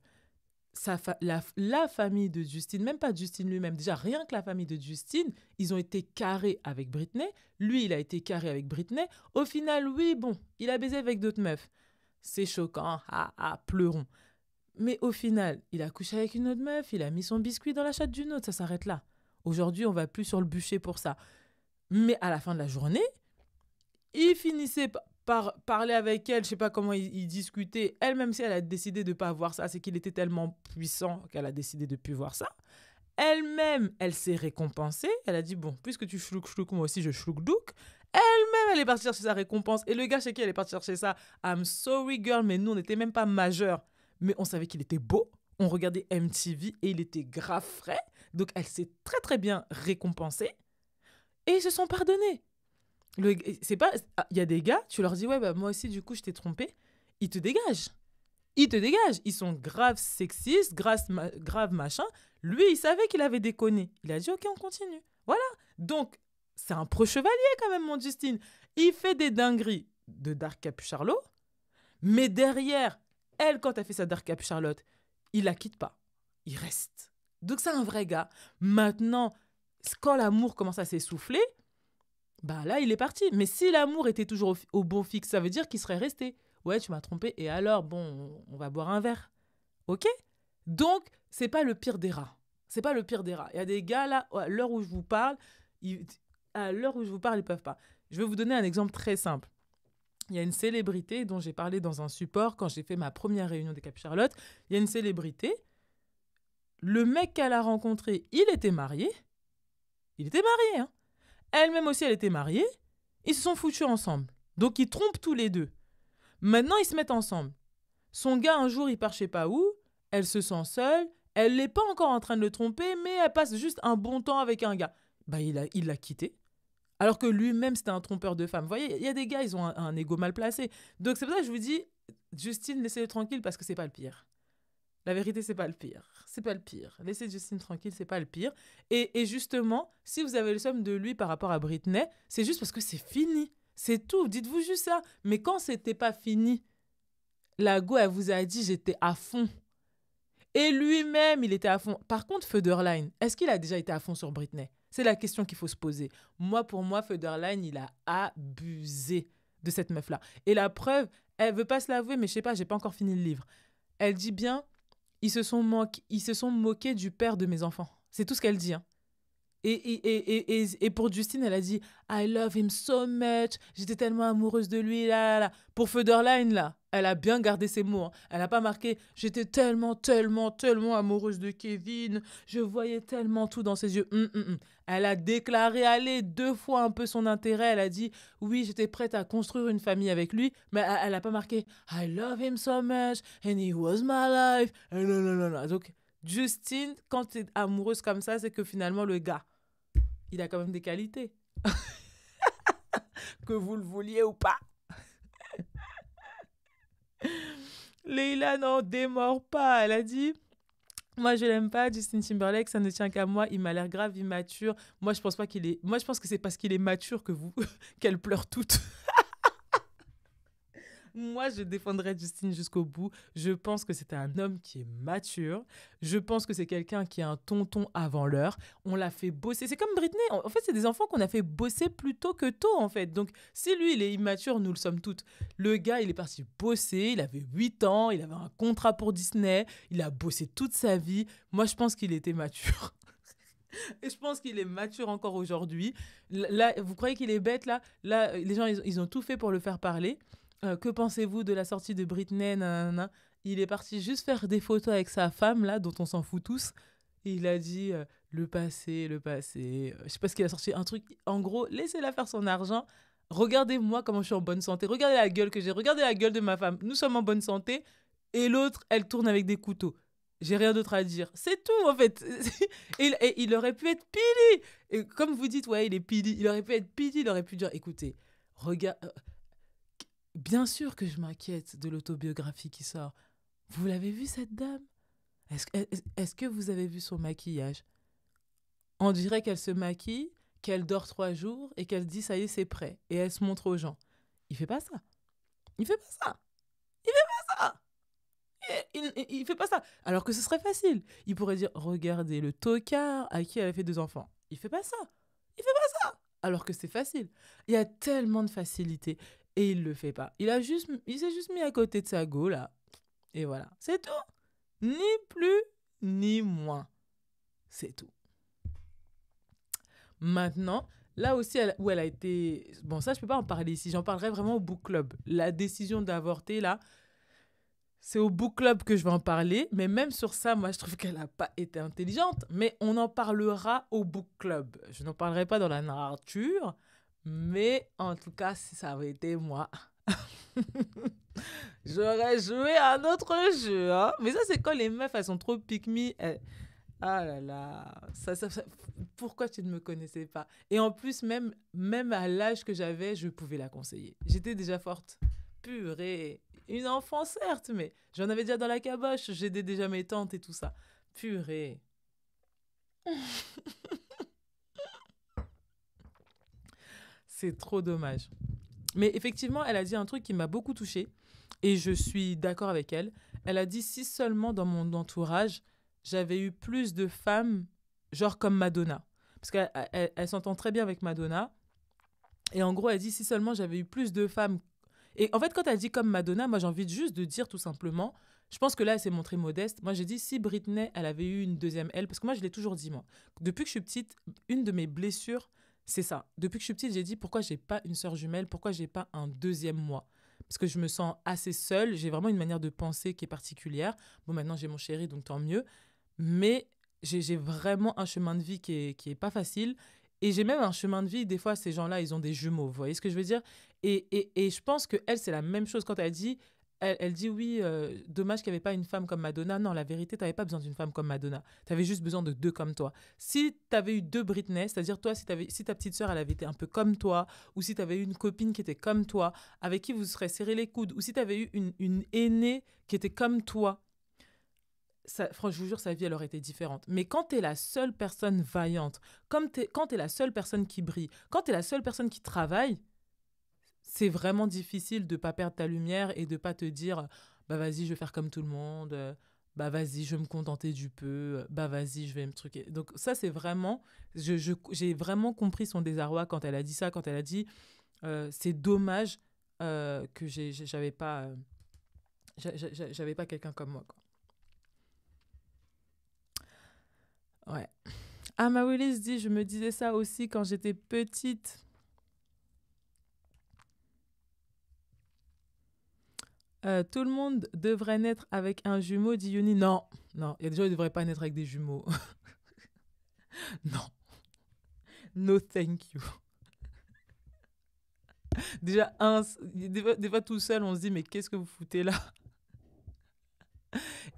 A: la, famille de Justine, même pas Justine lui-même, déjà rien que la famille de Justine, ils ont été carrés avec Britney. Lui, il a été carré avec Britney. Au final, oui, bon, il a baisé avec d'autres meufs. C'est choquant, ah ah, pleurons. Mais au final, il a couché avec une autre meuf, il a mis son biscuit dans la chatte d'une autre, ça s'arrête là. Aujourd'hui, on va plus sur le bûcher pour ça. Mais à la fin de la journée, il finissait par parler avec elle, je sais pas comment il, discutait. Elle, même si elle a décidé de ne pas voir ça, c'est qu'il était tellement puissant qu'elle a décidé de plus voir ça. Elle-même, elle, s'est récompensée. Elle a dit bon, puisque tu chlouk chlouk, moi aussi je chlouk douk. Elle-même, elle est partie chercher sa récompense. Et le gars chez qui elle est partie chercher ça, I'm sorry girl, mais nous on n'était même pas majeurs mais on savait qu'il était beau. On regardait MTV et il était grave frais. Donc elle s'est très très bien récompensée. Et ils se sont pardonnés. Le, c'est pas, ah, il y a des gars, tu leur dis ouais bah moi aussi du coup je t'ai trompé, ils te dégagent, ils te dégagent, ils sont graves sexistes, grave, grave machin. Lui il savait qu'il avait déconné, il a dit ok on continue. Voilà. Donc c'est un pro chevalier quand même mon Justine. Il fait des dingueries de Dark Charlot, mais derrière elle, quand elle fait sa dark cap Charlotte, il la quitte pas. Il reste. Donc c'est un vrai gars. Maintenant, quand l'amour commence à s'essouffler, bah là, il est parti. Mais si l'amour était toujours au, bon fixe, ça veut dire qu'il serait resté. Ouais, tu m'as trompé, et alors, bon, on va boire un verre. Ok Donc, c'est pas le pire des rats. C'est pas le pire des rats. Il y a des gars là, à l'heure où je vous parle, ils, à l'heure où je vous parle, ils peuvent pas. Je vais vous donner un exemple très simple il y a une célébrité dont j'ai parlé dans un support quand j'ai fait ma première réunion des Cap Charlotte. Il y a une célébrité. Le mec qu'elle a rencontré, il était marié. Il était marié. Hein. Elle-même aussi, elle était mariée. Ils se sont foutus ensemble. Donc ils trompent tous les deux. Maintenant, ils se mettent ensemble. Son gars, un jour, il part je sais pas où. Elle se sent seule. Elle n'est pas encore en train de le tromper, mais elle passe juste un bon temps avec un gars. Bah, il l'a il quitté alors que lui-même, c'était un trompeur de femmes. Vous voyez, il y a des gars, ils ont un, ego égo mal placé. Donc c'est pour ça que je vous dis, Justine, laissez-le tranquille parce que c'est pas le pire. La vérité, c'est pas le pire. C'est pas le pire. Laissez Justine tranquille, c'est pas le pire. Et, justement, si vous avez le somme de lui par rapport à Britney, c'est juste parce que c'est fini. C'est tout. Dites-vous juste ça. Mais quand c'était pas fini, la go, elle vous a dit j'étais à fond. Et lui-même, il était à fond. Par contre, Federline, est-ce qu'il a déjà été à fond sur Britney c'est la question qu'il faut se poser. Moi, pour moi, Federline, il a abusé de cette meuf-là. Et la preuve, elle veut pas se l'avouer, mais je sais pas, j'ai pas encore fini le livre. Elle dit bien, ils se sont, moqués, ils se sont moqués du père de mes enfants. C'est tout ce qu'elle dit. Hein. Et, et, pour Justine, elle a dit I love him so much, j'étais tellement amoureuse de lui, là, là, là. Pour Federline, là, elle a bien gardé ses mots. Hein. Elle n'a pas marqué J'étais tellement, tellement, tellement amoureuse de Kevin. Je voyais tellement tout dans ses yeux. Hum, hum, hum. Elle a déclaré aller deux fois un peu son intérêt. Elle a dit Oui, j'étais prête à construire une famille avec lui. Mais elle n'a pas marqué I love him so much and he was my life. Donc, Justine, quand tu es amoureuse comme ça, c'est que finalement, le gars, il a quand même des qualités. <laughs> que vous le vouliez ou pas. Leila n'en démord pas. Elle a dit moi, je l'aime pas, Justin Timberlake, ça ne tient qu'à moi. Il m'a l'air grave immature. Moi, je pense pas qu'il est. Moi, je pense que c'est parce qu'il est mature que vous, <laughs> qu'elle pleure toute. Moi, je défendrai Justine jusqu'au bout. Je pense que c'est un homme qui est mature. Je pense que c'est quelqu'un qui a un tonton avant l'heure. On l'a fait bosser. C'est comme Britney. En fait, c'est des enfants qu'on a fait bosser plus tôt que tôt, en fait. Donc, si lui, il est immature, nous le sommes toutes. Le gars, il est parti bosser. Il avait 8 ans. Il avait un contrat pour Disney. Il a bossé toute sa vie. Moi, je pense qu'il était mature. <laughs> Et je pense qu'il est mature encore aujourd'hui. Là, vous croyez qu'il est bête là Là, les gens, ils, ont tout fait pour le faire parler. Euh, que pensez-vous de la sortie de Britney Il est parti juste faire des photos avec sa femme, là, dont on s'en fout tous. il a dit euh, le passé, le passé. Euh, je sais pas ce qu'il a sorti, un truc. En gros, laissez-la faire son argent. Regardez-moi comment je suis en bonne santé. Regardez la gueule que j'ai. Regardez la gueule de ma femme. Nous sommes en bonne santé. Et l'autre, elle tourne avec des couteaux. J'ai rien d'autre à dire. C'est tout, en fait. <laughs> et, il aurait pu être pili. Et comme vous dites, ouais, il est pili. Il aurait pu être pili. Il aurait pu dire écoutez, regarde. Bien sûr que je m'inquiète de l'autobiographie qui sort. Vous l'avez vue, cette dame Est-ce que vous avez vu son maquillage On dirait qu'elle se maquille, qu'elle dort trois jours et qu'elle dit ça y est, c'est prêt. Et elle se montre aux gens. Il fait pas ça. Il fait pas ça. Il fait pas ça. Il, fait pas ça. Alors que ce serait facile. Il pourrait dire Regardez le tocard à qui elle a fait deux enfants. Il fait pas ça. Il fait pas ça. Alors que c'est facile. Il y a tellement de facilité et il le fait pas. Il a juste, il s'est juste mis à côté de sa go là, et voilà, c'est tout. Ni plus ni moins, c'est tout. Maintenant, là aussi où elle a été, bon ça je peux pas en parler ici, j'en parlerai vraiment au book club. La décision d'avorter là, c'est au book club que je vais en parler, mais même sur ça, moi, je trouve qu'elle n'a pas été intelligente. Mais on en parlera au book club. Je n'en parlerai pas dans la narrature, mais en tout cas, si ça avait été moi, <laughs> j'aurais joué à un autre jeu. Hein. Mais ça, c'est quand les meufs, elles sont trop pick eh. Ah là là, ça, ça, pourquoi tu ne me connaissais pas Et en plus, même, même à l'âge que j'avais, je pouvais la conseiller. J'étais déjà forte. Purée, une enfant certes, mais j'en avais déjà dans la caboche, j'aidais déjà mes tantes et tout ça. Purée. <laughs> C'est trop dommage. Mais effectivement, elle a dit un truc qui m'a beaucoup touchée et je suis d'accord avec elle. Elle a dit si seulement dans mon entourage, j'avais eu plus de femmes, genre comme Madonna. Parce qu'elle elle, s'entend très bien avec Madonna. Et en gros, elle dit si seulement j'avais eu plus de femmes. Et en fait, quand elle dit comme Madonna, moi j'ai envie juste de dire tout simplement, je pense que là, elle s'est montrée modeste. Moi, j'ai dit si Britney, elle avait eu une deuxième elle parce que moi, je l'ai toujours dit, moi. Depuis que je suis petite, une de mes blessures, c'est ça. Depuis que je suis petite, j'ai dit pourquoi j'ai pas une sœur jumelle, pourquoi j'ai pas un deuxième moi. Parce que je me sens assez seule, j'ai vraiment une manière de penser qui est particulière. Bon, maintenant j'ai mon chéri, donc tant mieux. Mais j'ai vraiment un chemin de vie qui est, pas facile. Et j'ai même un chemin de vie, des fois ces gens-là, ils ont des jumeaux, vous voyez ce que je veux dire et, et, et je pense que elle, c'est la même chose quand elle dit elle, dit oui, euh, dommage qu'il n'y avait pas une femme comme Madonna. Non, la vérité, tu n'avais pas besoin d'une femme comme Madonna. Tu avais juste besoin de deux comme toi. Si tu avais eu deux Britney, c'est-à-dire toi, si, avais, si ta petite sœur, elle avait été un peu comme toi, ou si tu avais eu une copine qui était comme toi, avec qui vous serez serré les coudes, ou si tu avais eu une, aînée qui était comme toi, ça, franchement, je vous jure, sa vie, elle aurait été différente. Mais quand tu es la seule personne vaillante, comme quand tu es la seule personne qui brille, quand tu es la seule personne qui travaille, c'est vraiment difficile de pas perdre ta lumière et de pas te dire bah vas-y je vais faire comme tout le monde euh, bah vas-y je vais me contenter du peu euh, bah vas-y je vais me truquer donc ça c'est vraiment j'ai vraiment compris son désarroi quand elle a dit ça quand elle a dit euh, c'est dommage que j'ai, j'avais pas j'avais pas quelqu'un comme moi quoi. ouais ah, ma Willis dit je me disais ça aussi quand j'étais petite Euh, tout le monde devrait naître avec un jumeau, dit Yoni. Non, non, il y a des gens qui ne devraient pas naître avec des jumeaux. <laughs> non. No thank you. <laughs> Déjà, un, des, fois, tout seul, on se dit, mais qu'est-ce que vous foutez là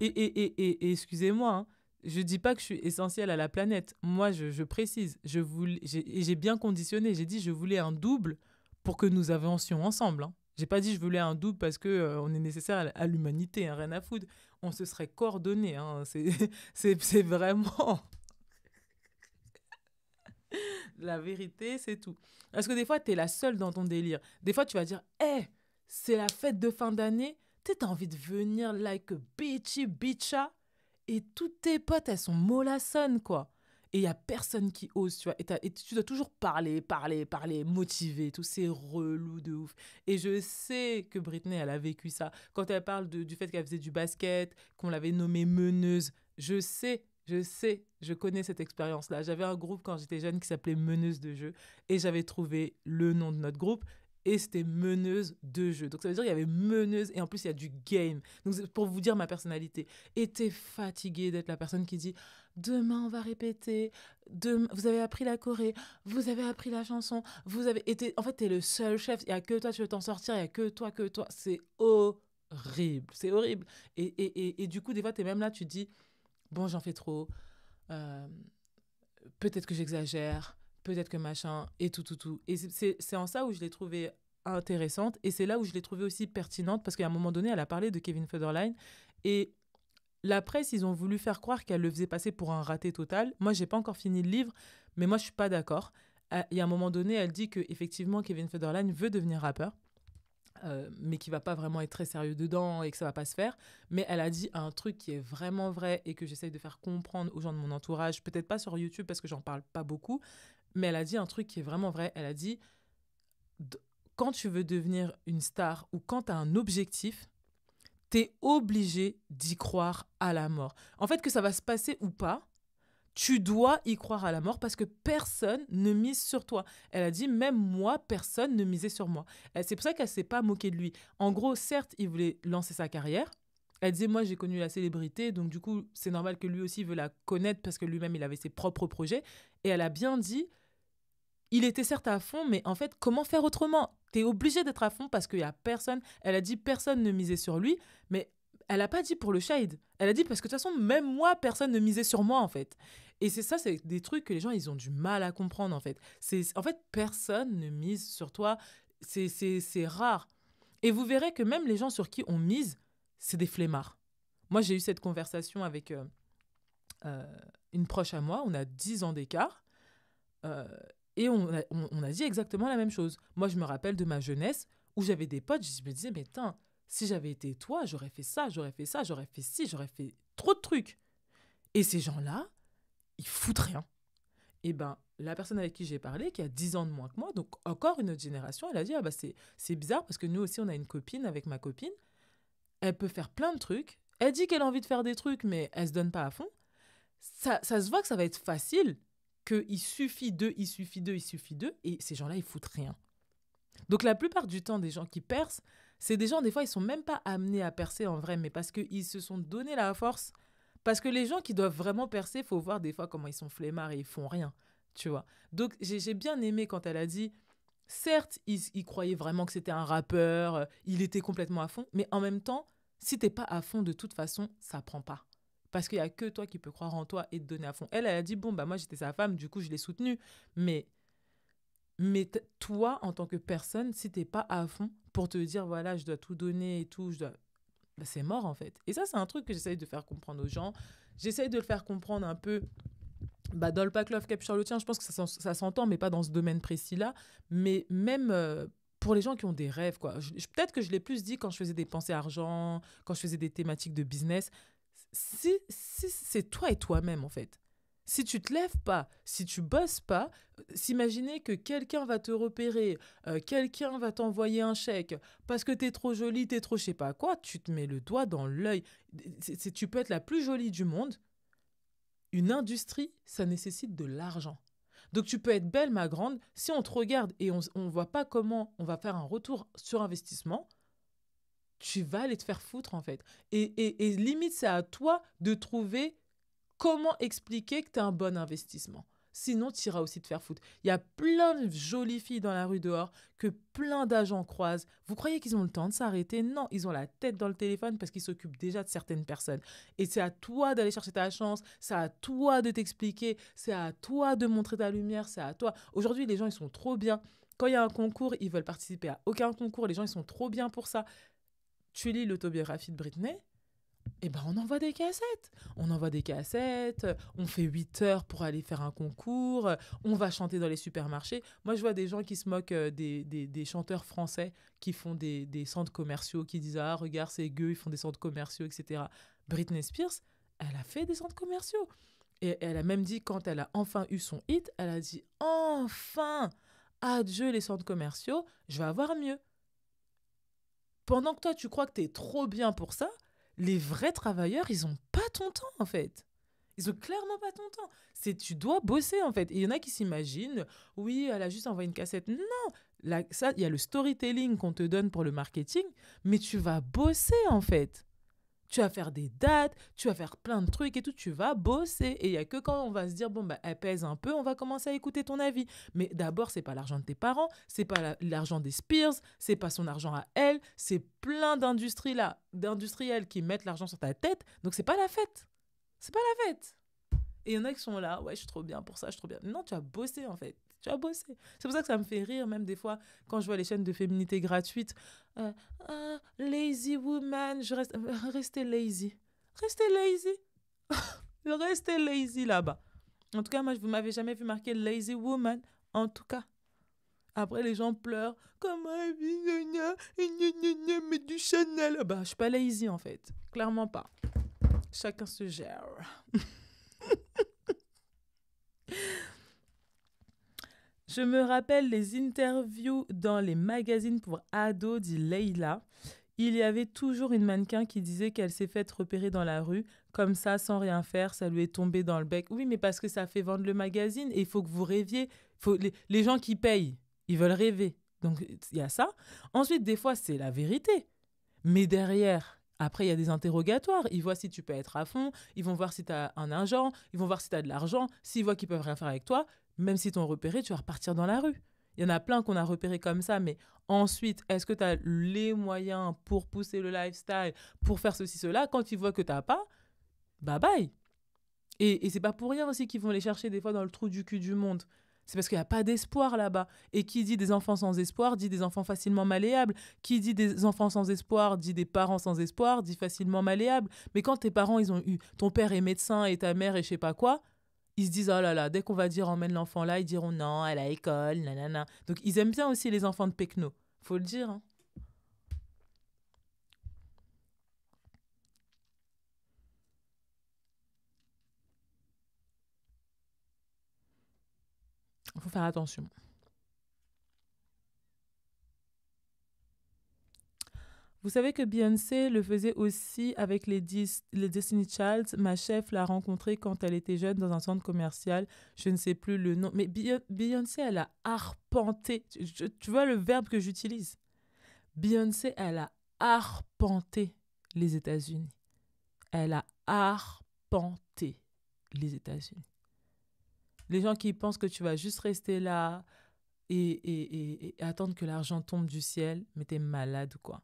A: et, et, et, excusez-moi, je hein, je dis pas que je suis essentielle à la planète. Moi, je, précise, je voulais, j'ai, j'ai bien conditionné, j'ai dit, je voulais un double pour que nous avancions ensemble. Hein. J'ai pas dit je voulais un double parce que euh, on est nécessaire à, l'humanité, hein, rien à foutre. On se serait coordonné. Hein, <laughs> c'est vraiment. <laughs> la vérité, c'est tout. Parce que des fois, tu es la seule dans ton délire. Des fois, tu vas dire Hé, eh, c'est la fête de fin d'année. Tu as envie de venir like a bitchy bitcha. Et toutes tes potes, elles sont mollassonnes, quoi et il y a personne qui ose, tu vois. Et, tu dois toujours parler, parler, parler, motiver, tous ces relou de ouf. Et je sais que Britney, elle a vécu ça. Quand elle parle du fait qu'elle faisait du basket, qu'on l'avait nommée meneuse, je sais je sais, je connais cette expérience-là. J'avais un groupe quand j'étais jeune qui s'appelait Meneuse de jeu et j'avais trouvé le nom de notre groupe et c'était meneuse de jeu. Donc ça veut dire qu'il y avait meneuse et en plus il y a du game. Donc pour vous dire ma personnalité, était fatiguée d'être la personne qui dit demain on va répéter, demain, vous avez appris la Corée vous avez appris la chanson, vous avez été en fait t'es le seul chef, il n'y a que toi tu veux t'en sortir, il n'y a que toi que toi, c'est horrible, c'est horrible. Et, du coup des fois t'es même là tu dis bon j'en fais trop. Euh, peut-être que j'exagère, peut-être que machin, et tout, tout, tout. Et c'est en ça où je l'ai trouvée intéressante, et c'est là où je l'ai trouvée aussi pertinente, parce qu'à un moment donné, elle a parlé de Kevin Federline, et la presse, ils ont voulu faire croire qu'elle le faisait passer pour un raté total. Moi, j'ai pas encore fini le livre, mais moi, je suis pas d'accord. Euh, il y a un moment donné, elle dit que effectivement, Kevin Federline veut devenir rappeur. Euh, mais mais qui va pas vraiment être très sérieux dedans et que ça va pas se faire. Mais elle a dit un truc qui est vraiment vrai et que j'essaye de faire comprendre aux gens de mon entourage, peut-être pas sur YouTube parce que j'en parle pas beaucoup, mais elle a dit un truc qui est vraiment vrai. Elle a dit quand tu veux devenir une star ou quand tu as un objectif, tu es obligé d'y croire à la mort. En fait, que ça va se passer ou pas, tu dois y croire à la mort parce que personne ne mise sur toi. Elle a dit, même moi, personne ne misait sur moi. C'est pour ça qu'elle s'est pas moquée de lui. En gros, certes, il voulait lancer sa carrière. Elle disait, moi, j'ai connu la célébrité, donc du coup, c'est normal que lui aussi veut la connaître parce que lui-même, il avait ses propres projets. Et elle a bien dit, il était certes à fond, mais en fait, comment faire autrement tu es obligé d'être à fond parce qu'il y a personne. Elle a dit personne ne misait sur lui, mais elle n'a pas dit pour le shade. Elle a dit parce que de toute façon, même moi, personne ne misait sur moi, en fait. Et c'est ça, c'est des trucs que les gens, ils ont du mal à comprendre, en fait. C'est En fait, personne ne mise sur toi. C'est rare. Et vous verrez que même les gens sur qui on mise, c'est des flemmards. Moi, j'ai eu cette conversation avec euh, euh, une proche à moi. On a 10 ans d'écart. Euh, et on a, dit exactement la même chose. Moi, je me rappelle de ma jeunesse où j'avais des potes, je me disais, mais tiens, si j'avais été toi, j'aurais fait ça, j'aurais fait ça, j'aurais fait ci, j'aurais fait trop de trucs. Et ces gens-là, ils foutent rien. Et eh ben, la personne avec qui j'ai parlé, qui a 10 ans de moins que moi, donc encore une autre génération, elle a dit, ah ben c'est bizarre parce que nous aussi, on a une copine avec ma copine, elle peut faire plein de trucs, elle dit qu'elle a envie de faire des trucs, mais elle se donne pas à fond. Ça, ça se voit que ça va être facile, qu'il suffit d'eux, il suffit d'eux, il suffit d'eux, et ces gens-là, ils foutent rien. Donc la plupart du temps, des gens qui percent, c'est des gens, des fois, ils sont même pas amenés à percer en vrai, mais parce qu'ils se sont donné la force. Parce que les gens qui doivent vraiment percer, faut voir des fois comment ils sont flemmards et ils font rien, tu vois. Donc j'ai bien aimé quand elle a dit, certes, il, il croyait vraiment que c'était un rappeur, euh, il était complètement à fond, mais en même temps, si t'es pas à fond de toute façon, ça prend pas. Parce qu'il n'y a que toi qui peux croire en toi et te donner à fond. Elle, elle a dit, bon, bah moi j'étais sa femme, du coup je l'ai soutenue. Mais, mais toi, en tant que personne, si t'es pas à fond pour te dire, voilà, je dois tout donner et tout, je bah, c'est mort en fait. Et ça, c'est un truc que j'essaye de faire comprendre aux gens. J'essaye de le faire comprendre un peu bah, dans le pack Love Capture le tien, je pense que ça, s'entend, mais pas dans ce domaine précis-là. Mais même euh, pour les gens qui ont des rêves, quoi. Peut-être que je l'ai plus dit quand je faisais des pensées argent, quand je faisais des thématiques de business, si, c'est toi et toi-même, en fait. Si tu te lèves pas, si tu bosses pas, euh, s'imaginer que quelqu'un va te repérer, euh, quelqu'un va t'envoyer un chèque parce que t'es trop jolie, t'es trop je sais pas quoi, tu te mets le doigt dans l'œil. Si tu peux être la plus jolie du monde. Une industrie, ça nécessite de l'argent. Donc tu peux être belle, ma grande, si on te regarde et on ne voit pas comment on va faire un retour sur investissement, tu vas aller te faire foutre en fait. Et, limite, c'est à toi de trouver comment expliquer que tu as un bon investissement. Sinon, tu iras aussi te faire foutre. Il y a plein de jolies filles dans la rue dehors que plein d'agents croisent. Vous croyez qu'ils ont le temps de s'arrêter Non, ils ont la tête dans le téléphone parce qu'ils s'occupent déjà de certaines personnes. Et c'est à toi d'aller chercher ta chance, c'est à toi de t'expliquer, c'est à toi de montrer ta lumière, c'est à toi. Aujourd'hui, les gens, ils sont trop bien. Quand il y a un concours, ils veulent participer à aucun concours. Les gens, ils sont trop bien pour ça tu lis l'autobiographie de Britney, eh ben on envoie des cassettes. On envoie des cassettes, on fait 8 heures pour aller faire un concours, on va chanter dans les supermarchés. Moi, je vois des gens qui se moquent euh, des, chanteurs français qui font des, des, centres commerciaux, qui disent Ah, regarde, c'est gueux, ils font des centres commerciaux, etc. Britney Spears, elle a fait des centres commerciaux. Et elle a même dit, quand elle a enfin eu son hit, elle a dit Enfin Adieu les centres commerciaux, je vais avoir mieux pendant que toi, tu crois que tu es trop bien pour ça, les vrais travailleurs, ils ont pas ton temps, en fait. Ils ont clairement pas ton temps. C'est tu dois bosser en fait. Il y en a qui s'imaginent, oui, elle a juste envoyé une cassette. Non, ça, il y a le storytelling qu'on te donne pour le marketing, mais tu vas bosser en fait tu vas faire des dates, tu vas faire plein de trucs et tout, tu vas bosser. Et il n'y a que quand on va se dire, bon, bah, elle pèse un peu, on va commencer à écouter ton avis. Mais d'abord, c'est pas l'argent de tes parents, c'est pas l'argent des Spears, c'est pas son argent à elle, c'est plein d'industries là, d'industriels qui mettent l'argent sur ta tête. Donc, c'est pas la fête. C'est pas la fête. Et il y en a qui sont là, ouais, je suis trop bien pour ça, je suis trop bien. Non, tu as bossé en fait. Tu as bossé C'est pour ça que ça me fait rire, même des fois, quand je vois les chaînes de féminité gratuite. Euh, ah, lazy woman, je reste, <laughs> restez lazy. Restez lazy. <laughs> restez lazy là-bas. En tout cas, moi, je vous m'avez jamais vu marquer lazy woman. En tout cas. Après, les gens pleurent. Comment euh, mais du Chanel. bas je suis pas lazy en fait. Clairement pas. Chacun se gère. <laughs> Je me rappelle les interviews dans les magazines pour ados, dit Leila. Il y avait toujours une mannequin qui disait qu'elle s'est faite repérer dans la rue, comme ça, sans rien faire, ça lui est tombé dans le bec. Oui, mais parce que ça fait vendre le magazine et il faut que vous rêviez. les, gens qui payent, ils veulent rêver. Donc, il y a ça. Ensuite, des fois, c'est la vérité. Mais derrière, après, il y a des interrogatoires. Ils voient si tu peux être à fond, ils vont voir si tu as un argent. ils vont voir si tu as de l'argent. S'ils voient qu'ils peuvent rien faire avec toi, même si t'ont repéré, tu vas repartir dans la rue. Il y en a plein qu'on a repéré comme ça, mais ensuite, est-ce que tu as les moyens pour pousser le lifestyle, pour faire ceci, cela Quand ils voient que tu n'as pas, bye bah, bye. Et, et c'est pas pour rien aussi qu'ils vont les chercher des fois dans le trou du cul du monde. C'est parce qu'il n'y a pas d'espoir là-bas. Et qui dit des enfants sans espoir, dit des enfants facilement malléables. Qui dit des enfants sans espoir, dit des parents sans espoir, dit facilement malléables. Mais quand tes parents, ils ont eu, ton père est médecin et ta mère est je sais pas quoi, ils se disent oh là là, dès qu'on va dire emmène l'enfant là, ils diront non, à école, nanana. Donc ils aiment bien aussi les enfants de Pecno, faut le dire. Il hein. faut faire attention. Vous savez que Beyoncé le faisait aussi avec les, les Destiny Child. Ma chef l'a rencontrée quand elle était jeune dans un centre commercial. Je ne sais plus le nom. Mais Beyoncé, elle a arpenté. Tu, vois le verbe que j'utilise Beyoncé, elle a arpenté les États-Unis. Elle a arpenté les États-Unis. Les gens qui pensent que tu vas juste rester là et, et, et, et attendre que l'argent tombe du ciel, mais t'es malade ou quoi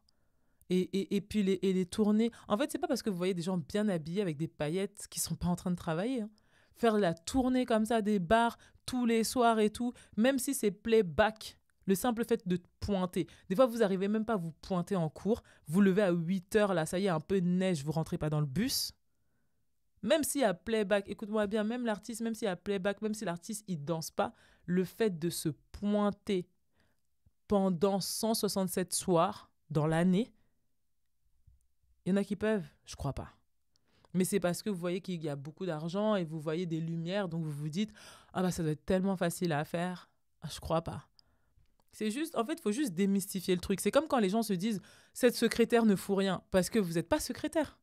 A: et, et, et puis les, et les tournées. En fait, c'est pas parce que vous voyez des gens bien habillés avec des paillettes qui sont pas en train de travailler. Hein. Faire la tournée comme ça des bars tous les soirs et tout, même si c'est playback, le simple fait de pointer. Des fois, vous arrivez même pas à vous pointer en cours. Vous levez à 8 heures, là, ça y est, un peu de neige, vous rentrez pas dans le bus. Même s'il y a playback, écoute-moi bien, même l'artiste, même s'il y a playback, même si l'artiste, il danse pas, le fait de se pointer pendant 167 soirs dans l'année, il y en a qui peuvent, je crois pas. Mais c'est parce que vous voyez qu'il y a beaucoup d'argent et vous voyez des lumières, donc vous vous dites Ah bah ça doit être tellement facile à faire. Ah, je crois pas. C'est juste, en fait, il faut juste démystifier le truc. C'est comme quand les gens se disent Cette secrétaire ne fout rien, parce que vous n'êtes pas secrétaire.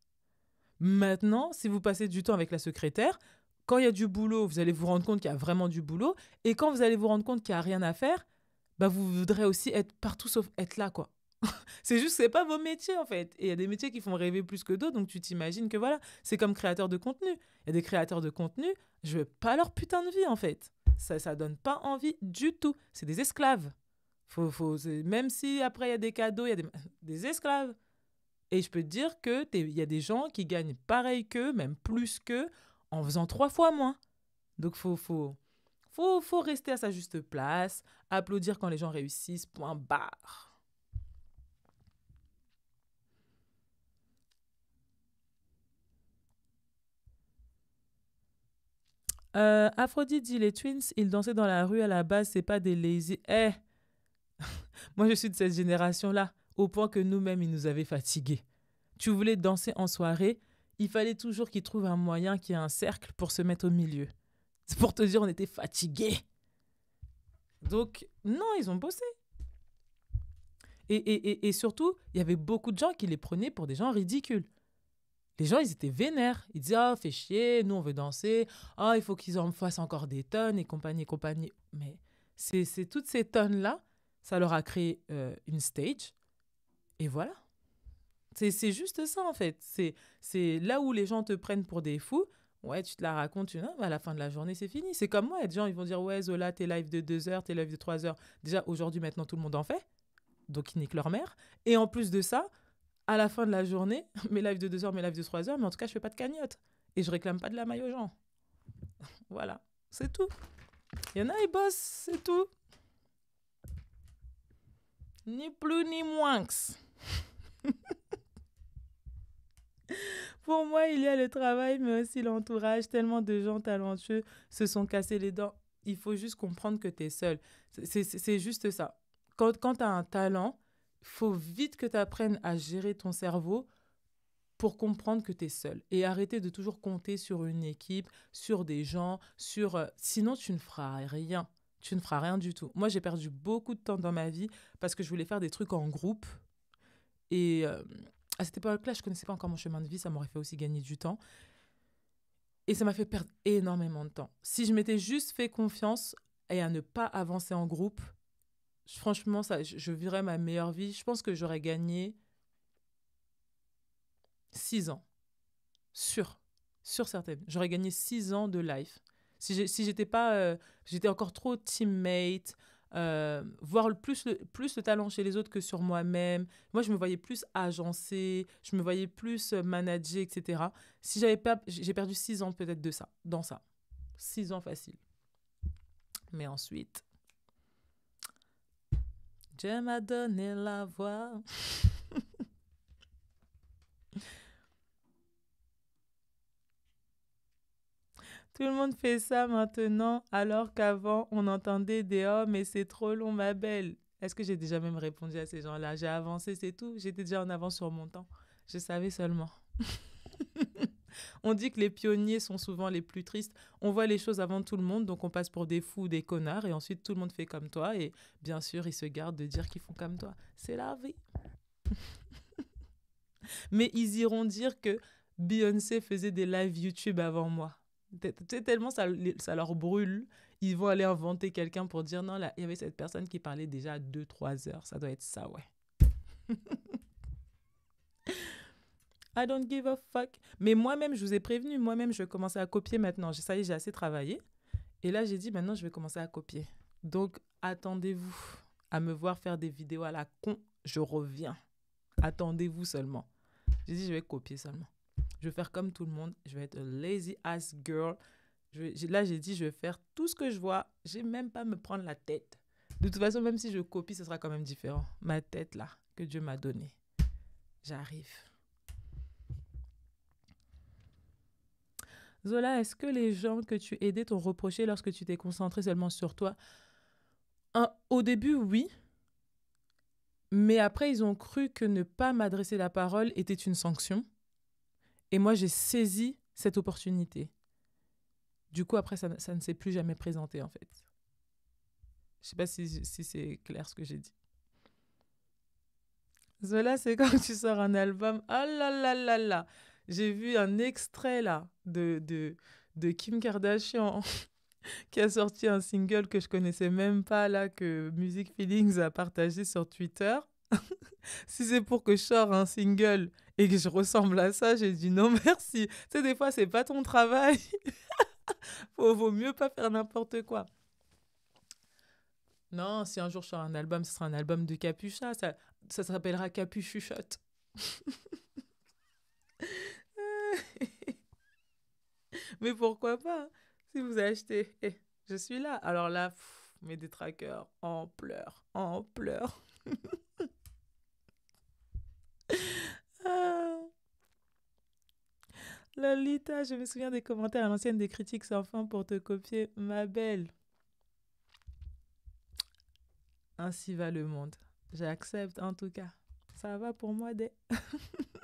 A: Maintenant, si vous passez du temps avec la secrétaire, quand il y a du boulot, vous allez vous rendre compte qu'il y a vraiment du boulot. Et quand vous allez vous rendre compte qu'il n'y a rien à faire, bah vous voudrez aussi être partout sauf être là, quoi. <laughs> c'est juste, c'est pas vos métiers en fait. Et il y a des métiers qui font rêver plus que d'autres, donc tu t'imagines que voilà, c'est comme créateur de contenu. Il y a des créateurs de contenu, je veux pas leur putain de vie en fait. Ça, ça donne pas envie du tout. C'est des esclaves. Faut, faut, même si après il y a des cadeaux, il y a des, <laughs> esclaves. Et je peux te dire que y a des gens qui gagnent pareil qu'eux, même plus qu'eux, en faisant trois fois moins. Donc faut faut faut faut rester à sa juste place, applaudir quand les gens réussissent. Point barre. Euh, Aphrodite dit les twins, ils dansaient dans la rue à la base, c'est pas des lazy. Eh <laughs> Moi, je suis de cette génération-là, au point que nous-mêmes, ils nous avaient fatigués. Tu voulais danser en soirée, il fallait toujours qu'ils trouvent un moyen qu'il y ait un cercle pour se mettre au milieu. C'est pour te dire, on était fatigués. Donc, non, ils ont bossé. et, et surtout, il y avait beaucoup de gens qui les prenaient pour des gens ridicules. Les gens, ils étaient vénères. Ils disaient, ah, oh, fais chier, nous, on veut danser. Ah, oh, il faut qu'ils en fassent encore des tonnes et compagnie et compagnie. Mais c'est toutes ces tonnes-là, ça leur a créé euh, une stage. Et voilà. C'est juste ça, en fait. C'est là où les gens te prennent pour des fous. Ouais, tu te la racontes, tu... Ah, à la fin de la journée, c'est fini. C'est comme moi, et les gens, ils vont dire, ouais, Zola, tes lives de 2 heures, tes lives de 3 heures. Déjà, aujourd'hui, maintenant, tout le monde en fait. Donc, ils niquent leur mère. Et en plus de ça, à la fin de la journée, <laughs> mes lives de 2 heures, mes lives de 3 heures, mais en tout cas, je fais pas de cagnotte. Et je réclame pas de la maille aux gens. <laughs> voilà, c'est tout. Il y en a, ils bossent, c'est tout. Ni plus ni moins. <laughs> Pour moi, il y a le travail, mais aussi l'entourage. Tellement de gens talentueux se sont cassés les dents. Il faut juste comprendre que tu es seul. C'est juste ça. Quand, quand tu as un talent, faut vite que tu apprennes à gérer ton cerveau pour comprendre que tu es seul et arrêter de toujours compter sur une équipe, sur des gens, sur euh, sinon tu ne feras rien, tu ne feras rien du tout. Moi, j'ai perdu beaucoup de temps dans ma vie parce que je voulais faire des trucs en groupe et euh, à cette époque-là, je connaissais pas encore mon chemin de vie, ça m'aurait fait aussi gagner du temps. Et ça m'a fait perdre énormément de temps. Si je m'étais juste fait confiance et à ne pas avancer en groupe, franchement, ça, je, vivrais ma meilleure vie. Je pense que j'aurais gagné 6 ans. Sûr. Sur certaines. J'aurais gagné 6 ans de life. Si, j'étais pas. Euh, j'étais encore trop teammate, euh, voir plus, le, plus talent chez les autres que sur moi-même. Moi, je me voyais plus agencée, je me voyais plus euh, manager, etc. Si j'avais pas. J'ai perdu 6 ans peut-être de ça, dans ça. 6 ans facile. Mais ensuite, Dieu m'a donné la voix. Tout le monde fait ça maintenant, alors qu'avant, on entendait des hommes oh, et c'est trop long, ma belle. Est-ce que j'ai déjà même répondu à ces gens-là J'ai avancé, c'est tout. J'étais déjà en avance sur mon temps. Je savais seulement. <laughs> On dit que les pionniers sont souvent les plus tristes. On voit les choses avant tout le monde, donc on passe pour des fous, des connards, et ensuite tout le monde fait comme toi. Et bien sûr, ils se gardent de dire qu'ils font comme toi. C'est la vie. <laughs> Mais ils iront dire que Beyoncé faisait des lives YouTube avant moi. Tu tellement ça, ça leur brûle, ils vont aller inventer quelqu'un pour dire non, il y avait cette personne qui parlait déjà 2-3 heures. Ça doit être ça, ouais. <laughs> I don't give a fuck. Mais moi-même, je vous ai prévenu, moi-même, je vais commencer à copier maintenant. Ça y est, j'ai assez travaillé. Et là, j'ai dit, maintenant, je vais commencer à copier. Donc, attendez-vous à me voir faire des vidéos à la con. Je reviens. Attendez-vous seulement. J'ai dit, je vais copier seulement. Je vais faire comme tout le monde. Je vais être lazy ass girl. là, j'ai dit, je vais faire tout ce que je vois. Je même pas me prendre la tête. De toute façon, même si je copie, ce sera quand même différent. Ma tête, là, que Dieu m'a donnée. J'arrive. Zola, est-ce que les gens que tu aidais t'ont reproché lorsque tu t'es concentré seulement sur toi Au début, oui. Mais après, ils ont cru que ne pas m'adresser la parole était une sanction. Et moi, j'ai saisi cette opportunité. Du coup, après, ça, ne s'est plus jamais présenté, en fait. Je sais pas si, si c'est clair ce que j'ai dit. Zola, c'est quand tu sors un album. Oh là là là là j'ai vu un extrait là de, de, de Kim Kardashian <laughs> qui a sorti un single que je connaissais même pas là que Music Feelings a partagé sur Twitter. <laughs> si c'est pour que je sors un single et que je ressemble à ça, j'ai dit non <laughs> merci. Tu sais des fois c'est pas ton travail. Faut, vaut mieux pas faire n'importe quoi. Non, si un jour je sors un album, ce sera un album de Capucha. Ça, ça s'appellera Capuchuchotte mais pourquoi pas Si vous achetez, eh, je suis là. Alors là, mes détraqueurs en pleurs, en pleurs. <laughs> Ah. Lolita, je me souviens des commentaires à l'ancienne des critiques sans fin pour te copier, ma belle. Ainsi va le monde. J'accepte en tout cas. Ça va pour moi des... <laughs>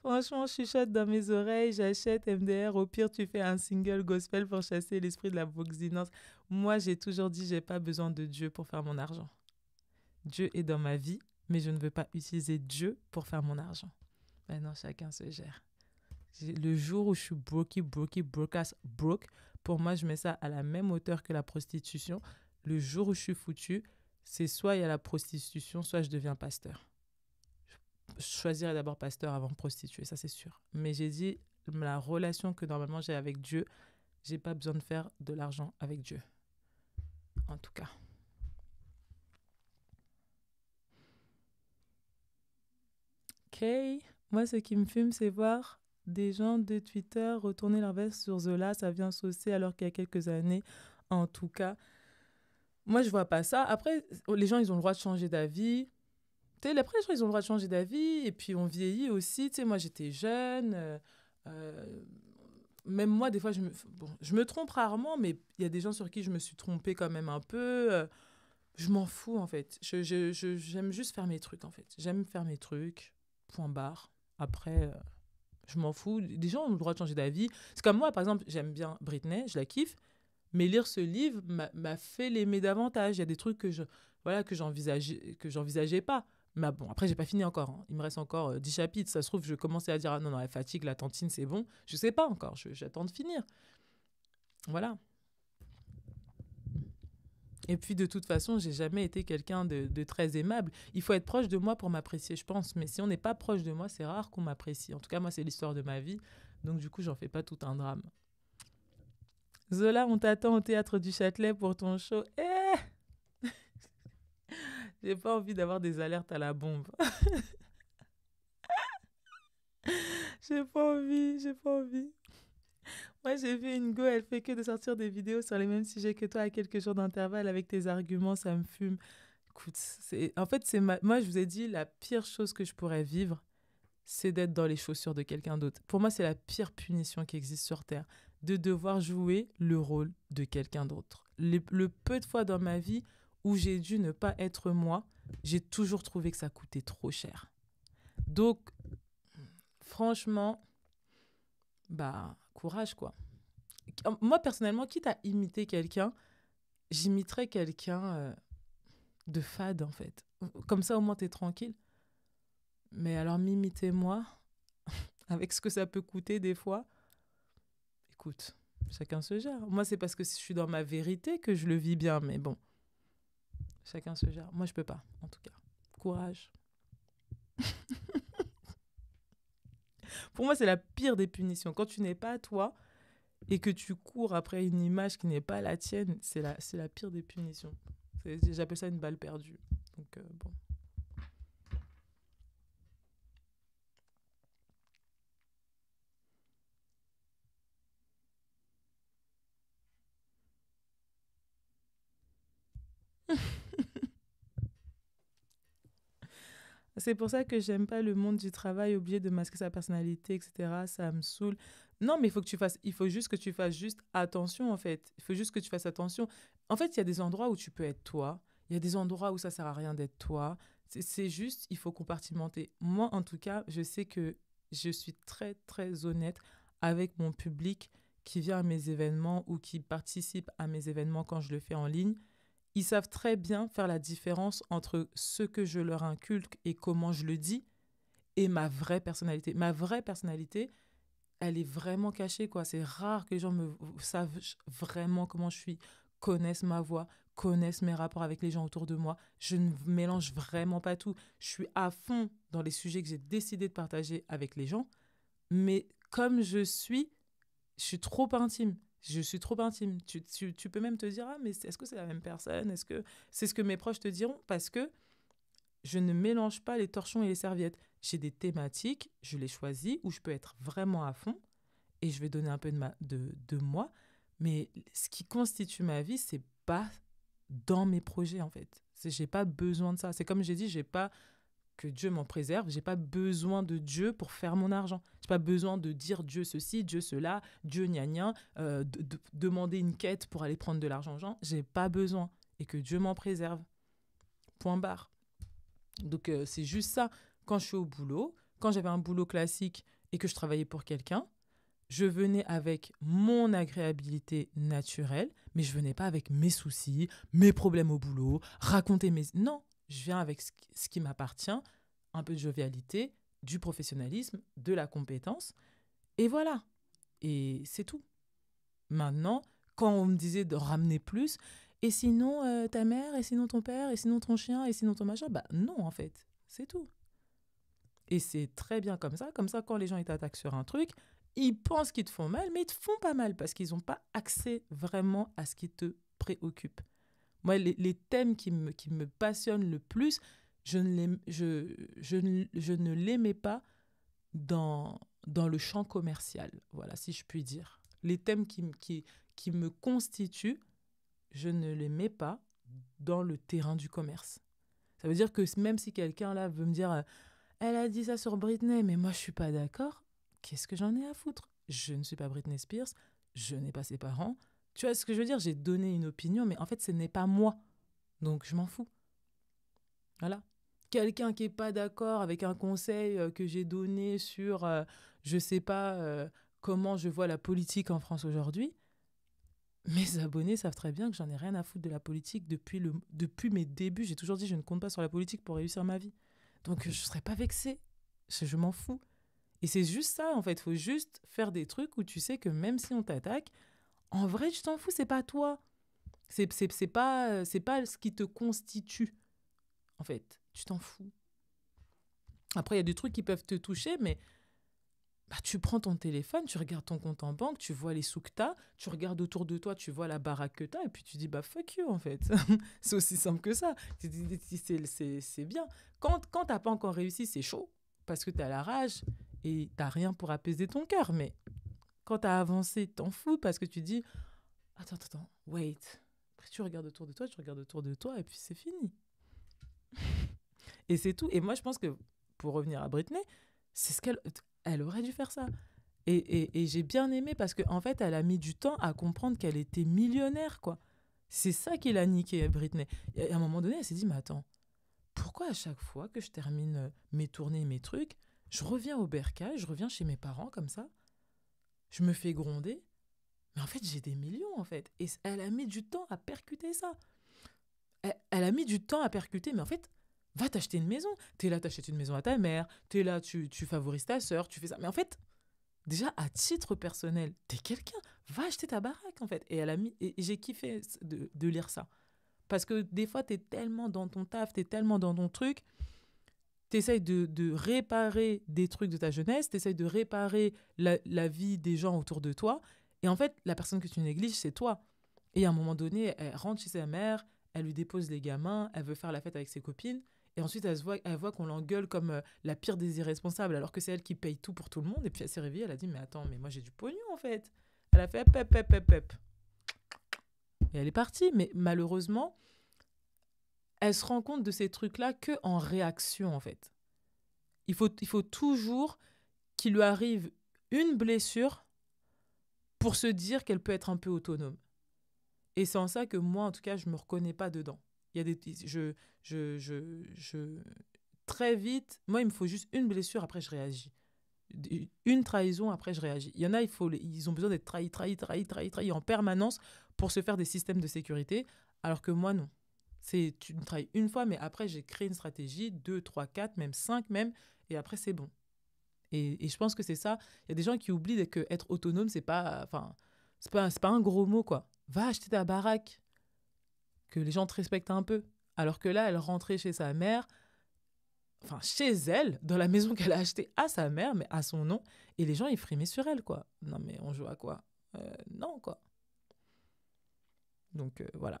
A: Franchement, chuchote dans mes oreilles, j'achète MDR. Au pire, tu fais un single gospel pour chasser l'esprit de la boxinance. Moi, j'ai toujours dit, j'ai pas besoin de Dieu pour faire mon argent. Dieu est dans ma vie, mais je ne veux pas utiliser Dieu pour faire mon argent. Maintenant, chacun se gère. Le jour où je suis brokey, brokey, brokass, broke, pour moi, je mets ça à la même hauteur que la prostitution. Le jour où je suis foutu, c'est soit il y a la prostitution, soit je deviens pasteur. Choisir d'abord pasteur avant prostituée, ça c'est sûr. Mais j'ai dit, la relation que normalement j'ai avec Dieu, j'ai pas besoin de faire de l'argent avec Dieu. En tout cas. Ok. Moi, ce qui me fume, c'est voir des gens de Twitter retourner leur veste sur Zola. Ça vient saucer alors qu'il y a quelques années, en tout cas. Moi, je vois pas ça. Après, les gens, ils ont le droit de changer d'avis. Tu les gens, ils ont le droit de changer d'avis. Et puis, on vieillit aussi. Tu sais, moi, j'étais jeune. Euh, euh, même moi, des fois, je me, bon, je me trompe rarement, mais il y a des gens sur qui je me suis trompée quand même un peu. Euh, je m'en fous, en fait. J'aime je, je, juste faire mes trucs, en fait. J'aime faire mes trucs, point barre. Après, je m'en fous. Des gens ont le droit de changer d'avis. C'est comme moi, par exemple, j'aime bien Britney, je la kiffe, mais lire ce livre m'a fait l'aimer davantage. Il y a des trucs que je voilà que j'envisageais pas. Mais bon, après, j'ai pas fini encore. Hein. Il me reste encore 10 euh, chapitres. Ça se trouve, je commençais à dire Ah non, non, la fatigue, la tantine, c'est bon. Je sais pas encore. J'attends de finir. Voilà. Et puis, de toute façon, j'ai jamais été quelqu'un de, très aimable. Il faut être proche de moi pour m'apprécier, je pense. Mais si on n'est pas proche de moi, c'est rare qu'on m'apprécie. En tout cas, moi, c'est l'histoire de ma vie. Donc, du coup, j'en fais pas tout un drame. Zola, on t'attend au théâtre du Châtelet pour ton show. Eh j'ai pas envie d'avoir des alertes à la bombe. <laughs> j'ai pas envie, j'ai pas envie. Moi, j'ai vu une go, elle fait que de sortir des vidéos sur les mêmes sujets que toi à quelques jours d'intervalle avec tes arguments, ça me fume. Écoute, c'est en fait c'est moi je vous ai dit la pire chose que je pourrais vivre, c'est d'être dans les chaussures de quelqu'un d'autre. Pour moi, c'est la pire punition qui existe sur terre, de devoir jouer le rôle de quelqu'un d'autre. le peu de fois dans ma vie où j'ai dû ne pas être moi, j'ai toujours trouvé que ça coûtait trop cher. Donc, franchement, bah, courage quoi. Moi, personnellement, quitte à imiter quelqu'un, j'imiterais quelqu'un euh, de fade en fait. Comme ça, au moins, t'es tranquille. Mais alors, m'imiter-moi, <laughs> avec ce que ça peut coûter des fois, écoute, chacun se gère. Moi, c'est parce que je suis dans ma vérité que je le vis bien, mais bon. Chacun se gère. Moi, je peux pas, en tout cas. Courage. <laughs> Pour moi, c'est la pire des punitions. Quand tu n'es pas toi et que tu cours après une image qui n'est pas la tienne, c'est la, la pire des punitions. J'appelle ça une balle perdue. Donc, euh, bon. C'est pour ça que j'aime pas le monde du travail obligé de masquer sa personnalité, etc. Ça me saoule. Non, mais il faut que tu fasses, il faut juste que tu fasses juste attention en fait. Il faut juste que tu fasses attention. En fait, il y a des endroits où tu peux être toi. Il y a des endroits où ça sert à rien d'être toi. C'est juste, il faut compartimenter. Moi, en tout cas, je sais que je suis très très honnête avec mon public qui vient à mes événements ou qui participe à mes événements quand je le fais en ligne. Ils savent très bien faire la différence entre ce que je leur inculque et comment je le dis et ma vraie personnalité. Ma vraie personnalité, elle est vraiment cachée, quoi. C'est rare que les gens me savent vraiment comment je suis, connaissent ma voix, connaissent mes rapports avec les gens autour de moi. Je ne mélange vraiment pas tout. Je suis à fond dans les sujets que j'ai décidé de partager avec les gens, mais comme je suis, je suis trop intime. Je suis trop intime. Tu, peux même te dire, ah, mais est-ce que c'est la même personne Est-ce que c'est ce que mes proches te diront Parce que je ne mélange pas les torchons et les serviettes. J'ai des thématiques, je les choisis, où je peux être vraiment à fond et je vais donner un peu de, ma, de, de moi. Mais ce qui constitue ma vie, c'est pas dans mes projets en fait. J'ai pas besoin de ça. C'est comme j'ai dit, j'ai pas que Dieu m'en préserve. J'ai pas besoin de Dieu pour faire mon argent. J'ai pas besoin de dire Dieu ceci, Dieu cela, Dieu gna euh, de, demander une quête pour aller prendre de l'argent aux gens. J'ai pas besoin et que Dieu m'en préserve. Point barre. Donc euh, c'est juste ça. Quand je suis au boulot, quand j'avais un boulot classique et que je travaillais pour quelqu'un, je venais avec mon agréabilité naturelle, mais je venais pas avec mes soucis, mes problèmes au boulot, raconter mes... Non, je viens avec ce qui m'appartient, un peu de jovialité, du professionnalisme, de la compétence, et voilà. Et c'est tout. Maintenant, quand on me disait de ramener plus, et sinon euh, ta mère, et sinon ton père, et sinon ton chien, et sinon ton machin, bah non en fait, c'est tout. Et c'est très bien comme ça, comme ça quand les gens ils t'attaquent sur un truc, ils pensent qu'ils te font mal, mais ils te font pas mal parce qu'ils n'ont pas accès vraiment à ce qui te préoccupe. Moi, les, thèmes qui me, qui passionnent le plus, je ne, je, je, ne pas dans, dans le champ commercial, voilà, si je puis dire. Les thèmes qui, me constituent, je ne les mets pas dans le terrain du commerce. Ça veut dire que même si quelqu'un là veut me dire euh, elle a dit ça sur Britney, mais moi je suis pas d'accord, qu'est-ce que j'en ai à foutre Je ne suis pas Britney Spears, je n'ai pas ses parents, tu vois ce que je veux dire J'ai donné une opinion, mais en fait, ce n'est pas moi. Donc, je m'en fous. Voilà. Quelqu'un qui n'est pas d'accord avec un conseil euh, que j'ai donné sur, euh, je ne sais pas euh, comment je vois la politique en France aujourd'hui, mes abonnés savent très bien que j'en ai rien à foutre de la politique. Depuis, le, depuis mes débuts, j'ai toujours dit je ne compte pas sur la politique pour réussir ma vie. Donc je ne serais pas vexée. Je, je m'en fous. Et c'est juste ça, en fait. Il faut juste faire des trucs où tu sais que même si on t'attaque, en vrai, tu t'en fous, c'est pas toi. C'est, c'est, pas, c'est pas ce qui te constitue. En fait, tu t'en fous. Après, il y a des trucs qui peuvent te toucher, mais bah, tu prends ton téléphone, tu regardes ton compte en banque, tu vois les sous que tu regardes autour de toi, tu vois la baraque que et puis tu dis, bah fuck you, en fait. <laughs> c'est aussi simple que ça. C'est, c'est, c'est bien. Quand, quand t'as pas encore réussi, c'est chaud, parce que tu as la rage et t'as rien pour apaiser ton cœur, mais quand tu as avancé, t'en fous parce que tu dis Attends, attends, wait. Après, tu regardes autour de toi, tu regardes autour de toi, et puis c'est fini. <laughs> et c'est tout. Et moi, je pense que, pour revenir à Britney, c'est ce qu'elle elle aurait dû faire ça. Et, et, et j'ai bien aimé parce qu'en en fait, elle a mis du temps à comprendre qu'elle était millionnaire, quoi. C'est ça qui l'a niqué, Britney. Et à un moment donné, elle s'est dit, mais attends, pourquoi à chaque fois que je termine mes tournées, mes trucs, je reviens au bercail, je reviens chez mes parents comme ça je me fais gronder, mais en fait, j'ai des millions, en fait. Et elle a mis du temps à percuter ça. Elle, a mis du temps à percuter, mais en fait, va t'acheter une maison. T'es là, t'achètes une maison à ta mère, t'es là, tu, tu favorises ta sœur, tu fais ça. Mais en fait, déjà, à titre personnel, t'es quelqu'un, va acheter ta baraque, en fait. Et elle a mis, et j'ai kiffé de, de, lire ça. Parce que des fois, t'es tellement dans ton taf, t'es tellement dans ton truc, t'essayes de, de réparer des trucs de ta jeunesse, t'essayes de réparer la, vie des gens autour de toi. Et en fait, la personne que tu négliges, c'est toi. Et à un moment donné, elle rentre chez sa mère, elle lui dépose les gamins, elle veut faire la fête avec ses copines. Et ensuite, elle, se voit, elle voit qu'on l'engueule comme euh, la pire des irresponsables, alors que c'est elle qui paye tout pour tout le monde. Et puis elle s'est réveillée, elle a dit Mais attends, mais moi j'ai du pognon en fait. Elle a fait pep, pep, pep, pep. Et elle est partie. Mais malheureusement, elle se rend compte de ces trucs-là que en réaction, en fait. Il faut, il faut toujours qu'il lui arrive une blessure pour se dire qu'elle peut être un peu autonome. Et c'est en ça que moi, en tout cas, je ne me reconnais pas dedans. Il y a des, je, je, je, je, très vite, moi, il me faut juste une blessure, après, je réagis. Une trahison, après, je réagis. Il y en a, il faut, ils ont besoin d'être trahis, trahis, trahis, trahis, trahis en permanence pour se faire des systèmes de sécurité, alors que moi, non. C'est tu me travailles une fois, mais après, j'ai créé une stratégie, deux, trois, quatre, même cinq, même, et après, c'est bon. Et, je pense que c'est ça. Il y a des gens qui oublient que être autonome, c'est pas, enfin, c'est pas, pas un gros mot, quoi. Va acheter ta baraque, que les gens te respectent un peu. Alors que là, elle rentrait chez sa mère, enfin chez elle, dans la <laughs> maison qu'elle a achetée à sa mère, mais à son nom, et les gens ils frimaient sur elle, quoi. Non mais on joue à quoi euh, Non, quoi. Donc euh, voilà.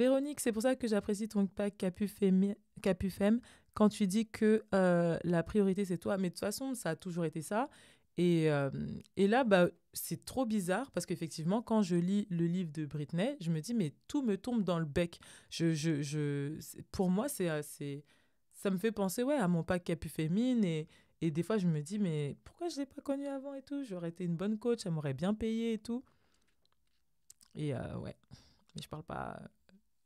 A: Véronique, c'est pour ça que j'apprécie ton pack Capufem quand tu dis que euh, la priorité c'est toi. Mais de toute façon, ça a toujours été ça. Et, euh, là, bah, c'est trop bizarre parce qu'effectivement, quand je lis le livre de Britney, je me dis, mais tout me tombe dans le bec. Je, je, pour moi, euh, c'est, ça me fait penser ouais, à mon pack Capufemine. et, et des fois, je me dis, mais pourquoi je ne l'ai pas connu avant et tout J'aurais été une bonne coach, elle m'aurait bien payé et tout. Et ouais, mais je parle pas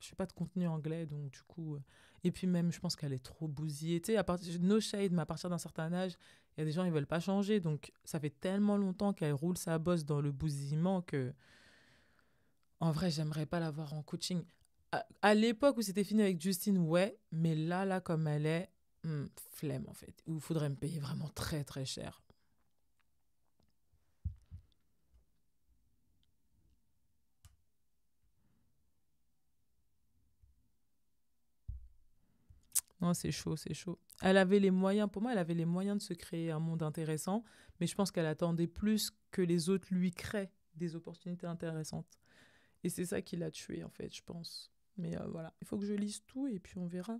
A: je fais pas de contenu anglais, donc du coup. Euh, et puis même, je pense qu'elle est trop bousillée. à partir no shade, mais à partir d'un certain âge, il y a des gens ils veulent pas changer, donc ça fait tellement longtemps qu'elle roule sa bosse dans le bousillement que, en vrai, j'aimerais pas l'avoir en coaching. À, l'époque où c'était fini avec Justine, ouais, mais là, là comme elle est, hmm, flemme en fait. il faudrait me payer vraiment très très cher. c'est chaud, c'est chaud. Elle avait les moyens, pour moi, elle avait les moyens de se créer un monde intéressant, mais je pense qu'elle attendait plus que les autres lui créent des opportunités intéressantes. Et c'est ça qui l'a tué, en fait, je pense. Mais euh, voilà, il faut que je lise tout et puis on verra.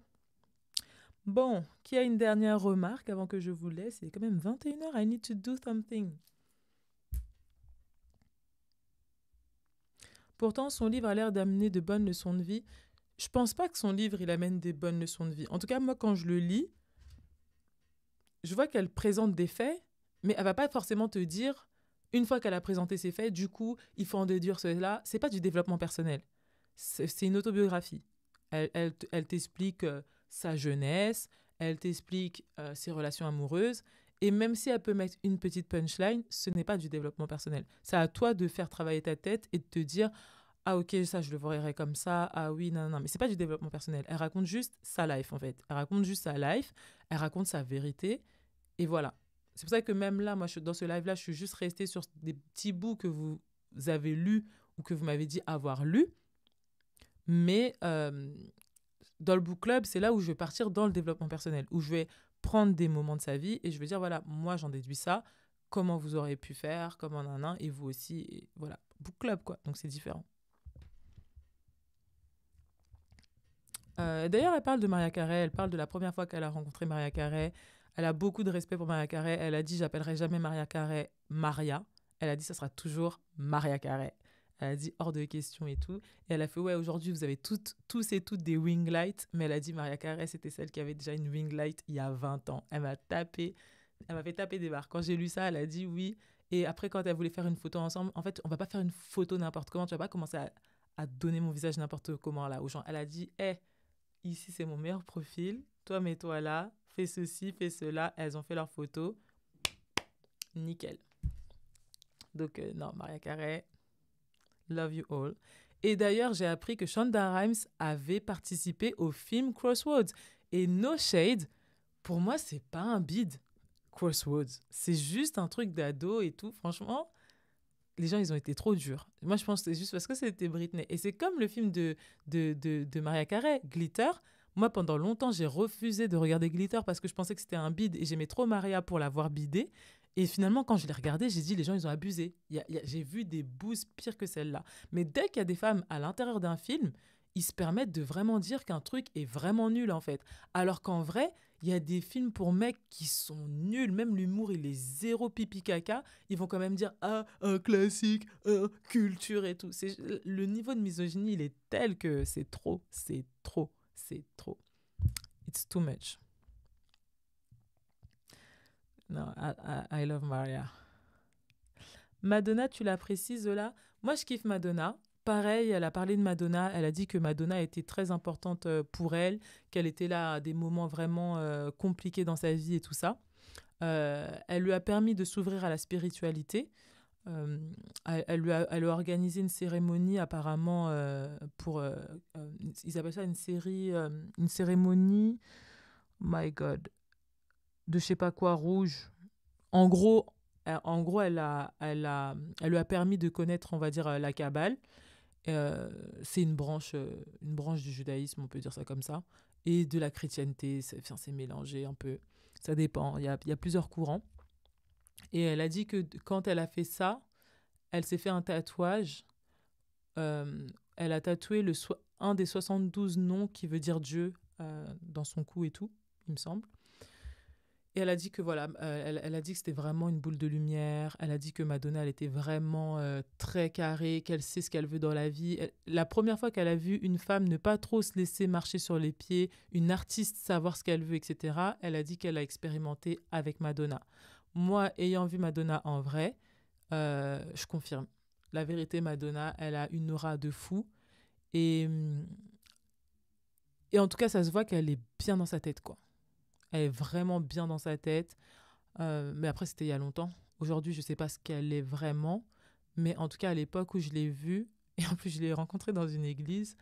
A: Bon, qui a une dernière remarque avant que je vous laisse Il quand même 21h, I need to do something. Pourtant, son livre a l'air d'amener de bonnes leçons de vie je pense pas que son livre, il amène des bonnes leçons de vie. En tout cas, moi, quand je le lis, je vois qu'elle présente des faits, mais elle va pas forcément te dire, une fois qu'elle a présenté ses faits, du coup, il faut en déduire cela. C'est pas du développement personnel. C'est une autobiographie. Elle, elle, t'explique euh, sa jeunesse, elle t'explique euh, ses relations amoureuses, et même si elle peut mettre une petite punchline, ce n'est pas du développement personnel. C'est à toi de faire travailler ta tête et de te dire, ah ok ça je le verrai comme ça ah oui non non mais c'est pas du développement personnel elle raconte juste sa life en fait elle raconte juste sa life elle raconte sa vérité et voilà c'est pour ça que même là moi je, dans ce live là je suis juste restée sur des petits bouts que vous avez lus ou que vous m'avez dit avoir lu mais euh, dans le book club c'est là où je vais partir dans le développement personnel où je vais prendre des moments de sa vie et je vais dire voilà moi j'en déduis ça comment vous aurez pu faire comment un et vous aussi voilà book club quoi donc c'est différent Euh, d'ailleurs, elle parle de Maria Carré, elle parle de la première fois qu'elle a rencontré Maria Carré. Elle a beaucoup de respect pour Maria Carré. Elle a dit J'appellerai jamais Maria Carré Maria. Elle a dit Ça sera toujours Maria Carré. Elle a dit hors de question et tout. Et elle a fait Ouais, aujourd'hui, vous avez toutes, tous et toutes des wing lights. Mais elle a dit Maria Carré, c'était celle qui avait déjà une wing light il y a 20 ans. Elle m'a tapé. Elle m'avait tapé des barres. Quand j'ai lu ça, elle a dit Oui. Et après, quand elle voulait faire une photo ensemble, en fait, on va pas faire une photo n'importe comment. Tu vas pas commencer à, donner mon visage n'importe comment là aux gens. Elle a dit Hé, ici c'est mon meilleur profil, toi mets-toi là, fais ceci, fais cela, elles ont fait leurs photos, nickel. Donc euh, non, Maria Carey, love you all. Et d'ailleurs, j'ai appris que Shonda Rhimes avait participé au film Crossroads. Et No Shade, pour moi, c'est pas un bid, Crossroads, c'est juste un truc d'ado et tout. Franchement, les gens, ils ont été trop durs. Moi, je pense que c'est juste parce que c'était Britney. Et c'est comme le film de, de, Maria Carey, Glitter. Moi, pendant longtemps, j'ai refusé de regarder Glitter parce que je pensais que c'était un bide et j'aimais trop Maria pour l'avoir bidé. Et finalement, quand je l'ai regardé, j'ai dit, les gens, ils ont abusé. J'ai vu des bouses pires que celle-là. Mais dès qu'il y a des femmes à l'intérieur d'un film, ils se permettent de vraiment dire qu'un truc est vraiment nul, en fait. Alors qu'en vrai, il y a des films pour mecs qui sont nuls, même l'humour, il est zéro pipi caca. Ils vont quand même dire ah, un classique, un culture et tout. C'est, le niveau de misogynie, il est tel que c'est trop, c'est trop, c'est trop. It's too much. Non, I, I, I love Maria. Madonna, tu l'apprécies, Zola Moi, je kiffe Madonna. Pareil, elle a parlé de Madonna. Elle a dit que Madonna était très importante euh, pour elle, qu'elle était là à des moments vraiment euh, compliqués dans sa vie et tout ça. Euh, elle lui a permis de s'ouvrir à la spiritualité. elle, lui a, organisé une cérémonie apparemment pour... ils appellent ça une série... une cérémonie... My God. De je sais pas quoi, rouge. En gros, en gros, elle, a, elle, a, elle lui a permis de connaître, on va dire, la cabale. Euh, c'est une branche, euh, une branche du judaïsme, on peut dire ça comme ça, et de la chrétienté. C'est, c'est mélangé un peu. Ça dépend. Il y, a, il y a, plusieurs courants. Et elle a dit que quand elle a fait ça, elle s'est fait un tatouage. Euh, elle a tatoué le un des 72 noms qui veut dire Dieu dans son cou et tout, il me semble. Et elle a dit que voilà, euh, elle, a dit que c'était vraiment une boule de lumière. Elle a dit que Madonna, elle était vraiment euh, très carrée, qu'elle sait ce qu'elle veut dans la vie. la première fois qu'elle a vu une femme ne pas trop se laisser marcher sur les pieds, une artiste savoir ce qu'elle veut, etc. Elle a dit qu'elle a expérimenté avec Madonna. Moi, ayant vu Madonna en vrai, euh, je confirme. La vérité, Madonna, elle a une aura de fou. Et, mm, et en tout cas, ça se voit qu'elle est bien dans sa tête, quoi. Elle est vraiment bien dans sa tête. Euh, mais après, c'était il y a longtemps. Aujourd'hui, je ne sais pas ce qu'elle est vraiment. Mais en tout cas, à l'époque où je l'ai vue, <laughs> et en plus, je l'ai rencontrée dans une église,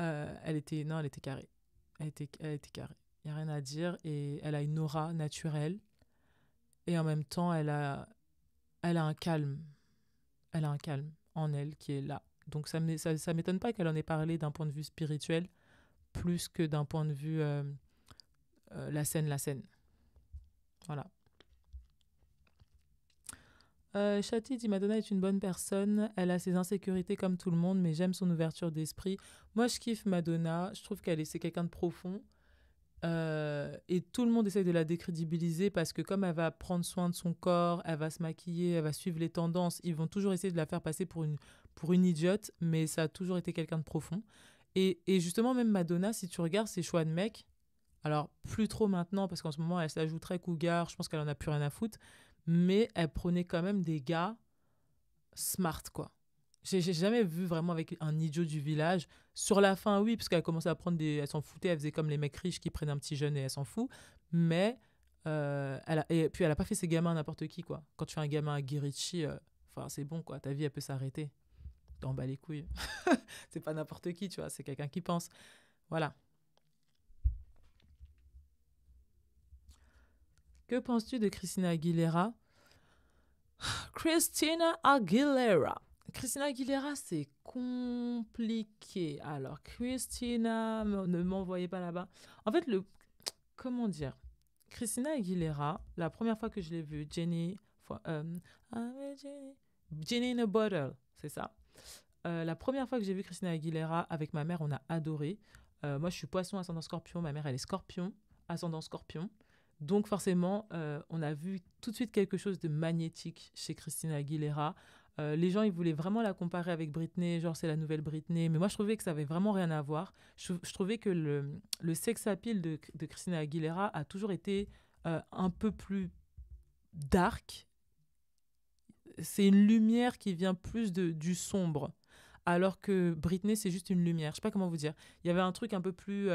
A: euh, elle était. Non, elle était carrée. Elle était, elle était carrée. Il n'y a rien à dire. Et elle a une aura naturelle. Et en même temps, elle a, elle a un calme. Elle a un calme en elle qui est là. Donc, ça ne m'étonne pas qu'elle en ait parlé d'un point de vue spirituel plus que d'un point de vue. Euh, euh, la scène, la scène. Voilà. Euh, Chati dit Madonna est une bonne personne, elle a ses insécurités comme tout le monde, mais j'aime son ouverture d'esprit. Moi, je kiffe Madonna, je trouve qu'elle est, c'est quelqu'un de profond. Euh, et tout le monde essaie de la décrédibiliser parce que comme elle va prendre soin de son corps, elle va se maquiller, elle va suivre les tendances, ils vont toujours essayer de la faire passer pour une, pour une idiote, mais ça a toujours été quelqu'un de profond. Et, et justement, même Madonna, si tu regardes ses choix de mec, alors, plus trop maintenant, parce qu'en ce moment, elle s'ajoute très Cougar, je pense qu'elle en a plus rien à foutre. Mais elle prenait quand même des gars smart, quoi. J'ai jamais vu vraiment avec un idiot du village. Sur la fin, oui, parce qu'elle commençait à prendre des. Elle s'en foutait, elle faisait comme les mecs riches qui prennent un petit jeune et elle s'en fout. Mais. Euh, elle Et puis, elle a pas fait ses gamins à n'importe qui, quoi. Quand tu fais un gamin à Guirichi, euh, enfin, c'est bon, quoi. Ta vie, elle peut s'arrêter. T'en bats les couilles. <laughs> c'est pas n'importe qui, tu vois. C'est quelqu'un qui pense. Voilà. Que penses-tu de Christina Aguilera Christina Aguilera. Christina Aguilera, c'est compliqué. Alors, Christina, ne m'envoyez pas là-bas. En fait, le. Comment dire Christina Aguilera, la première fois que je l'ai vue, Jenny. Euh, ah, Jenny. in a bottle, c'est ça. Euh, la première fois que j'ai vu Christina Aguilera avec ma mère, on a adoré. Euh, moi, je suis poisson ascendant scorpion. Ma mère, elle est scorpion, ascendant scorpion. Donc forcément, euh, on a vu tout de suite quelque chose de magnétique chez Christina Aguilera. Euh, les gens, ils voulaient vraiment la comparer avec Britney, genre c'est la nouvelle Britney. Mais moi, je trouvais que ça avait vraiment rien à voir. Je, trouvais que le, sex appeal de, Christina Aguilera a toujours été euh, un peu plus dark. C'est une lumière qui vient plus du sombre alors que Britney, c'est juste une lumière. Je sais pas comment vous dire. Il y avait un truc un peu plus,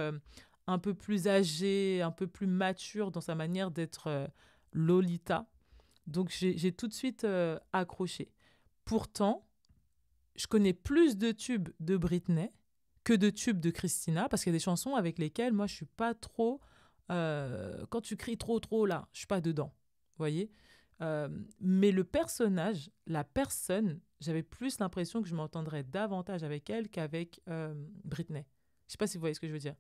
A: un peu plus âgée, un peu plus mature dans sa manière d'être euh, Lolita. Donc j'ai tout de suite euh, accroché. Pourtant, je connais plus de tubes de Britney que de tubes de Christina, parce qu'il y a des chansons avec lesquelles moi je suis pas trop... Euh, quand tu cries trop trop là, je suis pas dedans, voyez mais le personnage, la personne, j'avais plus l'impression que je m'entendrais davantage avec elle qu'avec Britney. Je sais pas si vous voyez ce que je veux dire.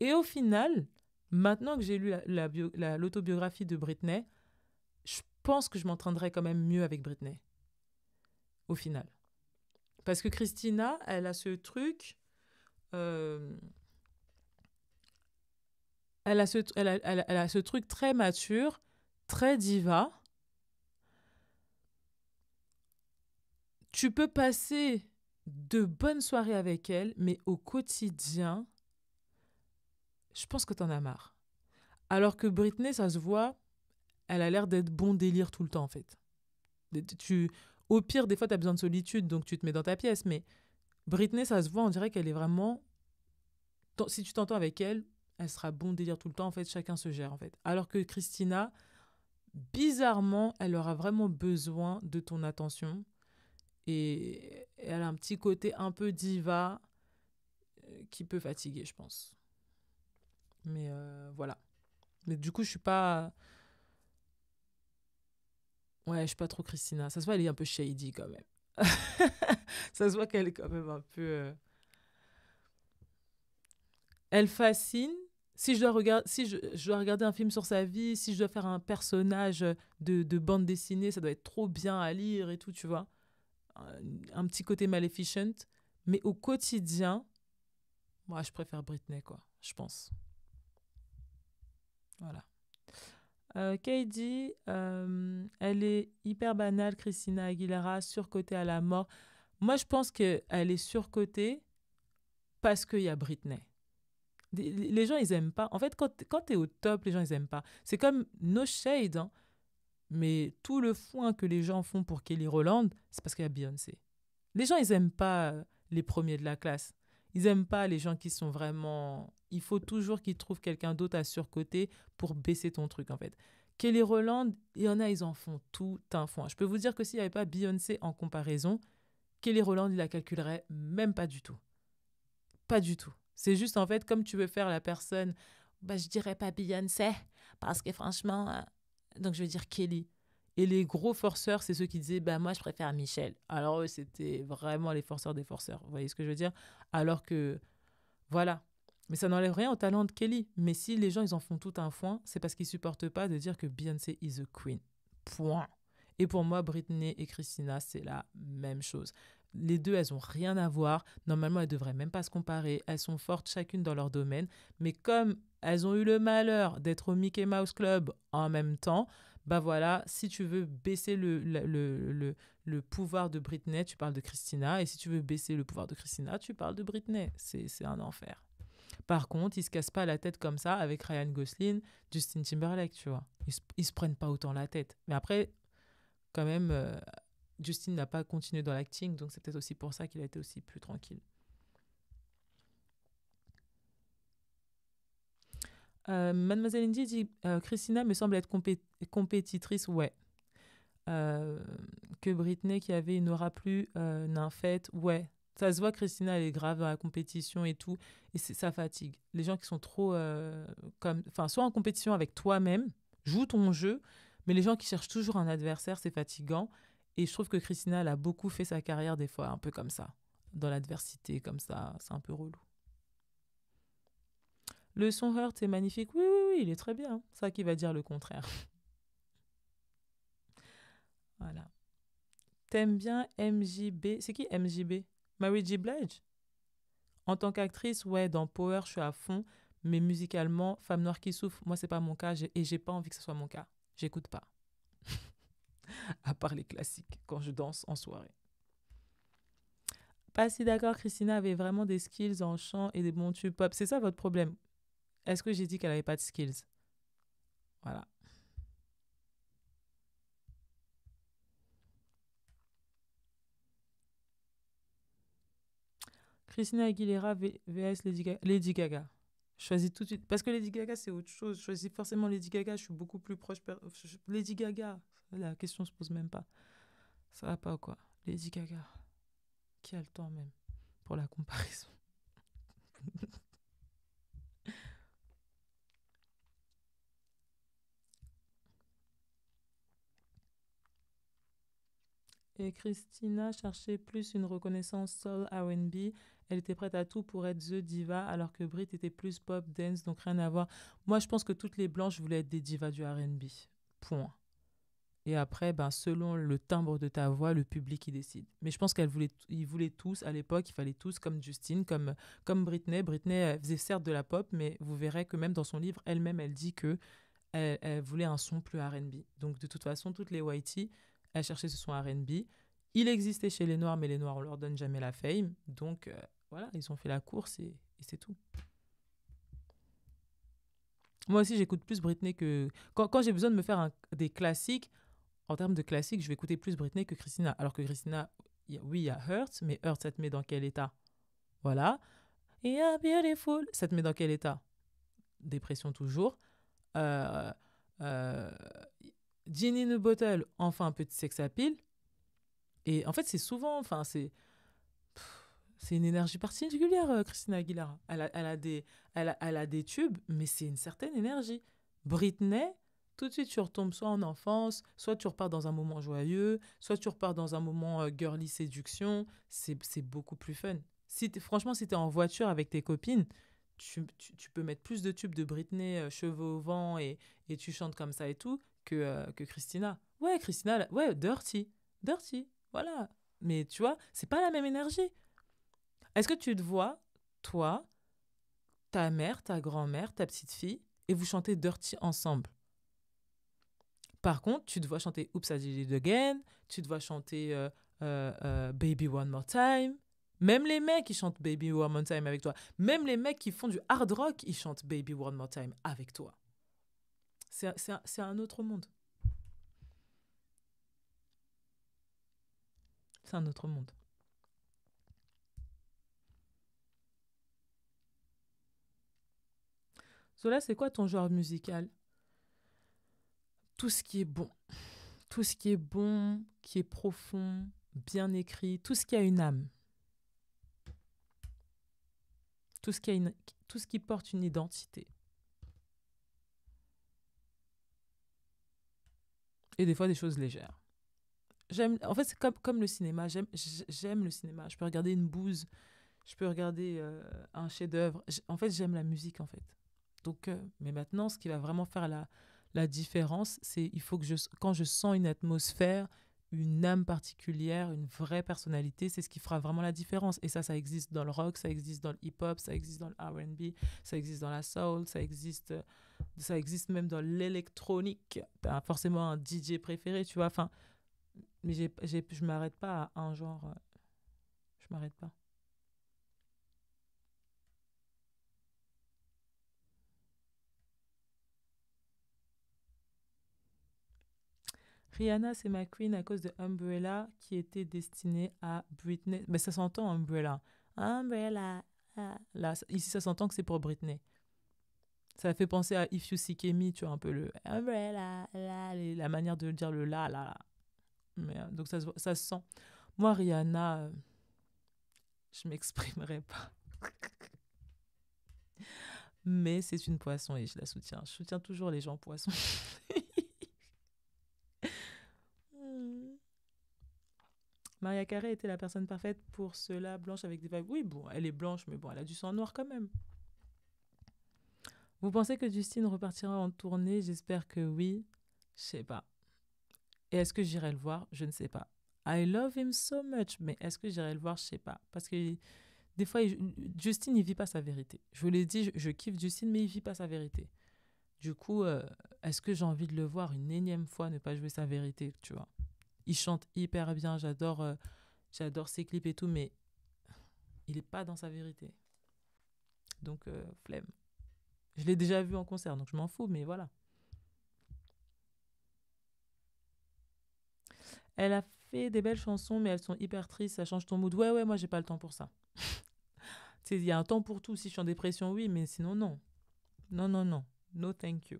A: Et au final, maintenant que j'ai lu l'autobiographie de Britney, je pense que je m'entendrai quand même mieux avec Britney. Au final. Parce que Christina, elle a ce truc. Euh, elle a ce truc très mature, très diva. Tu peux passer de bonnes soirées avec elle, mais au quotidien, je pense que t'en as marre. Alors que Britney, ça se voit, elle a l'air d'être bon délire tout le temps, en fait. Tu, au pire, des fois, t'as besoin de solitude, donc tu te mets dans ta pièce, mais Britney, ça se voit, on dirait qu'elle est vraiment. Si tu t'entends avec elle, elle sera bon délire tout le temps, en fait, chacun se gère, en fait. Alors que Christina, bizarrement, elle aura vraiment besoin de ton attention. Et elle a un petit côté un peu diva euh, qui peut fatiguer, je pense. Mais euh, voilà. Mais du coup, je suis pas. Ouais, je suis pas trop Christina. Ça se voit, elle est un peu shady quand même. <laughs> ça se voit qu'elle est quand même un peu. Euh, elle fascine. Si je dois, regarder, si je, dois regarder un film sur sa vie, si je dois faire un personnage de, bande dessinée, ça doit être trop bien à lire et tout, tu vois. Un, petit côté maleficent. Mais au quotidien, moi, je préfère Britney, quoi, je pense. Voilà. Euh, euh, elle est hyper banale, Christina Aguilera, surcotée à la mort. Moi, je pense qu'elle est surcotée parce qu'il y a Britney. Les gens, ils aiment pas. En fait, quand, quand tu es au top, les gens, ils aiment pas. C'est comme No Shade, hein. mais tout le foin que les gens font pour Kelly Roland, c'est parce qu'il y a Beyoncé. Les gens, ils aiment pas les premiers de la classe. Ils aiment pas les gens qui sont vraiment il faut toujours qu'il trouve quelqu'un d'autre à surcoter pour baisser ton truc, en fait. Kelly Roland, il y en a, ils en font tout un fond. Je peux vous dire que s'il n'y avait pas Beyoncé en comparaison, Kelly Roland, il la calculerait même pas du tout. Pas du tout. C'est juste, en fait, comme tu veux faire la personne, bah, je dirais pas Beyoncé, parce que franchement, euh, donc je veux dire Kelly. Et les gros forceurs, c'est ceux qui disaient bah moi je préfère Michel. Alors c'était vraiment les forceurs des forceurs. Vous voyez ce que je veux dire Alors que voilà, mais ça n'enlève rien au talent de Kelly. Mais si les gens, ils en font tout un foin, c'est parce qu'ils supportent pas de dire que Beyoncé is a queen. Point. Et pour moi, Britney et Christina, c'est la même chose. Les deux, elles n'ont rien à voir. Normalement, elles devraient même pas se comparer. Elles sont fortes chacune dans leur domaine. Mais comme elles ont eu le malheur d'être au Mickey Mouse Club en même temps, bah voilà, si tu veux baisser le, le, le, le, pouvoir de Britney, tu parles de Christina. Et si tu veux baisser le pouvoir de Christina, tu parles de Britney. C'est un enfer. Par contre, ils se cassent pas la tête comme ça avec Ryan Gosling, Justin Timberlake, tu vois. Ils se, se prennent pas autant la tête. Mais après, quand même, euh, Justin n'a pas continué dans l'acting, donc c'est peut-être aussi pour ça qu'il a été aussi plus tranquille. Euh, Mademoiselle Indy dit euh, Christina me semble être compétitrice, ouais. que Britney qui avait une aura plus fait, ouais. Ça se voit, Christina, elle est grave dans la compétition et tout. Et ça fatigue. Les gens qui sont trop. Euh, comme, enfin, soit en compétition avec toi-même, joue ton jeu, mais les gens qui cherchent toujours un adversaire, c'est fatigant. Et je trouve que Christina, elle a beaucoup fait sa carrière des fois, un peu comme ça, dans l'adversité, comme ça. C'est un peu relou. Le son Hurt est magnifique. Oui, oui, oui, il est très bien. Hein. Ça qui va dire le contraire. <laughs> voilà. T'aimes bien MJB C'est qui MJB Mary G. Blige. En tant qu'actrice, ouais, dans Power, je suis à fond, mais musicalement, Femme Noire qui souffre, moi, c'est pas mon cas et j'ai pas envie que ce soit mon cas. J'écoute pas. <laughs> à part les classiques, quand je danse en soirée. Pas si d'accord, Christina avait vraiment des skills en chant et des bons tubes pop. C'est ça votre problème. Est-ce que j'ai dit qu'elle avait pas de skills Voilà. Christina Aguilera vs Lady, Gaga. choisis tout de suite. Parce que Lady Gaga, c'est autre chose. choisis forcément Lady Gaga. Je suis beaucoup plus proche. Lady Gaga, la question se pose même pas. Ça va pas, ou quoi. Lady Gaga. Qui a le temps, même, pour la comparaison <laughs> Et Christina cherchait plus une reconnaissance à RB elle était prête à tout pour être The Diva, alors que Brit était plus pop, dance, donc rien à voir. Moi, je pense que toutes les blanches voulaient être des divas du RB. Point. Et après, ben, selon le timbre de ta voix, le public y décide. Mais je pense qu'ils voulaient, tous, à l'époque, il fallait tous, comme Justine, comme, comme Britney. Britney faisait certes de la pop, mais vous verrez que même dans son livre, elle-même, elle dit que elle, voulait un son plus RB. Donc, de toute façon, toutes les Whitey, elles cherchaient ce son RB. Il existait chez les Noirs, mais les Noirs, on leur donne jamais la fame. Donc, euh, voilà, ils ont fait la course et, c'est tout. Moi aussi, j'écoute plus Britney que. Quand, j'ai besoin de me faire des classiques, en termes de classiques, je vais écouter plus Britney que Christina. Alors que Christina, oui, il y a Hurt, mais Hurt, ça te met dans quel état Voilà. Et les Beautiful, ça te met dans quel état Dépression toujours. Euh, euh Gin in a Bottle, enfin un petit de sex appeal. Et en fait, c'est souvent. Enfin, c'est c'est une énergie particulière, euh, Christina Aguilera. Elle a, des, tubes, mais c'est une certaine énergie. Britney, tout de suite, tu retombes soit en enfance, soit tu repars dans un moment joyeux, soit tu repars dans un moment euh, girly séduction. C'est beaucoup plus fun. Si franchement, si tu es en voiture avec tes copines, tu, peux mettre plus de tubes de Britney, euh, cheveux au vent, et, tu chantes comme ça et tout, que, que Christina. Ouais, Christina, ouais, dirty, dirty, voilà. Mais tu vois, c'est pas la même énergie. Est-ce que tu te vois, toi, ta mère, ta grand-mère, ta petite fille, et vous chantez Dirty ensemble Par contre, tu te vois chanter Oops, I Did It Again, tu te vois chanter euh, euh, euh, Baby One More Time. Même les mecs qui chantent Baby One More Time avec toi. Même les mecs qui font du hard rock, ils chantent Baby One More Time avec toi. C'est un autre monde. C'est un autre monde. c'est quoi ton genre musical Tout ce qui est bon. Tout ce qui est bon, qui est profond, bien écrit, tout ce qui a une âme. Tout ce qui, a une, tout ce qui porte une identité. Et des fois des choses légères. J'aime, en fait, c'est comme, comme le cinéma. J'aime, j'aime le cinéma. Je peux regarder une bouse, je peux regarder euh, un chef-d'œuvre. En fait, j'aime la musique, en fait. Donc, mais maintenant, ce qui va vraiment faire la, la différence, c'est il faut que je, quand je sens une atmosphère, une âme particulière, une vraie personnalité, c'est ce qui fera vraiment la différence. Et ça, ça existe dans le rock, ça existe dans le hip-hop, ça existe dans le R&B, ça existe dans la soul, ça existe, ça existe même dans l'électronique. T'as forcément un DJ préféré, tu vois. Enfin, mais j'ai, j'ai, je m'arrête pas à un genre. Euh, je m'arrête pas. Rihanna, c'est ma queen à cause de Umbrella qui était destinée à Britney. Mais ça s'entend, Umbrella. Umbrella. Ah. Là, ici, ça s'entend que c'est pour Britney. Ça fait penser à If You See Me, tu vois, un peu le Umbrella, la, la manière de dire le la, la, la. Mais, euh, donc ça, ça se sent. Moi, Rihanna, euh, je m'exprimerai pas. <laughs> Mais c'est une poisson et je la soutiens. Je soutiens toujours les gens poissons. <laughs> Maria Carré était la personne parfaite pour cela, blanche avec des vagues. Oui, bon, elle est blanche, mais bon, elle a du sang noir quand même. Vous pensez que Justine repartira en tournée J'espère que oui. Je sais pas. Et est-ce que j'irai le voir Je ne sais pas. I love him so much, mais est-ce que j'irai le voir Je sais pas. Parce que des fois, Justine, il vit pas sa vérité. Je vous l'ai dit, je, kiffe Justine, mais il vit pas sa vérité. Du coup, euh, est-ce que j'ai envie de le voir une énième fois ne pas jouer sa vérité, tu vois il chante hyper bien, j'adore euh, j'adore ses clips et tout, mais il n'est pas dans sa vérité. Donc, euh, flemme. Je l'ai déjà vu en concert, donc je m'en fous, mais voilà. Elle a fait des belles chansons, mais elles sont hyper tristes, ça change ton mood. Ouais, ouais, moi, j'ai pas le temps pour ça. <laughs> Il y a un temps pour tout. Si je suis en dépression, oui, mais sinon, non. Non, non, non. No, thank you.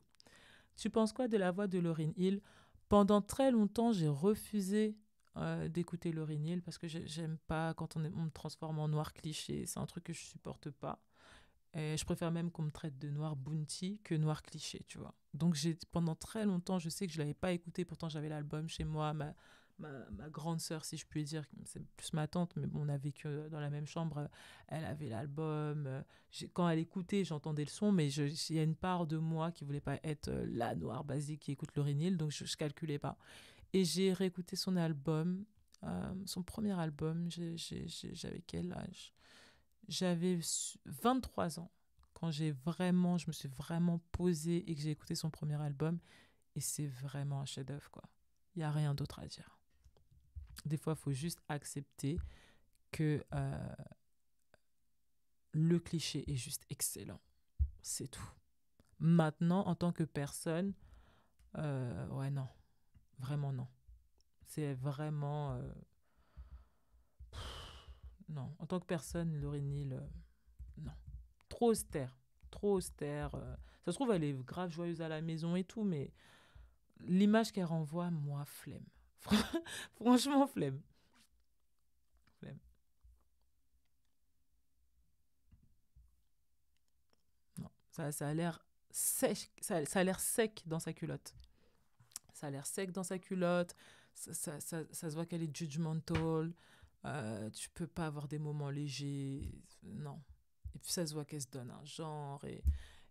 A: Tu penses quoi de la voix de Lauryn Hill pendant très longtemps, j'ai refusé euh, d'écouter Laurie Hill parce que j'aime pas quand on, me transforme en noir cliché. C'est un truc que je supporte pas. Et je préfère même qu'on me traite de noir bounty que noir cliché, tu vois. Donc pendant très longtemps, je sais que je l'avais pas écouté. Pourtant, j'avais l'album chez moi. Ma, ma, grande sœur, si je puis dire, c'est plus ma tante, mais on a vécu euh, dans la même chambre. Euh, elle avait l'album. Euh, quand elle écoutait, j'entendais le son, mais il y a une part de moi qui voulait pas être la noire basique qui écoute le Hill donc je, je calculais pas. Et j'ai réécouté son album, son premier album. J'avais quel âge J'avais 23 ans quand j'ai vraiment, je me suis vraiment posée et que j'ai écouté son premier album. Et c'est vraiment un chef-d'œuvre, quoi. Il n'y a rien d'autre à dire. Des fois, il faut juste accepter que euh, le cliché est juste excellent. C'est tout. Maintenant, en tant que personne, euh, ouais, non. Vraiment, non. C'est vraiment. Euh, non. En tant que personne, Laurie non. Trop austère. Trop austère. Ça se trouve, elle est grave joyeuse à la maison et tout, mais l'image qu'elle renvoie, moi, flemme. <laughs> Franchement, flemme. Flemme. Non, ça, a l'air sec. Ça, a l'air sec dans sa culotte. Ça a l'air sec dans sa culotte. Ça, se voit qu'elle est judgmental. Euh, tu peux pas avoir des moments légers. Non. Et puis ça se voit qu'elle se donne un genre et,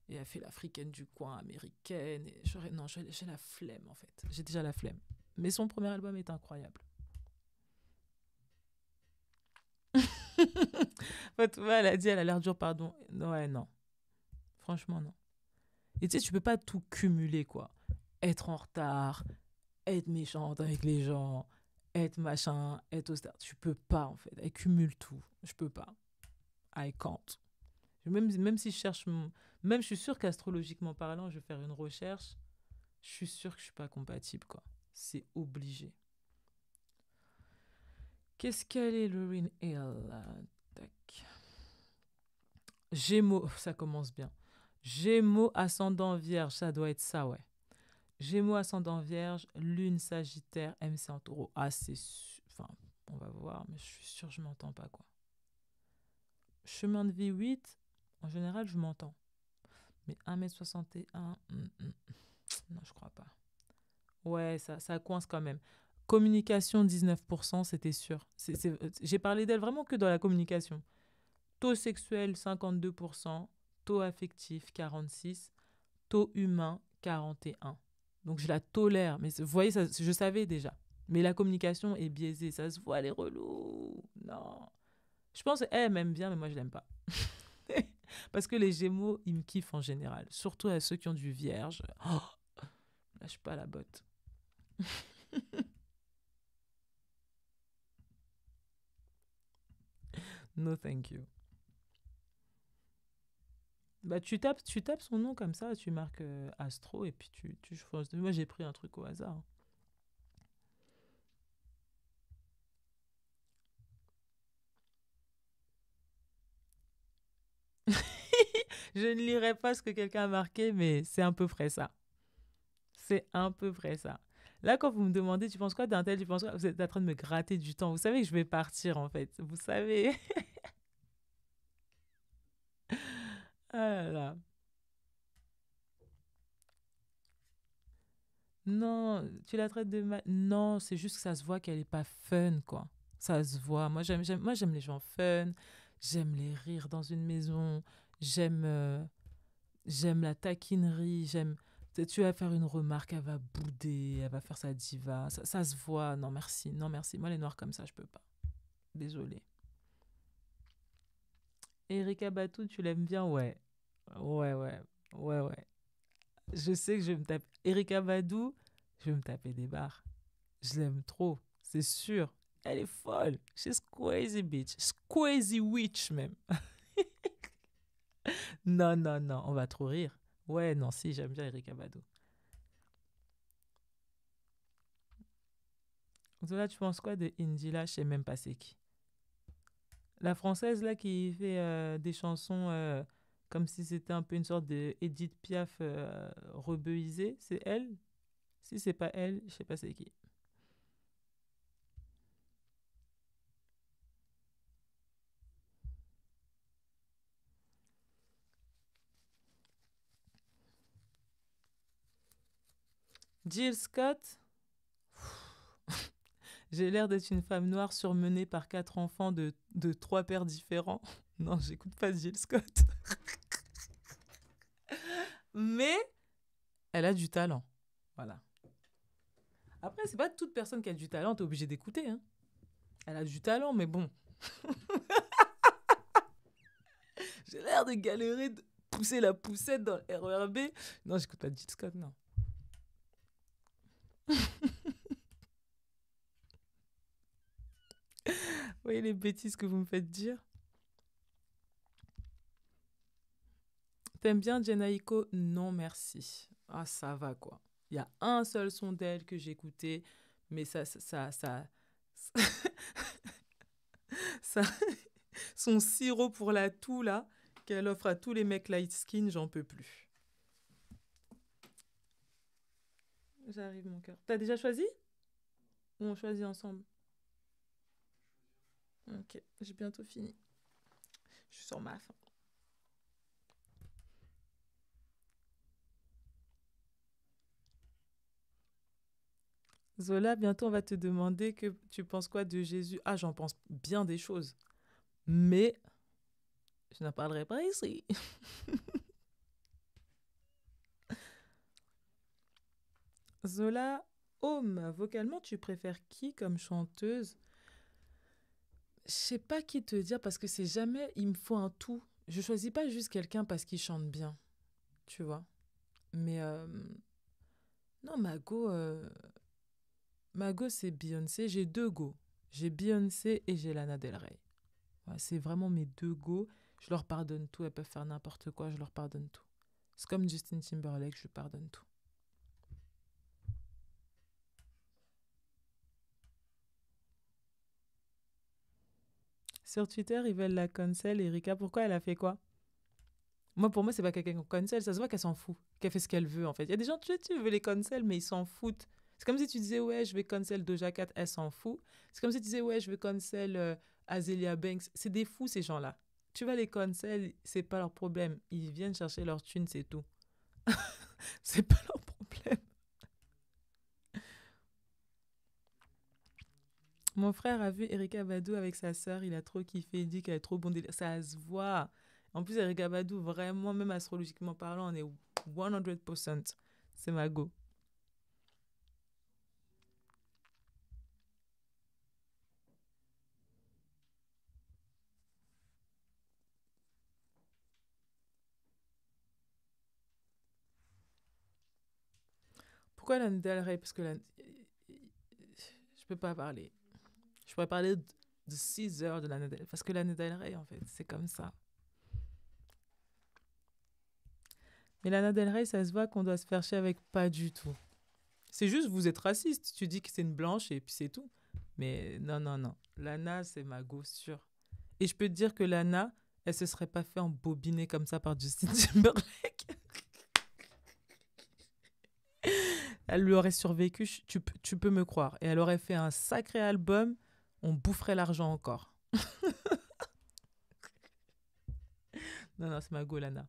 A: elle fait l'africaine du coin américaine. Et non, j'ai la flemme en fait. J'ai déjà la flemme. Mais son premier album est incroyable. <laughs> elle a dit, elle a l'air dure, pardon. Ouais, non. Franchement, non. Et tu sais, tu peux pas tout cumuler, quoi. Être en retard, être méchante avec les gens, être machin, être austère. Tu peux pas, en fait. Elle cumule tout. Je peux pas. I can't. Même, même si je cherche... Même je suis sûre qu'astrologiquement parlant, je vais faire une recherche. Je suis sûre que je suis pas compatible, quoi c'est obligé. Qu'est-ce qu'elle est, Rune Hill Tac. Gémeaux, ça commence bien. Gémeaux ascendant vierge, ça doit être ça, ouais. Gémeaux ascendant vierge, lune sagittaire, MC en taureau. Ah, c'est. Enfin, on va voir, mais je suis sûre que je m'entends pas, quoi. Chemin de vie 8, en général, je m'entends. Mais 1m61, mm, mm, mm. non, je crois pas. Ouais, ça, coince quand même. Communication, 19%, c'était sûr. Euh, j'ai parlé d'elle vraiment que dans la communication. Taux sexuel, 52%. Taux affectif, 46%. Taux humain, 41%. Donc je la tolère. Mais vous voyez, ça, je savais déjà. Mais la communication est biaisée. Ça se voit, les relous. Non. Je pense, eh, elle m'aime bien, mais moi, je l'aime pas. <laughs> Parce que les Gémeaux, ils me kiffent en général. Surtout à ceux qui ont du Vierge. Oh, lâche pas la botte. <laughs> no thank you. Bah, tu, tapes, tu tapes son nom comme ça, tu marques euh, Astro et puis tu, tu Moi, j'ai pris un truc au hasard. Hein. <laughs> Je ne lirai pas ce que quelqu'un a marqué, mais c'est à peu près ça. C'est à peu près ça. Là, quand vous me demandez, tu penses quoi d'un tel, tu penses quoi, vous êtes en train de me gratter du temps. Vous savez que je vais partir, en fait. Vous savez. <laughs> ah Non, tu la traites de mal. Non, c'est juste que ça se voit qu'elle n'est pas fun, quoi. Ça se voit. Moi, j'aime, moi, j'aime les gens fun. J'aime les rires dans une maison. J'aime, euh, j'aime la taquinerie. J'aime tu vas faire une remarque, elle va bouder, elle va faire sa diva, ça, ça se voit, non merci, non merci. Moi, les noirs comme ça, je peux pas. Désolée. Erika Batou, tu l'aimes bien Ouais. Ouais, ouais. Ouais, ouais. Je sais que je vais me taper... Erika Badou, je vais me taper des bars Je l'aime trop, c'est sûr. Elle est folle. She's crazy bitch. She's crazy witch même. <laughs> non, non, non, on va trop rire. Ouais, non, si, j'aime bien Eric Abado. Zola, tu penses quoi de Indila Je sais même pas c'est qui. La française, là, qui fait euh, des chansons euh, comme si c'était un peu une sorte de Piaf euh, c'est elle Si c'est pas elle, je sais pas c'est qui. Jill Scott <laughs> J'ai l'air d'être une femme noire surmenée par quatre enfants de, trois pères différents. <laughs> Non, j'écoute pas Jill Scott. <laughs> Mais elle a du talent. Voilà. Après, c'est pas toute personne qui a du talent, t'es obligé d'écouter. Hein. Elle a du talent, mais bon. J'ai l'air de galérer, de pousser la poussette dans le RERB. Non, j'écoute pas Jill Scott, non vous <laughs> voyez les bêtises que vous me faites dire T'aimes bien Jenaiko Non, merci. Ah, ça va quoi. Il y a un seul son d'elle que j'ai écouté, mais ça, ça, ça, ça, <laughs> ça son sirop pour la toux là qu'elle offre à tous les mecs light skin, j'en peux plus. J'arrive, mon cœur. T'as déjà choisi Ou on choisit ensemble Ok, j'ai bientôt fini. Je suis sur ma fin. Zola, bientôt on va te demander que tu penses quoi de Jésus. Ah, j'en pense bien des choses. Mais je n'en parlerai pas ici. <laughs> Zola Home, vocalement, tu préfères qui comme chanteuse Je sais pas qui te dire parce que c'est jamais il me faut un tout. Je choisis pas juste quelqu'un parce qu'il chante bien, tu vois. Mais non, euh, non, Mago, euh... Mago c'est Beyoncé. J'ai deux go. J'ai Beyoncé et j'ai Lana Del Rey. c'est vraiment mes deux go. Je leur pardonne tout. Elles peuvent faire n'importe quoi. Je leur pardonne tout. C'est comme Justin Timberlake. Je pardonne tout. Sur Twitter, ils veulent la cancel, Erika. Pourquoi elle a fait quoi Moi, pour moi, c'est pas quelqu'un qu'on cancel. Ça se voit qu'elle s'en fout, qu'elle fait ce qu'elle veut, en fait. Il y a des gens, tu, tu veux les cancel, mais ils s'en foutent. C'est comme si tu disais, ouais, je vais cancel Doja Cat, elle s'en fout. C'est comme si tu disais, ouais, je vais cancel euh, Azelia Banks. C'est des fous, ces gens-là. Tu vas les cancel, c'est pas leur problème. Ils viennent chercher leur thune, c'est tout. <laughs> c'est pas leur Mon frère a vu Erika Badou avec sa sœur, il a trop kiffé, il dit qu'elle est trop bon Ça se voit. En plus, Erika Badou, vraiment, même astrologiquement parlant, on est 100%. C'est ma go. Pourquoi la Del Parce que la... je peux pas parler. Je pourrais parler de, 6 heures de l'année Parce que l'année Rey, en fait, c'est comme ça. Mais Lana Del Rey, ça se voit qu'on doit se faire chier avec pas du tout. C'est juste, vous êtes raciste. Tu dis que c'est une blanche et puis c'est tout. Mais non, non, non. Lana, c'est ma gauche sûre. Et je peux te dire que Lana, elle se serait pas fait embobiner comme ça par Justin <laughs> Timberlake. elle lui aurait survécu, tu, tu peux me croire. Et elle aurait fait un sacré album on boufferait l'argent encore. <laughs> non, non, c'est ma go, Lana.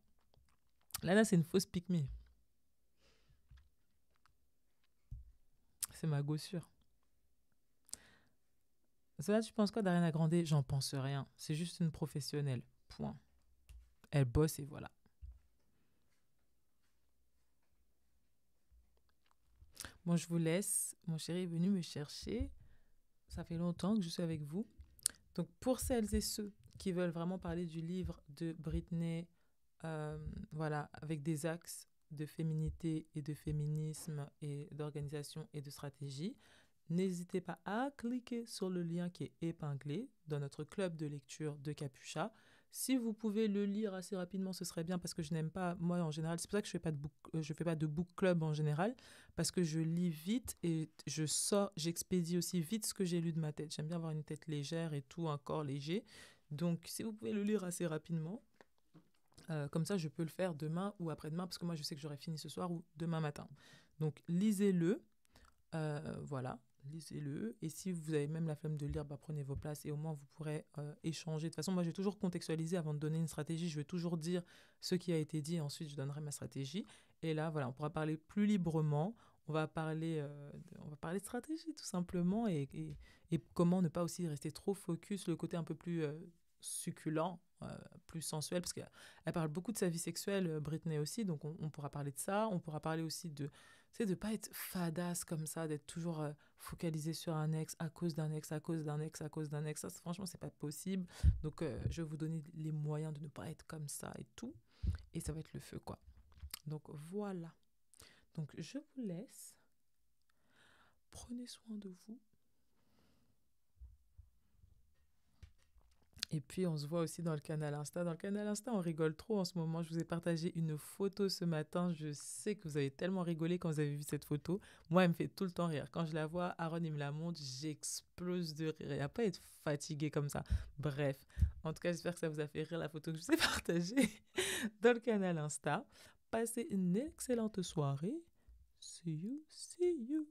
A: Lana, c'est une fausse pick me. C'est ma go sûre. Cela, tu penses quoi d'Ariana Grande J'en pense rien. C'est juste une professionnelle. Point. Elle bosse et voilà. Bon, je vous laisse. Mon chéri est venu me chercher ça fait longtemps que je suis avec vous. Donc pour celles et ceux qui veulent vraiment parler du livre de Britney, euh, voilà, avec des axes de féminité et de féminisme et d'organisation et de stratégie, n'hésitez pas à cliquer sur le lien qui est épinglé dans notre club de lecture de Capucha si vous pouvez le lire assez rapidement, ce serait bien parce que je n'aime pas, moi en général, c'est pour ça que je ne fais, pas de book, euh, fais pas de book club en général, parce que je lis vite et je sors, j'expédie aussi vite ce que j'ai lu de ma tête. J'aime bien avoir une tête légère et tout, un corps léger. Donc si vous pouvez le lire assez rapidement, euh, comme ça je peux le faire demain ou après-demain, parce que moi je sais que j'aurai fini ce soir ou demain matin. Donc lisez-le, euh, voilà lisez-le. Et si vous avez même la flemme de lire, bah, prenez vos places et au moins vous pourrez euh, échanger. De toute façon, moi, j'ai toujours contextualisé avant de donner une stratégie. Je vais toujours dire ce qui a été dit et ensuite je donnerai ma stratégie. Et là, voilà, on pourra parler plus librement. On va parler, euh, de, on va parler de stratégie tout simplement et, et, comment ne pas aussi rester trop focus, le côté un peu plus euh, succulent, plus sensuel, parce qu'elle parle beaucoup de sa vie sexuelle, Britney aussi, donc on pourra parler de ça. On pourra parler aussi de c'est de pas être fadasse comme ça, d'être toujours euh, focalisé sur un ex, à cause d'un ex, à cause d'un ex, à cause d'un ex. Ça, franchement, c'est pas possible. Donc, euh, je vais vous donner les moyens de ne pas être comme ça et tout. Et ça va être le feu, quoi. Donc, voilà. Donc, je vous laisse. Prenez soin de vous. Et puis, on se voit aussi dans le canal Insta. Dans le canal Insta, on rigole trop en ce moment. Je vous ai partagé une photo ce matin. Je sais que vous avez tellement rigolé quand vous avez vu cette photo. Moi, elle me fait tout le temps rire. Quand je la vois, Aaron, il me la montre, j'explose de rire. Il n'y a pas à être fatigué comme ça. Bref, en tout cas, j'espère que ça vous a fait rire la photo que je vous ai <laughs> partagée dans le canal Insta. Passez une excellente soirée. See you, see you.